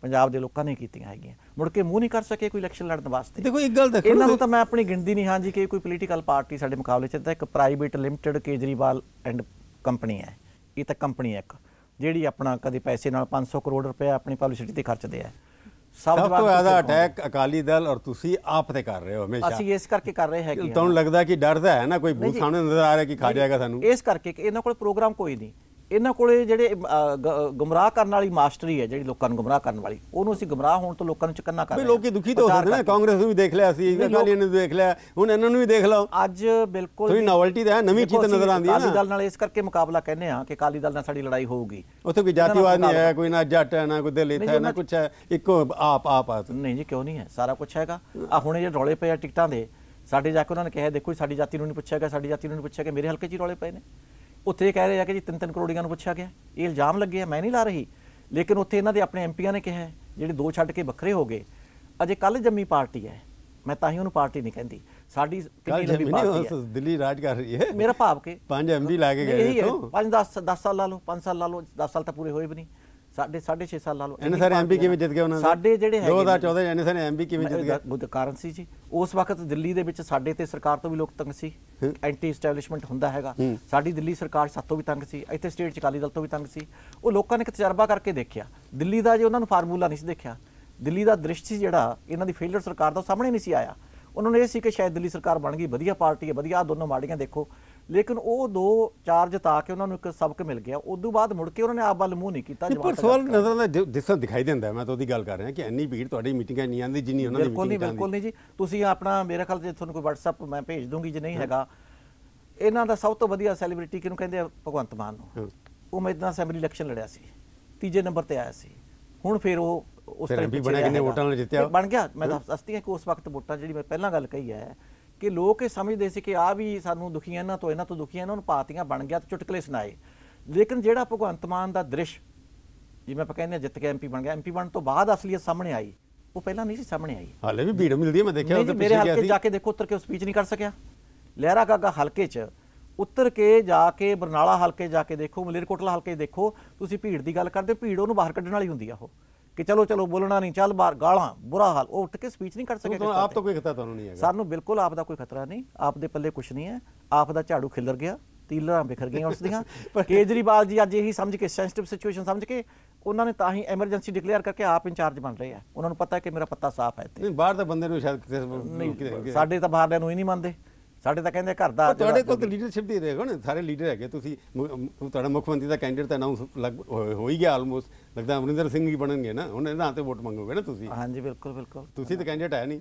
ਪੰਜਾਬ ਦੇ ਲੋਕਾਂ ਨੇ ਕੀਤੀਆਂ ਹੈਗੀਆਂ ਮੁੜ ਕੇ ਮੂੰਹ ਨਹੀਂ ਕਰ ਸਕੇ ਕੋਈ ਇਲੈਕਸ਼ਨ ਲੜਨ ਵਾਸਤੇ ਦੇਖੋ ਇੱਕ ਗੱਲ ਦੇਖੋ ਇਹਨਾਂ ਨੂੰ ਤਾਂ ਮੈਂ ਆਪਣੀ ਗਿਣਦੀ ਨਹੀਂ ਹਾਂ ਜੀ ਕਿ ਕੋਈ ਪੋਲੀਟੀਕਲ ਪਾਰਟੀ ਸਾਡੇ ਮੁਕਾਬਲੇ 'ਚ ਤਾਂ ਇੱਕ private limited Kejriwal and company ਹੈ ਇਹ ਤਾਂ ਕੰਪਨੀ ਹੈ ਇੱਕ ਜਿਹੜੀ ਆਪਣਾ ਕਦੇ ਪੈਸੇ ਨਾਲ 500 ਕਰੋੜ ਰੁਪਏ ਆਪਣੀ ਪਬਲਿਸਿਟੀ ਤੇ ਖਰਚਦੇ ਆ ਸਭ ਤੋਂ ਜ਼ਿਆਦਾ ਅਟੈਕ ਅਕਾਲੀ ਦਲ ਔਰ ਤੁਸੀਂ ਆਪ ਤੇ ਕਰ ਰਹੇ ਹੋ ਹਮੇਸ਼ਾ ਅਸੀਂ ਇਸ ਕਰਕੇ ਕਰ ਰਹੇ ਹੈ ਕਿ ਤੁਹਾਨੂੰ ਲੱਗਦਾ ਕਿ ਡਰਦਾ ਹੈ ਨਾ ਕੋਈ ਭੂਤ ਸਾਹਮਣੇ ਨਜ਼ਰ ਆ ਰਿਹਾ ਕਿ ਖਾ ਜਾਏਗਾ ਸਾਨੂੰ ਇਸ ਕਰਕੇ ਕਿ ਇਹਨਾਂ ਕੋਲ ਪ੍ਰੋਗਰਾਮ ਕੋਈ ਨਹੀਂ ਇਹਨਾਂ ਕੋਲੇ ਜਿਹੜੇ ਗੁੰਮਰਾਹ ਕਰਨ ਵਾਲੀ ਮਾਸਟਰੀ ਹੈ ਜਿਹੜੀ ਲੋਕਾਂ ਨੂੰ ਗੁੰਮਰਾਹ ਕਰਨ ਵਾਲੀ ਉਹਨੂੰ ਅਸੀਂ ਗੁੰਮਰਾਹ ਹੋਣ ਤੋਂ ਲੋਕਾਂ ਨੂੰ ਚਕੰਨਾ ਕਰ ਰਹੇ ਹਾਂ ਲੋਕੀ ਦੁਖੀ ਤਾਂ ਹੋ ਰਹੇ ਨੇ ਕਾਂਗਰਸ ਨੂੰ ਵੀ ਦੇਖ ਲਿਆ ਸੀ ਅਕਾਲੀਆਂ ਨੂੰ ਦੇਖ ਲਿਆ ਹੁਣ ਇਹਨਾਂ ਨੂੰ ਵੀ ਦੇਖ ਲਓ ਅੱਜ ਬਿਲਕੁਲ ਥੋੜੀ ਨੋਵਲਟੀ ਦਾ ਹੈ ਨਵੀਂ ਚੀਜ਼ ਨਜ਼ਰ ਆਉਂਦੀ ਹੈ ਨਾ ਅਕਾਲੀ ਦਲ ਨਾਲ ਇਸ ਕਰਕੇ ਮੁਕਾਬਲਾ ਕਹਿੰਦੇ ਆ ਕਿ ਅਕਾਲੀ ਦਲ ਨਾਲ ਸਾਡੀ ਲੜਾਈ ਹੋਊਗੀ ਉੱਥੇ ਕੋਈ ਜਾਤੀਵਾਦ ਨਹੀਂ ਆਇਆ ਕੋਈ ਨਾ ਜੱਟ ਹੈ ਨਾ ਕੋਈ ਦਲਿਤ ਹੈ ਨਾ ਕੁਛ ਹੈ ਇੱਕੋ ਆਪ ਆਪ ਆ ਨਹੀਂ ਜੀ ਕਿਉਂ ਨਹੀਂ ਹੈ ਸਾਰਾ ਕੁਝ ਹੈਗਾ ਆ ਇਹ ਜਿਹੜੇ ਰੌਲੇ ਪਏ ਆ ਟਿਕਟਾਂ ਦੇ ਸਾਡੇ ਜਾ ਕੇ ਉਹਨਾਂ ਨੇ ਕਿਹਾ ਦੇਖੋ ਸਾਡੀ ਜਾਤੀ ਨੂੰ ਨਹੀਂ ਪੁੱਛਿਆ ਗਿਆ ਸਾਡੀ ਜਾਤੀ ਨੂੰ ਨਹੀਂ ਪੁੱਛਿਆ ਗਿਆ ਮੇਰੇ ਹਲਕੇ 'ਚ ਹੀ ਰੌਲੇ ਪਏ ਨੇ ਉੱਥੇ ਕਹਿ ਰਹੇ ਆ ਕਿ ਜੀ 3-3 ਕਰੋੜੀਆਂ ਨੂੰ ਪੁੱਛਿਆ ਗਿਆ ਇਹ ਇਲਜ਼ਾਮ ਲੱਗੇ ਆ ਮੈਂ ਨਹੀਂ ਲਾ ਰਹੀ ਲੇਕਿਨ ਉੱਥੇ ਇਹਨਾਂ ਦੇ ਆਪਣੇ ਐਮਪੀਆਂ ਨੇ ਕਿਹਾ ਜਿਹੜੇ ਦੋ ਛੱਡ ਕੇ ਵੱਖਰੇ ਹੋ ਗਏ ਅਜੇ ਕੱਲ ਜੰਮੀ ਪਾਰਟੀ ਹੈ ਮੈਂ ਤਾਂ ਹੀ ਉਹਨੂੰ ਪਾਰਟੀ ਨਹੀਂ ਕਹਿੰਦੀ ਸਾਡੀ ਕਿੰਨੀ ਲੰਬੀ ਪਾਰਟੀ ਹੈ ਦਿੱਲੀ ਰਾਜ ਕਰ ਰਹੀ ਹੈ ਮੇਰਾ ਭਾਵ ਕਿ ਪੰਜ ਐਮਬੀ ਲਾ ਕੇ ਗਏ ਤੋਂ ਪੰਜ 10 10 ਸਾਲ ਲਾ ਲਓ 5 ਸਾਲ ਲਾ ਲਓ 10 ਸਾਲ ਤਾਂ ਪੂਰੇ ਹੋਏ ਵੀ ਨਹੀਂ ਸਾਡੇ 6.5 ਸਾਲ ਲਾ ਲਓ ਐਨ ਐਸਆਰ ਕਿਵੇਂ ਜਿੱਤ ਗਏ ਉਹਨਾਂ ਸਾਡੇ ਜਿਹੜੇ ਹੈਗੇ 2014 ਇਹਨਾਂ ਐਸਆਰ ਐਮਪੀ ਕਿਵੇਂ ਜਿੱਤ ਗਏ ਬੁੱਧ ਕਾਰਨ ਸੀ ਜੀ ਉਸ ਵਕਤ ਦਿੱਲੀ ਦੇ ਵਿੱਚ ਸਾਡੇ ਤੇ ਸਰਕਾਰ ਤੋਂ ਵੀ ਲੋਕ ਤੰਗ ਸੀ ਐਂਟੀ ਸਟੈਬਲਿਸ਼ਮੈਂਟ ਹੁੰਦਾ ਹੈਗਾ ਸਾਡੀ ਦਿੱਲੀ ਸਰਕਾਰ ਸਾਤੋਂ ਵੀ ਤੰਗ ਸੀ ਇੱਥੇ ਸਟੇਟ ਚ ਕਾਲੀ ਦਲ ਤੋਂ ਵੀ ਤੰਗ ਸੀ ਉਹ ਲੋਕਾਂ ਨੇ ਇੱਕ ਤਜਰਬਾ ਕਰਕੇ ਦੇਖਿਆ ਦਿੱਲੀ ਦਾ ਜੇ ਉਹਨਾਂ ਨੂੰ ਫਾਰਮੂਲਾ ਨਹੀਂ ਸੀ ਦੇਖਿਆ ਦਿੱਲੀ ਦਾ ਦ੍ਰਿਸ਼ਟੀ ਜਿਹੜਾ ਇਹਨਾਂ ਦੀ ਫੇਲਰ ਸਰਕਾਰ ਦਾ ਸਾਹਮਣੇ ਨਹੀਂ ਸੀ ਆਇਆ ਉਹਨਾਂ ਨੇ ਇਹ ਸੀ ਕਿ ਸ਼ਾਇਦ ਦਿੱਲੀ ਸਰਕਾਰ ਬਣ ਗਈ ਵਧੀਆ ਪਾਰਟੀ ਹੈ ਵਧੀਆ ਦੋਨੋਂ ਮਾੜੀਆਂ ਦੇਖੋ ਲੇਕਿਨ ਉਹ ਦੋ ਚਾਰਜ ਤਾਂ ਕੇ ਉਹਨਾਂ ਨੂੰ ਇੱਕ ਸਬਕ ਮਿਲ ਗਿਆ ਉਸ ਤੋਂ ਬਾਅਦ ਮੁੜ ਕੇ ਉਹਨਾਂ ਨੇ ਆਪ ਵੱਲ ਮੂੰਹ ਨਹੀਂ ਕੀਤਾ ਜਵਾਬ ਪਰ ਸਵਾਲ ਨਜ਼ਰ ਆਉਂਦਾ ਦਿਸਣ ਦਿਖਾਈ ਦਿੰਦਾ ਮੈਂ ਤਾਂ ਉਹਦੀ ਗੱਲ ਕਰ ਰਿਹਾ ਕਿ ਇੰਨੀ ਭੀੜ ਤੁਹਾਡੀ ਮੀਟਿੰਗਾਂ ਨਹੀਂ ਆਉਂਦੀ ਜਿੰਨੀ ਉਹਨਾਂ ਦੀ ਬਿਲਕੁਲ ਨਹੀਂ ਬਿਲਕੁਲ ਨਹੀਂ ਜੀ ਤੁਸੀਂ ਆਪਣਾ ਮੇਰੇ ਖਿਆਲ ਤੇ ਤੁਹਾਨੂੰ ਕੋਈ WhatsApp ਮੈਂ ਭੇਜ ਦੂੰਗੀ ਜੇ ਨਹੀਂ ਹੈਗਾ ਇਹਨਾਂ ਦਾ ਸਭ ਤੋਂ ਵਧੀਆ ਸੈਲੀਬ੍ਰਿਟੀ ਕਿਹਨੂੰ ਕਹਿੰਦੇ ਆ ਭਗਵੰਤ ਮਾਨ ਨੂੰ ਉਹ ਮੈਦਾਨ ਅਸੈਂਬਲੀ ਇਲੈਕਸ਼ਨ ਲੜਿਆ ਸੀ ਤੀਜੇ ਨੰਬਰ ਤੇ ਆਇਆ ਸੀ ਹੁਣ ਫਿਰ ਉਹ ਉਸ ਤਰ੍ਹਾਂ ਵੀ ਬਣਿਆ ਕਿੰਨੇ ਵੋਟਾਂ ਨਾਲ ਜਿੱਤਿਆ ਬਣ ਗਿਆ ਮੈਂ ਤਾਂ ਹਾਂ ਕਿ ਉਸ ਵਕਤ ਵੋਟਾਂ ਜਿਹੜੀ ਮੈਂ ਪਹਿਲਾਂ ਗੱਲ ਕਹੀ ਹੈ ਕਿ ਲੋਕ ਇਹ ਸਮਝਦੇ ਸੀ ਕਿ ਆ ਵੀ ਸਾਨੂੰ ਦੁਖੀਆਂ ਇਹਨਾਂ ਤੋਂ ਇਹਨਾਂ ਤੋਂ ਦੁਖੀਆਂ ਇਹਨਾਂ ਨੂੰ ਪਾਤੀਆਂ ਬਣ ਗਿਆ ਤੇ ਚੁਟਕਲੇ ਸੁਣਾਏ ਲੇਕਿਨ ਜਿਹੜਾ ਭਗਵੰਤ ਮਾਨ ਦਾ ਦ੍ਰਿਸ਼ ਜਿਵੇਂ ਆਪਾਂ ਕਹਿੰਦੇ ਜਿੱਤ ਕੇ ਐਮਪੀ ਬਣ ਗਿਆ ਐਮਪੀ ਬਣਨ ਤੋਂ ਬਾਅਦ ਅਸਲੀਅਤ ਸਾਹਮਣੇ ਆਈ ਉਹ ਪਹਿਲਾਂ ਨਹੀਂ ਸੀ ਸਾਹਮਣੇ ਆਈ ਹਾਲੇ ਵੀ ਭੀੜ ਮਿਲਦੀ ਹੈ ਮੈਂ ਦੇਖਿਆ ਉਹਦੇ ਪਿੱਛੇ ਗਿਆ ਸੀ ਜਾ ਕੇ ਦੇਖੋ ਉੱਤਰ ਕੇ ਸਪੀਚ ਨਹੀਂ ਕਰ ਸਕਿਆ ਲਹਿਰਾ ਗਾਗਾ ਹਲਕੇ 'ਚ ਉੱਤਰ ਕੇ ਜਾ ਕੇ ਬਰਨਾਲਾ ਹਲਕੇ ਜਾ ਕੇ ਦੇਖੋ ਮਲੇਰਕੋਟਲਾ ਹਲਕੇ ਦੇਖੋ ਤੁਸੀਂ ਭੀੜ ਦੀ ਗੱਲ ਕਰਦੇ ਭੀੜ ਉਹਨੂੰ ਬਾਹਰ ਕੱਢਣ ਵਾਲੀ ਹੁੰਦੀ ਆ ਉਹ ਕਿ ਚਲੋ ਚਲੋ ਬੋਲਣਾ ਨਹੀਂ ਚੱਲ ਬਾਹਰ ਗਾਲਾਂ ਬੁਰਾ ਹਾਲ ਉਹ ਉੱਠ ਕੇ ਸਪੀਚ ਨਹੀਂ ਕਰ ਸਕੇ ਆਪ ਤਾਂ ਕੋਈ ਖਤਰਾ ਤੁਹਾਨੂੰ ਨਹੀਂ ਹੈਗਾ ਸਾਨੂੰ ਬਿਲਕੁਲ ਆਪ ਦਾ ਕੋਈ ਖਤਰਾ ਨਹੀਂ ਆਪ ਦੇ ਪੱਲੇ ਕੁਝ ਨਹੀਂ ਹੈ ਆਪ ਦਾ ਝਾੜੂ ਖਿਲਰ ਗਿਆ ਤੀਲਰਾਂ ਬਿਖਰ ਗਈਆਂ ਉਸ ਦੀਆਂ (laughs) ਕੇਜਰੀਵਾਲ ਜੀ ਅੱਜ ਇਹੀ ਸਮਝ ਕੇ ਸੈਂਸਿਟਿਵ ਸਿਚੁਏਸ਼ਨ ਸਮਝ ਕੇ ਉਹਨਾਂ ਨੇ ਤਾਂ ਹੀ ਐਮਰਜੈਂਸੀ ਡਿਕਲੇਅਰ ਕਰਕੇ ਆਪ ਇੰਚਾਰਜ ਬਣ ਰਹੇ ਆ ਉਹਨਾਂ ਨੂੰ ਪਤਾ ਹੈ ਕਿ ਮੇਰਾ ਪੱਤਾ ਸਾਫ਼ ਹੈ ਇੱਥੇ ਨਹੀਂ ਬਾਹਰ ਦੇ ਬੰਦੇ ਨੂੰ ਸ਼ਾਇਦ ਨਹੀਂ ਸਾਡੇ ਤਾਂ ਦੇ ਨੂੰ ਹੀ ਨਹੀਂ ਮੰਨਦੇ ਸਾਡੇ ਤਾਂ ਕਹਿੰਦੇ ਘਰ ਦਾ ਤੁਹਾਡੇ ਕੋਲ ਤਾਂ ਲੀਡਰਸ਼ਿਪ ਦੀ ਰਹੇਗਾ ਨਾ ਸਾਰੇ ਲੀਡਰ ਹੈਗੇ ਤੁਸੀਂ ਤੁਹਾਡਾ ਮੁੱਖ ਮੰਤਰੀ ਦਾ ਕੈਂਡੀਡੇਟ ਤਾਂ ਅਨਾਉਂਸ ਹੋ ਹੀ ਗਿਆ ਆਲਮੋਸਟ ਲੱਗਦਾ ਅਮਰਿੰਦਰ ਸਿੰਘ ਹੀ ਬਣਨਗੇ ਨਾ ਉਹਨੇ ਇਹਨਾਂ ਨਾਂ ਤੇ ਵੋਟ ਮੰਗੋਗੇ ਨਾ ਤੁਸੀਂ ਹਾਂਜੀ ਬਿਲਕੁਲ ਬਿਲਕੁਲ ਤੁਸੀਂ ਤਾਂ ਕੈਂਡੀਡੇਟ ਹੈ ਨਹੀਂ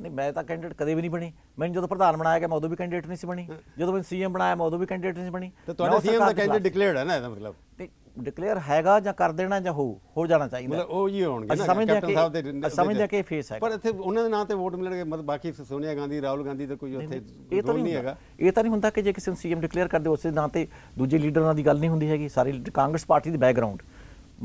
ਨਹੀਂ ਮੈਂ ਤਾਂ ਕੈਂਡੀਡੇਟ ਕਦੇ ਵੀ ਨਹੀਂ ਬਣੀ ਮੈਨੂੰ ਜਦੋਂ ਪ੍ਰਧਾਨ ਬਣਾਇਆ ਗਿਆ ਮੈਂ ਉਦੋਂ ਵੀ ਕੈਂਡੀਡੇਟ ਨਹੀਂ ਸੀ ਬਣੀ ਜਦੋਂ ਮੈਂ ਸੀਐਮ ਬਣਾਇਆ ਮੈਂ ਉਦੋਂ ਵੀ ਕੈਂਡੀਡੇਟ ਨਹੀਂ ਸੀ ਬਣੀ ਤੇ ਤੁਹਾਡਾ ਸੀਐਮ ਦਾ ਕੈਂਡੀਡੇਟ ਡਿਕਲੇਅਰਡ ਹੈ ਨਾ ਇਹਦਾ ਮਤਲਬ ਡਿਕਲੇਅਰ ਹੈਗਾ ਜਾਂ ਕਰ ਦੇਣਾ ਜਾਂ ਹੋ ਹੋ ਜਾਣਾ ਚਾਹੀਦਾ ਮਤਲਬ ਉਹ ਹੀ ਹੋਣਗੇ ਨਾ ਕੈਪਟਨ ਸਾਹਿਬ ਦੇ ਜਾ ਕਿ ਫੇਸ ਹੈ ਪਰ ਇੱਥੇ ਉਹਨਾਂ ਦੇ ਨਾਂ ਤੇ ਵੋਟ ਮਿਲਣਗੇ ਮਤਲਬ ਬਾਕੀ ਸੋਨੀਆ ਗਾਂਧੀ ਰਾਹੁਲ ਗਾਂਧੀ ਤੇ ਕੋਈ ਉੱਥੇ ਇਹ ਤਾਂ ਨਹੀਂ ਹੈਗਾ ਇਹ ਤਾਂ ਨਹੀਂ ਹੁੰਦਾ ਕਿ ਜੇ ਕਿਸੇ ਨੂੰ ਸੀਐਮ ਡਿਕਲੇਅਰ ਕਰਦੇ ਉਸੇ ਨਾਂ ਤੇ ਦੂਜੇ ਲੀਡਰਾਂ ਦੀ ਗੱਲ ਨਹੀਂ ਹੁੰਦੀ ਹੈਗੀ ਸਾਰੇ ਕਾਂਗਰਸ ਪਾਰਟੀ ਦੀ ਬੈਕਗ੍ਰਾਉਂਡ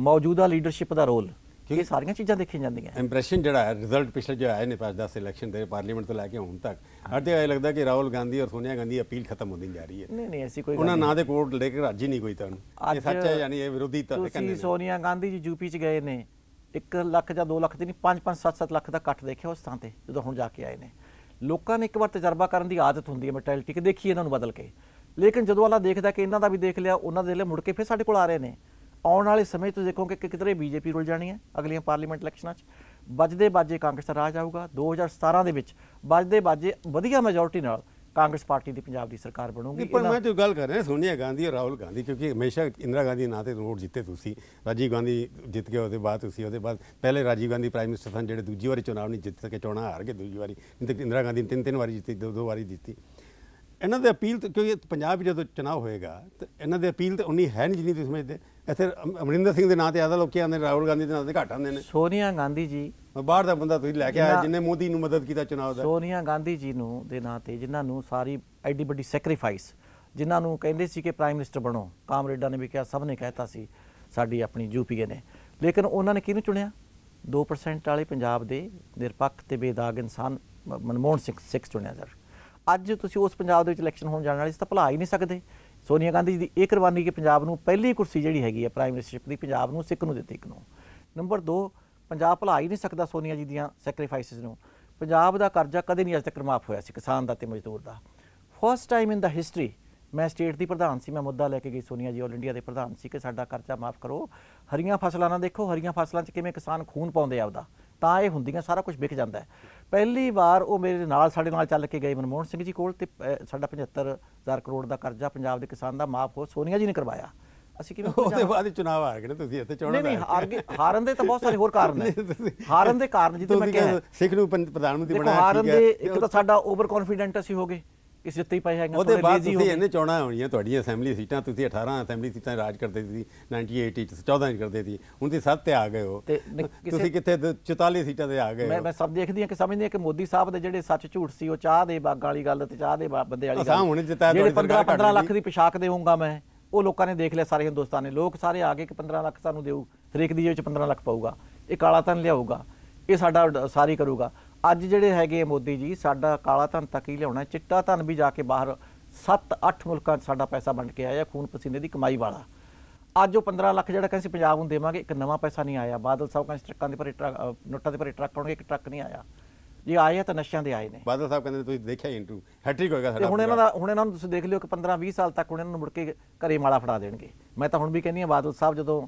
ਮੌਜੂਦਾ ਲੀਡਰਸ਼ਿਪ ਦਾ ਰੋਲ ਇਹ ਸਾਰੀਆਂ ਚੀਜ਼ਾਂ ਦੇਖੀਆਂ ਜਾਂਦੀਆਂ ਇੰਪ੍ਰੈਸ਼ਨ ਜਿਹੜਾ ਹੈ ਰਿਜ਼ਲਟ ਪਿਛਲੇ ਜੋ ਆਏ ਨੇ ਪਾਸ ਦਾ ਸਿਲੈਕਸ਼ਨ ਦੇ ਪਾਰਲੀਮੈਂਟ ਤੋਂ ਲੈ ਕੇ ਹੁਣ ਤੱਕ ਹਰ ਜਗ੍ਹਾ ਇਹ ਲੱਗਦਾ ਕਿ ਰਾਹੁਲ ਗਾਂਧੀ ਔਰ ਸੋਨੀਆ ਗਾਂਧੀ ਅਪੀਲ ਖਤਮ ਹੁੰਦੀ ਜਾ ਰਹੀ ਹੈ ਨਹੀਂ ਨਹੀਂ ਐਸੀ ਕੋਈ ਉਹਨਾਂ ਨਾਂ ਦੇ ਕੋਰਟ ਲੈ ਕੇ ਰਾਜੀ ਨਹੀਂ ਕੋਈ ਤੁਹਾਨੂੰ ਇਹ ਸੱਚ ਹੈ ਯਾਨੀ ਇਹ ਵਿਰੋਧੀ ਤਾਂ ਕਹਿੰਦੇ ਸੋਨੀਆ ਗਾਂਧੀ ਜੀ ਯੂਪੀ ਚ ਗਏ ਨੇ 1 ਲੱਖ ਜਾਂ 2 ਲੱਖ ਦੀ ਨਹੀਂ 5-5 7-7 ਲੱਖ ਦਾ ਇਕੱਠ ਦੇਖਿਆ ਉਸ ਥਾਂ ਤੇ ਜਦੋਂ ਹੁਣ ਜਾ ਕੇ ਆਏ ਨੇ ਲੋਕਾਂ ਨੇ ਇੱਕ ਵਾਰ ਤਜਰਬਾ ਕਰਨ ਦੀ ਆਦਤ ਹੁੰਦੀ ਹੈ ਮੈਂਟੈਲਿਟੀ ਕਿ ਦੇਖੀ ਇਹਨਾਂ ਨੂੰ ਬਦਲ ਕੇ ਲੇਕਿਨ ਜਦੋਂ ਵਾਲਾ ਦੇਖਦਾ ਕਿ ਇਹਨਾਂ ਦਾ ਵੀ ਦੇਖ ਲਿਆ ਉਹਨਾਂ ਦੇ ਲਈ ਮੁੜ ਕੇ ਫੇਰ ਸਾਡੇ ਕੋਲ ਆ ਰਹੇ ਨੇ ਆਉਣ ਵਾਲੇ ਸਮੇਂ ਤੋਂ ਦੇਖੋਗੇ ਕਿ ਕਿਧਰੇ ਬੀਜੇਪੀ ਰੁਲ ਜਾਣੀ ਹੈ ਅਗਲੀਆਂ ਪਾਰਲੀਮੈਂਟ ਇਲੈਕਸ਼ਨਾਂ 'ਚ ਵੱਜਦੇ ਬਾਜੇ ਕਾਂਗਰਸ ਦਾ ਰਾਜ ਆਊਗਾ 2017 ਦੇ ਵਿੱਚ ਵੱਜਦੇ ਬਾਜੇ ਵਧੀਆ ਮੈਜੋਰਟੀ ਨਾਲ ਕਾਂਗਰਸ ਪਾਰਟੀ ਦੀ ਪੰਜਾਬ ਦੀ ਸਰਕਾਰ ਬਣੂਗੀ ਪਰ ਮੈਂ ਜੋ ਗੱਲ ਕਰ ਰਿਹਾ ਸੋਨੀਆ ਗਾਂਧੀ ਔਰ ਰਾਹੁਲ ਗਾਂਧੀ ਕਿਉਂਕਿ ਹਮੇਸ਼ਾ ਇੰਦਰਾ ਗਾਂਧੀ ਨਾਂ ਤੇ ਰੋਡ ਜਿੱਤੇ ਤੁਸੀਂ ਰਾਜੀਵ ਗਾਂਧੀ ਜਿੱਤ ਕੇ ਉਹਦੇ ਬਾਅਦ ਤੁਸੀਂ ਉਹਦੇ ਬਾਅਦ ਪਹਿਲੇ ਰਾਜੀਵ ਗਾਂਧੀ ਪ੍ਰਾਈਮ ਮਿਨਿਸਟਰ ਸਨ ਜਿਹੜੇ ਦੂਜੀ ਵਾਰੀ ਚੋਣਾਂ ਨਹੀਂ ਜਿੱਤ ਸਕੇ ਚੋਣਾਂ ਹਾਰ ਕੇ ਦੂਜੀ ਵਾਰੀ ਇੰਦਰਾ ਗਾਂਧੀ ਤਿੰਨ ਤਿੰਨ ਵਾਰੀ ਜਿੱਤੀ ਦੋ ਦੋ ਵਾਰੀ ਜਿੱਤੀ ਇਹਨਾਂ ਦੇ ਅਪੀਲ ਕਿਉਂਕਿ ਪੰਜਾਬ ਵਿੱਚ ਜਦੋਂ ਚੋਣ ਹੋਏਗਾ ਤੇ ਇਹਨਾਂ ਦੇ ਅਪੀਲ ਤੇ ਉਨੀ ਹੈ ਨਹੀਂ ਜਿੰਨੀ ਤੁਸੀਂ ਸਮਝਦੇ ਇੱਥੇ ਅਮਰਿੰਦਰ ਸਿੰਘ ਦੇ ਨਾਂ ਤੇ ਆਦਾ ਲੋਕੀ ਆਂਦੇ ਰਾਹੁਲ ਗਾਂਧੀ ਦੇ ਨਾਂ ਤੇ ਘੱਟ ਆਂਦੇ ਨੇ ਸੋਨੀਆ ਗਾਂਧੀ ਜੀ ਬਾਹਰ ਦਾ ਬੰਦਾ ਤੁਸੀਂ ਲੈ ਕੇ ਆਇਆ ਜਿਨੇ ਮੋਦੀ ਨੂੰ ਮਦਦ ਕੀਤਾ ਚੁਣਾਵ ਦਾ ਸੋਨੀਆ ਗਾਂਧੀ ਜੀ ਨੂੰ ਦੇ ਨਾਂ ਤੇ ਜਿਨ੍ਹਾਂ ਨੂੰ ਸਾਰੀ ਐਡੀ ਵੱਡੀ ਸੈਕਰੀਫਾਈਸ ਜਿਨ੍ਹਾਂ ਨੂੰ ਕਹਿੰਦੇ ਸੀ ਕਿ ਪ੍ਰਾਈਮ ਮਿਨਿਸਟਰ ਬਣੋ ਕਾਮਰੇਡਾਂ ਨੇ ਵੀ ਕਿਹਾ ਸਭ ਨੇ ਕਹਿਤਾ ਸੀ ਸਾਡੀ ਆਪਣੀ ਯੂਪੀਏ ਨੇ ਲੇਕਿਨ ਉਹਨਾਂ ਨੇ ਕਿਹਨੂੰ ਚੁਣਿਆ 2% ਵਾਲੇ ਪੰਜਾਬ ਦੇ ਨਿਰਪੱਖ ਤੇ ਬੇਦਾਗ ਇਨਸਾਨ ਮਨਮੋਹਨ ਸਿੰਘ ਸਿੱਖ ਚੁਣਿਆ ਸਰ ਅੱਜ ਤੁਸੀਂ ਉਸ ਪੰਜਾਬ ਦੇ ਵਿੱਚ ਇਲੈਕਸ਼ਨ ਹੋਣ ਜਾਣ ਵਾਲੀ ਸੀ ਤਾਂ ਭਲਾ ਹੀ ਨਹੀਂ ਸਕਦੇ ਸੋਨੀਆ ਗਾਂਧੀ ਦੀ ਇਹ ਕੁਰਬਾਨੀ ਕਿ ਪੰਜਾਬ ਨੂੰ ਪਹਿਲੀ ਕੁਰਸੀ ਜਿਹੜੀ ਹੈਗੀ ਹੈ ਪ੍ਰਾਈਮ ਮਿਨਿਸਟਰਸ਼ਿਪ ਦੀ ਪੰਜਾਬ ਨੂੰ ਸਿੱਖ ਨੂੰ ਦਿੱਤੀ ਇੱਕ ਨੂੰ ਨੰਬਰ 2 ਪੰਜਾਬ ਭਲਾ ਹੀ ਨਹੀਂ ਸਕਦਾ ਸੋਨੀਆ ਜੀ ਦੀਆਂ ਸੈਕਰੀਫਾਈਸਸ ਨੂੰ ਪੰਜਾਬ ਦਾ ਕਰਜ਼ਾ ਕਦੇ ਨਹੀਂ ਅਜੇ ਤੱਕ ਮਾਫ ਹੋਇਆ ਸੀ ਕਿਸਾਨ ਦਾ ਤੇ ਮਜ਼ਦੂਰ ਦਾ first time in the history ਮੈਂ ਸਟੇਟ ਦੀ ਪ੍ਰਧਾਨ ਸੀ ਮੈਂ ਮੁੱਦਾ ਲੈ ਕੇ ਗਈ ਸੋਨੀਆ ਜੀ ਆਲ ਇੰਡੀਆ ਦੇ ਪ੍ਰਧਾਨ ਸੀ ਕਿ ਸਾਡਾ ਕਰਜ਼ਾ ਮਾਫ ਕਰੋ ਹਰੀਆਂ ਫਸਲਾਂ ਨਾ ਦੇਖੋ ਹਰੀਆਂ ਫਸਲਾਂ 'ਚ ਕਿਵੇਂ ਕਿਸਾਨ ਖੂਨ ਪਾਉਂਦੇ ਆਪਦਾ ਤਾਂ ਇਹ ਹੁੰਦੀਆਂ ਸਾਰਾ ਕੁਝ ਵਿਕ ਜਾਂਦਾ ਹੈ ਪਹਿਲੀ ਵਾਰ ਉਹ ਮੇਰੇ ਨਾਲ ਸਾਡੇ ਨਾਲ ਚੱਲ ਕੇ ਗਏ ਮਨਮੋਹਨ ਸਿੰਘ ਜੀ ਕੋਲ ਤੇ ਸਾਡਾ 75000 ਕਰੋੜ ਦਾ ਕਰਜ਼ਾ ਪੰਜਾਬ ਦੇ ਕਿਸਾਨ ਦਾ ਮਾਫ ਹੋ ਸੋਨੀਆ ਜੀ ਨੇ ਕਰਵਾਇਆ ਅਸੀਂ ਕਿਵੇਂ ਉਹਦੇ ਬਾਅਦ ਚੁਣਾਵ ਚੋਣ ਹਾਰ ਗਏ ਤੁਸੀਂ ਇੱਥੇ ਚੋਣ ਨਹੀਂ ਨਹੀਂ ਹਾਰ ਗਏ ਹਾਰਨ ਦੇ ਤਾਂ ਬਹੁਤ ਸਾਰੇ ਹੋਰ ਕਾਰਨ ਨੇ ਹਾਰਨ ਦੇ ਕਾਰਨ ਜਿੱਦ ਮੈਂ ਕਿਹਾ ਸਿੱਖ ਨੂੰ ਪ੍ਰਧਾਨ ਮੰਤਰੀ ਬਣਾਇਆ ਠੀਕ ਹੈ ਹਾਰਨ ਦੇ ਇੱਕ ਤਾਂ ਸਾਡਾ ਓਵਰ ਕੌਨਫੀਡੈਂਟ ਅਸੀਂ ਹੋ ਗਏ ਇਸ ਜਿੱਤੇ ਹੀ ਪਾਇਆ ਹੈਗਾ ਉਹਦੇ ਬਾਅਦ ਤੁਸੀਂ ਇਹਨੇ ਚੋਣਾਂ ਹੋਣੀਆਂ ਤੁਹਾਡੀਆਂ ਅਸੈਂਬਲੀ ਸੀਟਾਂ ਤੁਸੀਂ 18 ਅਸੈਂਬਲੀ ਸੀਟਾਂ ਰਾਜ ਕਰਦੇ ਸੀ 98 ਚ 14 ਚ ਕਰਦੇ ਸੀ ਹੁਣ ਤੁਸੀਂ ਸੱਤ ਤੇ ਆ ਗਏ ਹੋ ਤੁਸੀਂ ਕਿੱਥੇ 44 ਸੀਟਾਂ ਤੇ ਆ ਗਏ ਮੈਂ ਮੈਂ ਸਭ ਦੇਖਦੀ ਆ ਕਿ ਸਮਝਦੀ ਆ ਕਿ ਮੋਦੀ ਸਾਹਿਬ ਦੇ ਜਿਹੜੇ ਸੱਚ ਝੂਠ ਸੀ ਉਹ ਚਾਹ ਦੇ ਬਾਗਾਂ ਵਾਲੀ ਗੱਲ ਤੇ ਚਾਹ ਦੇ ਬੰਦੇ ਵਾਲੀ ਗੱਲ ਅਸਾਂ ਹੁਣ ਜਿਤਾਇਆ ਜਿਹੜੇ 15 15 ਲੱਖ ਦੀ ਪੋਸ਼ਾਕ ਦੇਵਾਂਗਾ ਮੈਂ ਉਹ ਲੋਕਾਂ ਨੇ ਦੇਖ ਲਿਆ ਸਾਰੇ ਹਿੰਦੁਸਤਾਨ ਨੇ ਲੋਕ ਸਾਰੇ ਆ ਗਏ ਕਿ 15 ਲੱਖ ਸਾਨੂੰ ਦਿਓ ਹਰੇਕ ਦੀ ਜੇਬ 'ਚ 15 ਲੱਖ ਪਾਊਗਾ ਇਹ ਕਾਲਾ ਤਨ ਲਿਆਊਗਾ ਇਹ ਸਾਡਾ ਸਾਰੀ ਕਰੂਗਾ ਅੱਜ ਜਿਹੜੇ ਹੈਗੇ ਮੋਦੀ ਜੀ ਸਾਡਾ ਕਾਲਾ ਧਨ ਤੱਕ ਹੀ ਲਿਆਉਣਾ ਚਿੱਟਾ ਧਨ ਵੀ ਜਾ ਕੇ ਬਾਹਰ 7-8 ਮੁਲਕਾਂ 'ਚ ਸਾਡਾ ਪੈਸਾ ਵੰਡ ਕੇ ਆਇਆ ਖੂਨ ਪਸੀਨੇ ਦੀ ਕਮਾਈ ਵਾਲਾ ਅੱਜ ਉਹ 15 ਲੱਖ ਜਿਹੜਾ ਕਹਿੰਦੇ ਪੰਜਾਬ ਨੂੰ ਦੇਵਾਂਗੇ ਇੱਕ ਨਵਾਂ ਪੈਸਾ ਨਹੀਂ ਆਇਆ ਬਾਦਲ ਸਾਹਿਬ ਕਹਿੰਦੇ ਟਰੱਕਾਂ ਦੇ ਭਰੇ ਨੋਟਾਂ ਦੇ ਭਰੇ ਟਰੱਕ ਆਉਣਗੇ ਇੱਕ ਟਰੱਕ ਨਹੀਂ ਆਇਆ ਜੇ ਆਏ ਤਾਂ ਨਸ਼ਿਆਂ ਦੇ ਆਏ ਨੇ ਬਾਦਲ ਸਾਹਿਬ ਕਹਿੰਦੇ ਤੁਸੀਂ ਦੇਖਿਆ ਇੰਟੂ ਹੈਟ੍ਰਿਕ ਹੋਏਗਾ ਸਾਡਾ ਹੁਣ ਇਹਨਾਂ ਦਾ ਹੁਣ ਇਹਨਾਂ ਨੂੰ ਤੁਸੀਂ ਦੇਖ ਲਿਓ ਕਿ 15 20 ਸਾਲ ਤੱਕ ਹੁਣ ਇਹਨਾਂ ਨੂੰ ਮੁੜ ਕੇ ਘਰੇ ਮਾਲਾ ਫੜਾ ਦੇਣਗੇ ਮੈਂ ਤਾਂ ਹੁਣ ਵੀ ਕਹਿੰਦੀ ਆ ਬਾਦਲ ਸਾਹਿਬ ਜਦੋਂ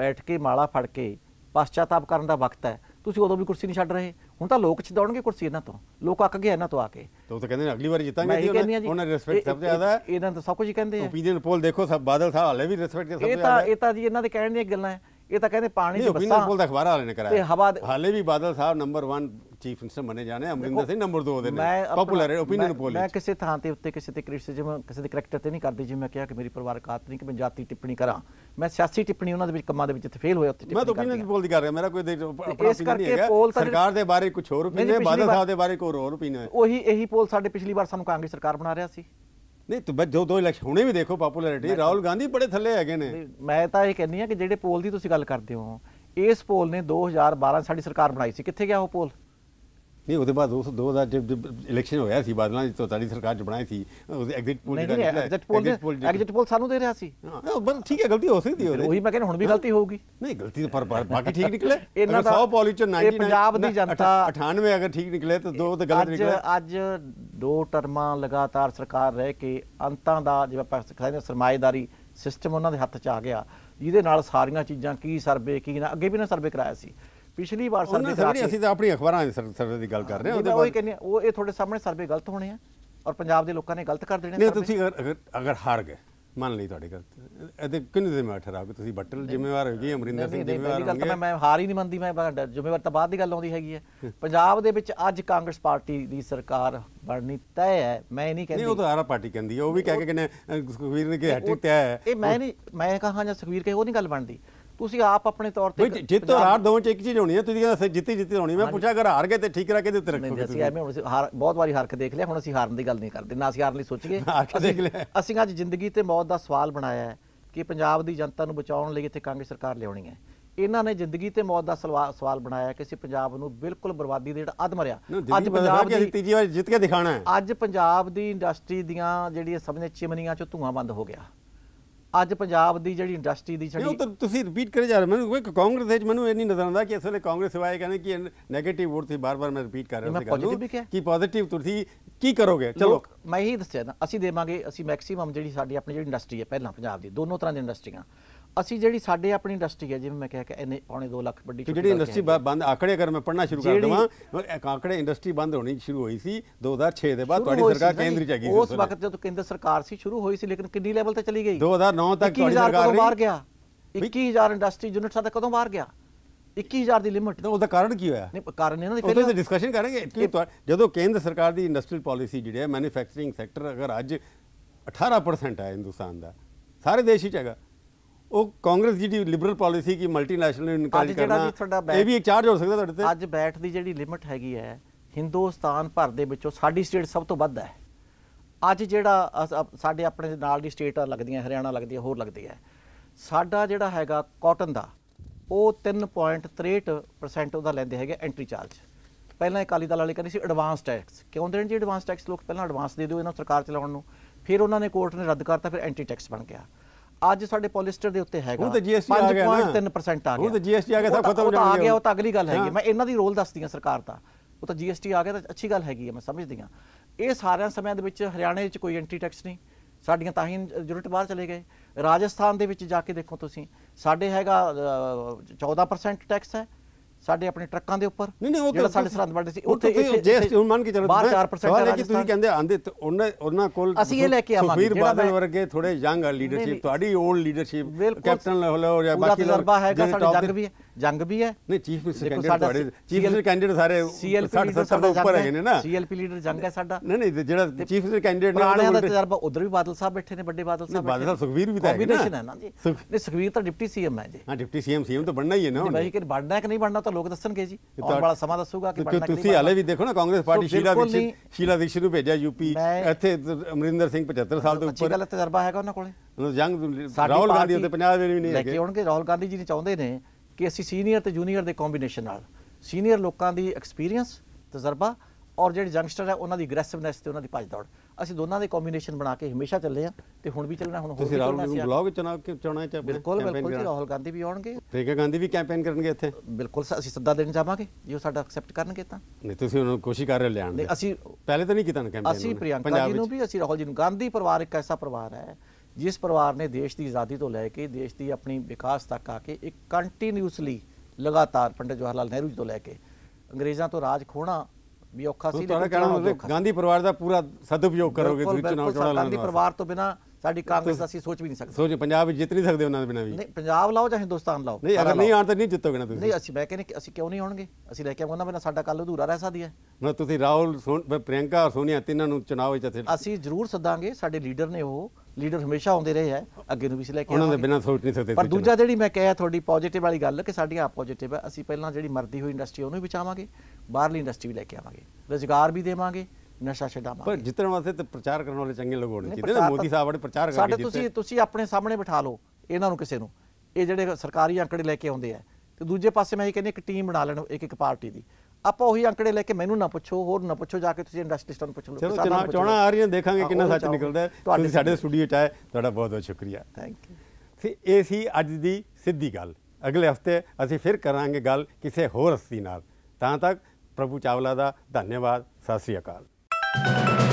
ਬੈਠ ਕੇ ਮਾਲਾ ਫੜ ਕੇ ਪਛਤਾਪ ਕਰਨ ਦਾ ਵਕਤ ਹੈ ਤੁਸੀਂ ਉਦੋਂ ਵੀ ਕੁਰਸੀ ਨਹੀਂ ਛੱਡ ਰਹੇ ਹੁਣ ਤਾਂ ਲੋਕ ਚ ਦੌੜਨਗੇ ਕੁਰਸੀ ਇਹਨਾਂ ਤੋਂ ਲੋਕ ਅੱਕ ਗਏ ਇਹਨਾਂ ਤੋਂ ਆ ਕੇ ਤਾਂ ਤਾਂ ਕਹਿੰਦੇ ਨੇ ਅਗਲੀ ਵਾਰੀ ਜਿੱਤਾਂਗੇ ਉਹਨਾਂ ਦੀ ਰਿਸਪੈਕਟ ਸਭ ਤੋਂ ਜ਼ਿਆਦਾ ਹੈ ਇਹਨਾਂ ਤਾਂ ਸਭ ਕੁਝ ਕਹਿੰਦੇ ਆ ਓਪੀਨੀਅਨ ਪੋਲ ਦੇਖੋ ਸਭ ਬਾਦਲ ਸਾਹਿਬ ਹਲੇ ਵੀ ਰਿਸਪੈਕਟ ਸਭ ਤੋਂ ਜ਼ਿਆਦਾ ਇਹ ਤਾਂ ਇਹ ਤਾਂ ਜੀ ਇਹਨਾਂ ਦੇ ਕਹਿਣ ਦੀਆਂ ਗੱਲਾਂ ਹੈ ਇਹ ਤਾਂ ਕਹਿੰਦੇ ਪਾਣੀ ਦੀ ਬੱਸਾਂ ਨਹੀਂ ਬੋਲਦਾ ਅਖਬਾਰ ਵਾਲੇ ਨੇ ਕਰਾਇਆ ਤੇ ਹਵਾ ਹਾਲੇ ਵੀ ਬਾਦਲ ਸਾਹਿਬ ਨੰਬਰ 1 ਚੀਫ ਮਿਨਿਸਟਰ ਮੰਨੇ ਜਾਣੇ ਅਮਰਿੰਦਰ ਸਿੰਘ ਨੰਬਰ 2 ਦੇ ਨੇ ਪਪੂਲਰ ਓਪੀਨੀਅਨ ਪੋਲ ਮੈਂ ਕਿਸੇ ਥਾਂ ਤੇ ਉੱਤੇ ਕਿਸੇ ਤੇ ਕ੍ਰਿਟਿਸਿਜ਼ਮ ਕਿਸੇ ਦੇ ਕੈਰੈਕਟਰ ਤੇ ਨਹੀਂ ਕਰਦੀ ਜਿਵੇਂ ਮੈਂ ਕਿਹਾ ਕਿ ਮੇਰੀ ਪਰਿਵਾਰਕ ਆਦਤ ਨਹੀਂ ਕਿ ਮੈਂ ਜਾਤੀ ਟਿੱਪਣੀ ਕਰਾਂ ਮੈਂ ਸਿਆਸੀ ਟਿੱਪਣੀ ਉਹਨਾਂ ਦੇ ਵਿੱਚ ਕੰਮਾਂ ਦੇ ਵਿੱਚ ਤੇ ਫੇਲ ਹੋਇਆ ਉੱਤੇ ਮੈਂ ਤਾਂ ਓਪੀਨੀਅਨ ਪੋਲ ਦੀ ਕਰ ਰਿਹਾ ਮੇਰਾ ਕੋਈ ਦੇਖ ਓਪੀਨੀਅਨ ਨਹੀਂ ਹੈਗਾ ਸਰਕਾਰ ਦੇ ਬਾਰੇ ਕੁਝ ਹੋਰ ਓਪੀਨੀਅਨ ਹੈ ਬਾਦਲ ਸਾਹਿਬ ਦੇ ਬਾਰੇ ਕੋਈ ਹੋਰ ਓਪੀਨੀਅਨ ਹੈ ਉਹੀ ਇਹੀ ਪੋਲ ਸਾਡੇ ਪਿਛਲੀ ਵਾਰ ਸਾਨੂੰ ਕਾਂਗਰਸ ਸਰਕਾਰ ਬਣਾ ਰਿਹਾ ਸੀ ਨਹੀਂ ਤੋ ਬਸ ਦੋ ਇਲੈਕਸ਼ਨ ਹੁਣੇ ਵੀ ਦੇਖੋ ਪਪੂਲੈਰਿਟੀ ਰਾਹੁਲ ਗਾਂਧੀ ਬੜੇ ਥੱਲੇ ਹੈਗੇ ਨੇ ਮੈਂ ਤਾਂ ਇਹ ਕਹਿੰਨੀ ਆ ਕਿ ਜਿਹੜੇ ਪੋਲ ਦੀ ਤੁਸੀਂ ਗੱਲ ਕਰਦੇ ਹੋ ਇਸ ਪੋਲ ਨੇ 2012 ਸਾਡੀ ਸਰਕਾਰ ਬਣਾਈ ਸੀ ਕਿੱਥੇ ਗਿਆ ਉਹ ਪੋਲ ਨਹੀਂ ਉਹਦੇ ਬਾਅਦ ਉਸ 2000 ਜਦ ਇਲੈਕਸ਼ਨ ਹੋਇਆ ਸੀ ਬਾਦਲਾਂ ਦੀ ਤੋਂ ਸਾਡੀ ਸਰਕਾਰ ਚ ਬਣਾਈ ਸੀ ਉਹਦੇ ਐਗਜ਼ਿਟ ਪੋਲ ਨਹੀਂ ਐਗਜ਼ਿਟ ਪੋਲ ਐਗਜ਼ਿਟ ਪੋਲ ਸਾਨੂੰ ਦੇ ਰਿਹਾ ਸੀ ਹਾਂ ਬਸ ਠੀਕ ਹੈ ਗਲਤੀ ਹੋ ਸਕਦੀ ਹੋਵੇ ਉਹੀ ਮੈਂ ਕਹਿੰਦਾ ਹੁਣ ਵੀ ਗਲਤੀ ਹੋਊਗੀ ਨਹੀਂ ਗਲਤੀ ਤਾਂ ਪਰ ਬਾਕੀ ਠੀਕ ਨਿਕਲੇ (laughs) ਇਹਨਾਂ ਦਾ 100 ਪੋਲ ਚ 99 ਪੰਜਾਬ ਦੀ ਜਨਤਾ 98 ਅਗਰ ਠੀਕ ਨਿਕਲੇ ਤਾਂ ਦੋ ਤਾਂ ਗਲਤ ਨਿਕਲੇ ਅੱਜ ਅੱਜ ਦੋ ਟਰਮਾਂ ਲਗਾਤਾਰ ਸਰਕਾਰ ਰਹਿ ਕੇ ਅੰਤਾਂ ਦਾ ਜਿਵੇਂ ਪਾਕਿਸਤਾਨ ਦੇ ਸਰਮਾਇਦਾਰੀ ਸਿਸਟਮ ਉਹਨਾਂ ਦੇ ਹੱਥ 'ਚ ਆ ਗਿਆ ਜਿਹਦੇ ਨਾਲ ਸਾਰੀਆਂ ਚੀਜ਼ਾਂ ਕੀ ਸਰਵੇ ਕੀ ਨਾ ਅੱਗੇ ਵੀ ਨਾ ਸਰਵੇ ਕਰਾਇਆ ਸੀ ਪਿਛਲੀ ਵਾਰ ਸਰਵੇ ਕਰਾ ਸੀ ਅਸੀਂ ਤਾਂ ਆਪਣੀ ਅਖਬਾਰਾਂ ਦੇ ਸਰਵੇ ਦੀ ਗੱਲ ਕਰ ਰਹੇ ਹਾਂ ਉਹਦੇ ਬਾਅਦ ਕਹਿੰਦੇ ਉਹ ਇਹ ਤੁਹਾਡੇ ਸਾਹਮਣੇ ਸਰਵੇ ਗਲਤ ਹੋਣੇ ਆ ਔਰ ਪੰਜਾਬ ਦੇ ਲੋਕਾਂ ਨੇ ਗਲਤ ਕਰ ਦੇਣੇ ਨਹੀਂ ਤੁਸੀਂ ਅਗਰ ਅਗਰ ਹਾਰ ਗਏ ਮੰਨ ਲਈ ਤੁਹਾਡੇ ਕਰ ਇਹਦੇ ਕਿੰਨੇ ਦੇ ਮੈਂ ਠਹਿਰਾ ਕਿ ਤੁਸੀਂ ਬੱਟਲ ਜ਼ਿੰਮੇਵਾਰ ਹੋ ਗਏ ਅਮਰਿੰਦਰ ਸਿੰਘ ਜ਼ਿੰਮੇਵਾਰ ਹੋ ਗਏ ਮੈਂ ਹਾਰ ਹੀ ਨਹੀਂ ਮੰਨਦੀ ਮੈਂ ਜ਼ਿੰਮੇਵਾਰ ਤਾਂ ਬਾਅਦ ਦੀ ਗੱਲ ਆਉਂਦੀ ਹੈਗੀ ਹੈ ਪੰਜਾਬ ਦੇ ਵਿੱਚ ਅੱਜ ਕਾਂਗਰਸ ਪਾਰਟੀ ਦੀ ਸਰਕਾਰ ਬਣਨੀ ਤੈ ਹੈ ਮੈਂ ਨਹੀਂ ਕਹਿੰਦੀ ਨਹੀਂ ਉਹ ਤਾਂ ਆਰਾ ਪਾਰਟੀ ਕਹਿੰਦੀ ਹੈ ਉਹ ਵੀ ਕਹਿ ਕੇ ਕਿਨੇ ਸੁਖਵੀਰ ਨੇ ਕਿ ਹੈਟ੍ਰਿਕ ਤੈ ਹੈ ਇਹ ਮੈਂ ਨਹੀਂ ਮੈਂ ਕਹਾਂ ਜਾਂ ਸੁਖਵੀਰ ਕਹੇ ਉਹ ਨਹੀਂ ਗੱਲ ਬਣਦੀ ਤੁਸੀਂ ਆਪ ਆਪਣੇ ਤੌਰ ਤੇ ਜਿੱਤ ਹਾਰ ਦੋਵੇਂ ਚ ਇੱਕ ਚੀਜ਼ ਹੋਣੀ ਹੈ ਤੁਸੀਂ ਕਹਿੰਦੇ ਜਿੱਤੀ ਜਿੱਤੀ ਹੋਣੀ ਮੈਂ ਪੁੱਛਿਆ ਅਗਰ ਹਾਰ ਗਏ ਤੇ ਠੀਕ ਕੇ ਤੇ ਉੱਤੇ ਰੱਖੋਗੇ ਅਸੀਂ ਐਵੇਂ ਹੁਣ ਅਸੀਂ ਹਾਰ ਬਹੁਤ ਵਾਰੀ ਹਾਰ ਕੇ ਦੇਖ ਲਿਆ ਹੁਣ ਅਸੀਂ ਹਾਰਨ ਦੀ ਗੱਲ ਨਹੀਂ ਕਰਦੇ ਨਾ ਅਸੀਂ ਹਾਰਨ ਲਈ ਸੋਚੀਏ ਅਸੀਂ ਅੱਜ ਜ਼ਿੰਦਗੀ ਤੇ ਮੌਤ ਦਾ ਸਵਾਲ ਬਣਾਇਆ ਹੈ ਕਿ ਪੰਜਾਬ ਦੀ ਜਨਤਾ ਨੂੰ ਬਚਾਉਣ ਲਈ ਇੱਥੇ ਕਾਂਗਰਸ ਸਰਕਾਰ ਲਿਆਉਣੀ ਹੈ ਇਹਨਾਂ ਨੇ ਜ਼ਿੰਦਗੀ ਤੇ ਮੌਤ ਦਾ ਸਵਾਲ ਬਣਾਇਆ ਕਿ ਅਸੀਂ ਪੰਜਾਬ ਨੂੰ ਬਿਲਕੁਲ ਬਰਬਾਦੀ ਦੇ ਜਿਹੜਾ ਮਰਿਆ ਅੱਜ ਪੰਜਾਬ ਦੀ ਤੀਜੀ ਵਾਰ ਜਿੱਤ ਕੇ ਦਿਖਾਣਾ ਹੈ ਅੱਜ ਪੰਜਾਬ ਦੀ ਇੰਡਸਟਰੀ ਦੀਆਂ ਜਿਹੜੀਆਂ ਸਭ ਨੇ ਚਿਮਨੀਆਂ ਚੋਂ ਧੂਆਂ ਬੰਦ ਹੋ ਗਿਆ ਅੱਜ ਪੰਜਾਬ ਦੀ ਜਿਹੜੀ ਇੰਡਸਟਰੀ ਦੀ ਛੜੀ ਨਹੀਂ ਤੁਸੀਂ ਰਿਪੀਟ ਕਰੇ ਜਾ ਰਹੇ ਮੈਨੂੰ ਕੋਈ ਕਾਂਗਰਸ ਵਿੱਚ ਮੈਨੂੰ ਇਹ ਨਹੀਂ ਨਜ਼ਰ ਆਉਂਦਾ ਕਿ ਇਸ ਵੇਲੇ ਕਾਂਗਰਸ ਸਿਵਾਏ ਕਹਿੰਦੇ ਕਿ 네ਗੇਟਿਵ ਵੋਟ ਸੀ ਬਾਰ-ਬਾਰ ਮੈਂ ਰਿਪੀਟ ਕਰ ਰਿਹਾ ਸੀ ਗੱਲ ਕਿ ਪੋਜ਼ਿਟਿਵ ਤੁਸੀਂ ਕੀ ਕਰੋਗੇ ਚਲੋ ਮੈਂ ਹੀ ਦੱਸਿਆ ਅਸੀਂ ਦੇਵਾਂਗੇ ਅਸੀਂ ਮੈਕਸਿਮਮ ਜਿਹੜੀ ਸਾਡੀ ਆਪਣੀ ਜਿਹੜੀ ਇੰਡਸਟਰੀ ਹੈ ਪਹਿਲਾਂ ਪੰਜਾਬ ਦੀ ਦੋਨੋਂ ਤਰ੍ਹਾਂ ਦੀ ਇੰਡਸਟਰੀਆਂ ਅਸੀਂ ਜਿਹੜੀ ਸਾਡੇ ਆਪਣੀ ਇੰਡਸਟਰੀ ਹੈ ਜਿਵੇਂ ਮੈਂ ਕਿਹਾ ਕਿ ਇਹਨੇ ਪੌਣੇ 2 ਲੱਖ ਵੱਡੀ ਜਿਹੜੀ ਇੰਡਸਟਰੀ ਬੰਦ ਆਕੜੇ ਅਗਰ ਮੈਂ ਪੜਨਾ ਸ਼ੁਰੂ ਕਰ ਦਵਾਂ ਆਕੜੇ ਇੰਡਸਟਰੀ ਬੰਦ ਹੋਣੀ ਸ਼ੁਰੂ ਹੋਈ ਸੀ 2006 ਦੇ ਬਾਅਦ ਤੁਹਾਡੀ ਸਰਕਾਰ ਕੇਂਦਰੀ ਚ ਗਈ ਉਸ ਵਕਤ ਜਦੋਂ ਕੇਂਦਰ ਸਰਕਾਰ ਸੀ ਸ਼ੁਰੂ ਹੋਈ ਸੀ ਲੇਕਿਨ ਕਿੰਨੀ ਲੈਵਲ ਤੇ ਚਲੀ ਗਈ 2009 ਤੱਕ ਤੁਹਾਡੀ ਸਰਕਾਰ ਬਾਹਰ ਗਿਆ 21000 ਇੰਡਸਟਰੀ ਯੂਨਿਟ ਦਾ ਕਦੋਂ ਬਾਹਰ ਗਿਆ 21000 ਦੀ ਲਿਮਟ ਤਾਂ ਉਹਦਾ ਕਾਰਨ ਕੀ ਹੋਇਆ ਨਹੀਂ ਕਾਰਨ ਇਹਨਾਂ ਦੇ ਫਿਰ ਉਹਦੇ ਡਿਸਕਸ਼ਨ ਕਰਾਂਗੇ ਜਦੋਂ ਕੇਂਦਰ ਸਰਕਾਰ ਦੀ ਇੰਡਸਟਰੀਅਲ ਪਾਲਿਸੀ ਜਿਹੜੀ ਹੈ ਮੈਨੂਫੈਕਚਰਿੰਗ ਸੈਕਟਰ ਅਗਰ ਅੱਜ 18% ਹੈ ਹਿੰਦੁਸਤਾਨ ਦਾ ਸਾਰੇ ਦੇਸ਼ ਹੀ ਹੈਗਾ ਉਹ ਕਾਂਗਰਸ ਜਿਹੜੀ ਲਿਬਰਲ ਪਾਲਿਸੀ ਕੀ ਮਲਟੀਨੈਸ਼ਨਲ ਇਨਕਾਰ ਕਰਨਾ ਇਹ ਵੀ ਇੱਕ ਚਾਰਜ ਹੋ ਸਕਦਾ ਤੁਹਾਡੇ ਤੇ ਅੱਜ ਬੈਠ ਦੀ ਜਿਹੜੀ ਲਿਮਟ ਹੈਗੀ ਹੈ ਹਿੰਦੁਸਤਾਨ ਭਰ ਦੇ ਵਿੱਚੋਂ ਸਾਡੀ ਸਟੇਟ ਸਭ ਤੋਂ ਵੱਧ ਹੈ ਅੱਜ ਜਿਹੜਾ ਸਾਡੇ ਆਪਣੇ ਨਾਲ ਦੀ ਸਟੇਟਾਂ ਲੱਗਦੀਆਂ ਹਰਿਆਣਾ ਲੱਗਦੀ ਹੈ ਹੋਰ ਲੱਗਦੀ ਹੈ ਸਾਡਾ ਜਿਹੜਾ ਹੈਗਾ ਕਾਟਨ ਦਾ ਉਹ 3.63% ਉਹਦਾ ਲੈਂਦੇ ਹੈਗੇ ਐਂਟਰੀ ਚਾਰਜ ਪਹਿਲਾਂ ਅਕਾਲੀ ਦਲ ਵਾਲੇ ਕਹਿੰਦੇ ਸੀ ਐਡਵਾਂਸ ਟੈਕਸ ਕਿਉਂ ਦੇਣ ਜੀ ਐਡਵਾਂਸ ਟੈਕਸ ਲੋਕ ਪਹਿਲਾਂ ਐਡਵਾਂਸ ਦੇ ਦਿਓ ਇਹਨਾਂ ਸਰਕਾਰ ਚਲਾਉਣ ਨੂੰ ਫਿਰ ਉਹਨਾਂ ਨੇ ਕੋਰਟ ਨੇ ਰੱਦ ਕਰਤਾ ਫਿਰ ਐਂਟੀ ਟੈਕਸ ਬਣ ਗਿਆ ਅੱਜ ਸਾਡੇ ਪੋਲੀਸਟਰ ਦੇ ਉੱਤੇ ਹੈਗਾ ਉਹ ਤਾਂ ਜੀਐਸਟੀ ਆ ਗਿਆ ਨਾ 5.3% ਆ ਗਿਆ ਉਹ ਤਾਂ ਜੀਐਸਟੀ ਆ ਗਿਆ ਸਭ ਖਤਮ ਹੋ ਤਾਂ ਆ ਗਿਆ ਉਹ ਤਾਂ ਅਗਲੀ ਗੱਲ ਹੈਗੀ ਮੈਂ ਇਹਨਾਂ ਦੀ ਰੋਲ ਦੱਸਦੀ ਆ ਸਰਕਾਰ ਦਾ ਉਹ ਤਾਂ ਜੀਐਸਟੀ ਆ ਗਿਆ ਤਾਂ ਅੱਛੀ ਗੱਲ ਹੈਗੀ ਆ ਮੈਂ ਸਮਝਦੀ ਆ ਇਹ ਸਾਰਿਆਂ ਸਮਿਆਂ ਦੇ ਵਿੱਚ ਹਰਿਆਣੇ ਵਿੱਚ ਕੋਈ ਐਂਟੀ ਟੈਕਸ ਨਹੀਂ ਸਾਡੀਆਂ ਤਾਂ ਹੀ ਜੁਰਟ ਬਾਹਰ ਚਲੇ ਗਏ ਰਾਜਸਥਾਨ ਦੇ ਵਿੱਚ ਜਾ ਕੇ ਦੇਖੋ ਤੁਸੀਂ ਸਾਡੇ ਹੈਗਾ 14% ਟੈਕਸ ਹੈ ਸਾਡੇ ਆਪਣੇ ਟਰੱਕਾਂ ਦੇ ਉੱਪਰ ਨਹੀਂ ਨਹੀਂ ਉਹ ਜਿਹੜਾ ਸਾਡੇ ਸਰਹੰਦ ਵੱਡੇ ਸੀ ਉੱਥੇ ਜੇ ਹੁਣ ਮੰਨ ਕੇ ਚੱਲੋ ਬਾਹਰ 4% ਸਵਾਲ ਹੈ ਤੁਸੀਂ ਕਹਿੰਦੇ ਆਂਦੇ ਉਹਨਾਂ ਉਹਨਾਂ ਕੋਲ ਅਸੀਂ ਇਹ ਲੈ ਕੇ ਆਵਾਂਗੇ ਸੁਖਵੀਰ ਬਾਦਲ ਵਰਗੇ ਥੋੜੇ ਯੰਗ ਲੀਡਰਸ਼ਿਪ ਤੁਹਾਡੀ 올ਡ ਲੀਡਰਸ਼ਿਪ ਕੈਪਟਨ ਲਹਲੋ ਜਾਂ ਬਾਕੀ ਲੋਕ ਤਜਰਬਾ ਹੈਗਾ ਸਾਡੇ ਜੱਗ ਵੀ ਹੈ ਜੰਗ ਵੀ ਹੈ ਨਹੀਂ ਚੀਫ ਮਿਨਿਸਟਰ ਕੈਂਡੀਡੇਟ ਤੁਹਾਡੇ ਚੀਫ ਮਿਨਿਸਟਰ ਕੈਂਡੀਡੇਟ ਸਾਰੇ ਸੀਐਲਪੀ ਸਭ ਤੋਂ ਉੱਪਰ ਹੈਗੇ ਨੇ ਨਾ ਸੀਐਲਪੀ ਲੀਡਰ ਜੰਗ ਹੈ ਸਾਡਾ ਨਹੀਂ ਨਹੀਂ ਜਿਹੜਾ ਚੀਫ ਮਿਨਿਸਟਰ ਕੈਂਡੀਡੇਟ ਨਾਲ ਦਾ ਤਜਰਬਾ ਉਧਰ ਵੀ ਬਾਦਲ ਸਾਹਿਬ ਬੈਠੇ ਨੇ ਵੱਡੇ ਬਾਦਲ ਸਾਹਿਬ ਬਾਦਲ ਸਾਹਿਬ ਸੁਖਵੀਰ ਵੀ ਤਾਂ ਹੈ ਨਾ ਹੈ ਨਾ ਜੀ ਨਹੀਂ ਸੁਖਵੀਰ ਤਾਂ ਡਿਪਟੀ ਸੀਐਮ ਹੈ ਜੀ ਹਾਂ ਡਿਪਟੀ ਸੀਐਮ ਸੀਐਮ ਤਾਂ ਬਣਨਾ ਹੀ ਹੈ ਨਾ ਹੁਣ ਬਾਈ ਕਿ ਬਣਨਾ ਕਿ ਨਹੀਂ ਬਣਨਾ ਤਾਂ ਲੋਕ ਦੱਸਣਗੇ ਜੀ ਆਉਣ ਵਾਲਾ ਸਮਾਂ ਦੱਸੂਗਾ ਕਿ ਬਣਨਾ ਕਿ ਨਹੀਂ ਤੁਸੀਂ ਹਾਲੇ ਵੀ ਦੇਖੋ ਨਾ ਕਾਂਗਰਸ ਪਾਰਟੀ ਸ਼ੀਲਾ ਦੀਕਸ਼ਿਤ ਸ਼ੀਲਾ ਦੀਕਸ਼ਿਤ ਨੂੰ ਭੇਜਿਆ ਯੂਪੀ ਇੱਥੇ ਅਮਰਿੰਦਰ ਸਿੰਘ 75 ਸਾਲ ਦੇ ਉੱਪਰ ਗਲਤ ਤਜਰਬਾ ਹੈਗਾ ਉਹਨਾਂ ਕੋਲੇ ਜੰਗ ਰਾਹੁਲ ਗਾਂਧੀ ਉੱਤੇ 50 ਵੇਲੇ ਵੀ ਨਹੀਂ ਹੈਗੇ ਲੈ ਕੇ ਆਉਣਗੇ ਰਾਹੁਲ ਗਾਂਧੀ ਜੀ ਨੇ ਚਾਹੁੰਦੇ ਨੇ ਕਿ ਅਸੀਂ ਸੀਨੀਅਰ ਤੇ ਜੂਨੀਅਰ ਦੇ ਕੰਬੀਨੇਸ਼ਨ ਨਾਲ ਸੀਨੀਅਰ ਲੋਕਾਂ ਦੀ ਐਕਸਪੀਰੀਅੰਸ ਤਜਰਬਾ ਔਰ ਜਿਹੜੇ ਜੰਗਸਟਰ ਹੈ ਉਹਨਾਂ ਦੀ ਅਗਰੈਸਿਵਨੈਸ ਤੇ ਉਹਨਾਂ ਦੀ ਭੱਜ ਦੌੜ ਅਸੀਂ ਦੋਨਾਂ ਦੇ ਕੰਬੀਨੇਸ਼ਨ ਬਣਾ ਕੇ ਹਮੇਸ਼ਾ ਚੱਲੇ ਆ ਤੇ ਹੁਣ ਵੀ ਚੱਲਣਾ ਹੁਣ ਹੋਰ ਵੀ ਚੱਲਣਾ ਸੀ ਬੁਲਾਓਗੇ ਚੁਣਾਵ ਕਿ ਚੁਣਾਏ ਚ ਬਿਲਕੁਲ ਬਿਲਕੁਲ ਜੀ ਰਾਹੁਲ ਗਾਂਧੀ ਵੀ ਆਉਣਗੇ ਪ੍ਰਿਆ ਗਾਂਧੀ ਵੀ ਕੈਂਪੇਨ ਕਰਨਗੇ ਇੱਥੇ ਬਿਲਕੁਲ ਅਸੀਂ ਸੱਦਾ ਦੇਣ ਜਾਵਾਂਗੇ ਜੇ ਉਹ ਸਾਡਾ ਐਕਸੈਪਟ ਕਰਨਗੇ ਤਾਂ ਨਹੀਂ ਤੁਸੀਂ ਉਹਨਾਂ ਨੂੰ ਕੋਸ਼ਿਸ਼ ਕਰ ਰਹੇ ਲੈਣ ਦੇ ਅਸੀਂ ਪਹਿਲੇ ਤਾਂ ਨਹੀਂ ਕੀਤਾ ਨਾ ਕੈਂਪੇਨ ਅਸੀਂ ਪ੍ਰਿਯੰਕਾ ਜੀ ਨੂੰ ਵੀ ਅਸੀਂ ਰਾਹੁਲ ਜੀ ਨੂੰ ਗਾਂਧੀ ਪਰਿਵਾਰ ਇੱਕ ਐਸਾ ਪਰਿਵਾਰ ਹੈ ਜਿਸ ਪਰਿਵਾਰ ਨੇ ਦੇਸ਼ ਦੀ ਆਜ਼ਾਦੀ ਤੋਂ ਲੈ ਕੇ ਦੇਸ਼ ਦੀ ਆਪਣੀ ਵਿਕਾਸ ਤੱਕ ਆ ਕੇ ਇੱਕ ਕੰਟੀਨਿਊਸਲੀ ਲਗਾਤਾਰ ਪੰਡਿਤ ਜਵਾਹਰ ਲਾਲ ਨਹਿਰੂ ਜੀ ਤੋਂ ਲੈ ਕੇ ਅੰਗਰੇਜ਼ਾਂ ਤੋਂ ਰਾਜ ਖੋਣਾ ਵੀ ਔਖਾ ਸੀ ਲੇਕਿਨ ਕਹਿਣਾ ਮਤਲਬ ਗਾਂਧੀ ਪਰਿਵਾਰ ਦਾ ਪੂਰਾ ਸਦਉਪਯੋਗ ਕਰੋਗੇ ਤੁਸੀਂ ਚੁਣਾਵ ਚੋਣਾਂ ਲੜਨ ਗਾਂਧੀ ਪਰਿਵਾਰ ਤੋਂ ਬਿਨਾ ਸਾਡੀ ਕਾਂਗਰਸ ਅਸੀਂ ਸੋਚ ਵੀ ਨਹੀਂ ਸਕਦੇ ਸੋਚ ਪੰਜਾਬ ਵਿੱਚ ਜਿੱਤ ਨਹੀਂ ਸਕਦੇ ਉਹਨਾਂ ਦੇ ਬਿਨਾ ਵੀ ਨਹੀਂ ਪੰਜਾਬ ਲਾਓ ਜਾਂ ਹਿੰਦੁਸਤਾਨ ਲਾਓ ਨਹੀਂ ਅਗਰ ਨਹੀਂ ਆਣ ਤਾਂ ਨਹੀਂ ਜਿੱਤੋਗੇ ਨਾ ਤੁਸੀਂ ਨਹੀਂ ਅਸੀਂ ਮੈਂ ਕਹਿੰਦੇ ਅਸੀਂ ਕਿਉਂ ਨਹੀਂ ਆਉਣਗੇ ਅਸੀਂ ਲੈ ਕੇ ਆਵਾਂਗੇ ਉਹਨਾਂ ਬਿਨਾ ਸਾਡਾ ਕੱਲ ਅਧੂਰਾ ਰਹਿ ਸਕਦੀ ਹੈ ਨਾ ਤੁਸੀਂ ਰਾਹੁਲ ਪ੍ਰਿਯੰਕਾ ਸੋਨੀਆ ਤਿੰਨਾਂ ਨੂੰ ਚੁਣਾਵ ਵਿੱਚ ਅਸੀਂ ਜ਼ਰੂਰ ਸੱਦਾਂਗੇ ਸਾਡੇ ਲੀਡਰ ਨੇ ਉਹ ਲੀਡਰ ਹਮੇਸ਼ਾ ਆਉਂਦੇ ਰਹੇ ਹੈ ਅੱਗੇ ਨੂੰ ਵੀ ਸਿਲੇ ਕੇ ਉਹਨਾਂ ਦੇ ਬਿਨਾਂ ਸੋਚ ਨਹੀਂ ਸਕਦੇ ਪਰ ਦੂਜਾ ਜਿਹੜੀ ਮੈਂ ਕਹਿਆ ਤੁਹਾਡੀ ਪੋਜ਼ਿਟਿਵ ਵਾਲੀ ਗੱਲ ਕਿ ਸਾਡੀਆਂ ਆਪ ਪੋਜ਼ਿਟਿਵ ਹੈ ਅਸੀਂ ਪਹਿਲਾਂ ਜਿਹੜੀ ਮਰਦੀ ਹੋਈ ਇੰਡਸਟਰੀ ਉਹਨੂੰ ਵੀ ਬਚਾਵਾਂਗੇ ਬਾਹਰਲੀ ਇੰਡਸਟਰੀ ਵੀ ਲੈ ਕੇ ਆਵਾਂਗੇ ਰੋਜ਼ਗਾਰ ਵੀ ਦੇਵਾਂਗੇ ਨਸ਼ਾ ਛਡਾਵਾਂਗੇ ਪਰ ਜਿੱਤਣ ਵਾਸਤੇ ਤੇ ਪ੍ਰਚਾਰ ਕਰਨ ਵਾਲੇ ਚੰਗੇ ਲੋਕ ਹੋਣੇ ਚਾਹੀਦੇ ਨੇ ਮੋਦੀ ਸਾਹਿਬ ਵਾਲੇ ਪ੍ਰਚਾਰ ਕਰਕੇ ਸਾਡੇ ਤੁਸੀਂ ਤੁਸੀਂ ਆਪਣੇ ਸਾਹਮਣੇ ਬਿਠਾ ਲਓ ਇਹਨਾਂ ਨੂੰ ਕਿਸੇ ਨੂੰ ਇਹ ਜਿਹੜੇ ਸਰਕਾਰੀ ਅੰਕੜੇ ਲੈ ਕੇ ਆਉਂਦੇ ਆ ਤੇ ਦੂਜੇ ਪਾਸੇ ਮੈਂ ਇਹ ਕਹਿੰਦੇ ਇੱਕ ਟੀਮ ਬਣਾ ਲੈਣ ਇੱਕ ਇੱਕ ਪਾਰਟੀ ਦੀ ਆਪਾਂ ਉਹੀ ਅੰਕੜੇ ਲੈ ਕੇ ਮੈਨੂੰ ਨਾ ਪੁੱਛੋ ਹੋਰ ਨਾ ਪੁੱਛੋ ਜਾ ਕੇ ਤੁਸੀਂ ਇੰਡਸਟਰੀ ਨੂੰ ਪੁੱਛ ਲਓ ਚਲੋ ਚੋਣਾਂ ਚੋਣਾ ਆ ਰਹੀਆਂ ਦੇਖਾਂਗੇ ਕਿੰਨਾ ਸੱਚ ਨਿਕਲਦਾ ਤੁਸੀਂ ਸਾਡੇ ਸਟੂਡੀਓ 'ਚ ਆਏ ਤੁਹਾਡਾ ਬਹੁਤ ਬਹੁਤ ਸ਼ੁਕਰੀਆ ਥੈਂਕ ਯੂ ਸੀ ਇਹ ਸੀ ਅੱਜ ਦੀ ਸਿੱਧੀ ਗੱਲ ਅਗਲੇ ਹਫਤੇ ਅਸੀਂ ਫਿਰ ਕਰਾਂਗੇ ਗੱਲ ਕਿਸੇ ਹੋਰ ਹਸਤੀ ਨਾਲ ਤਾਂ ਤੱਕ ਪ੍ਰਭੂ ਚਾਵਲਾ ਦਾ ਧੰਨਵਾਦ ਸਤਿ ਸ੍ਰੀ ਅਕਾਲ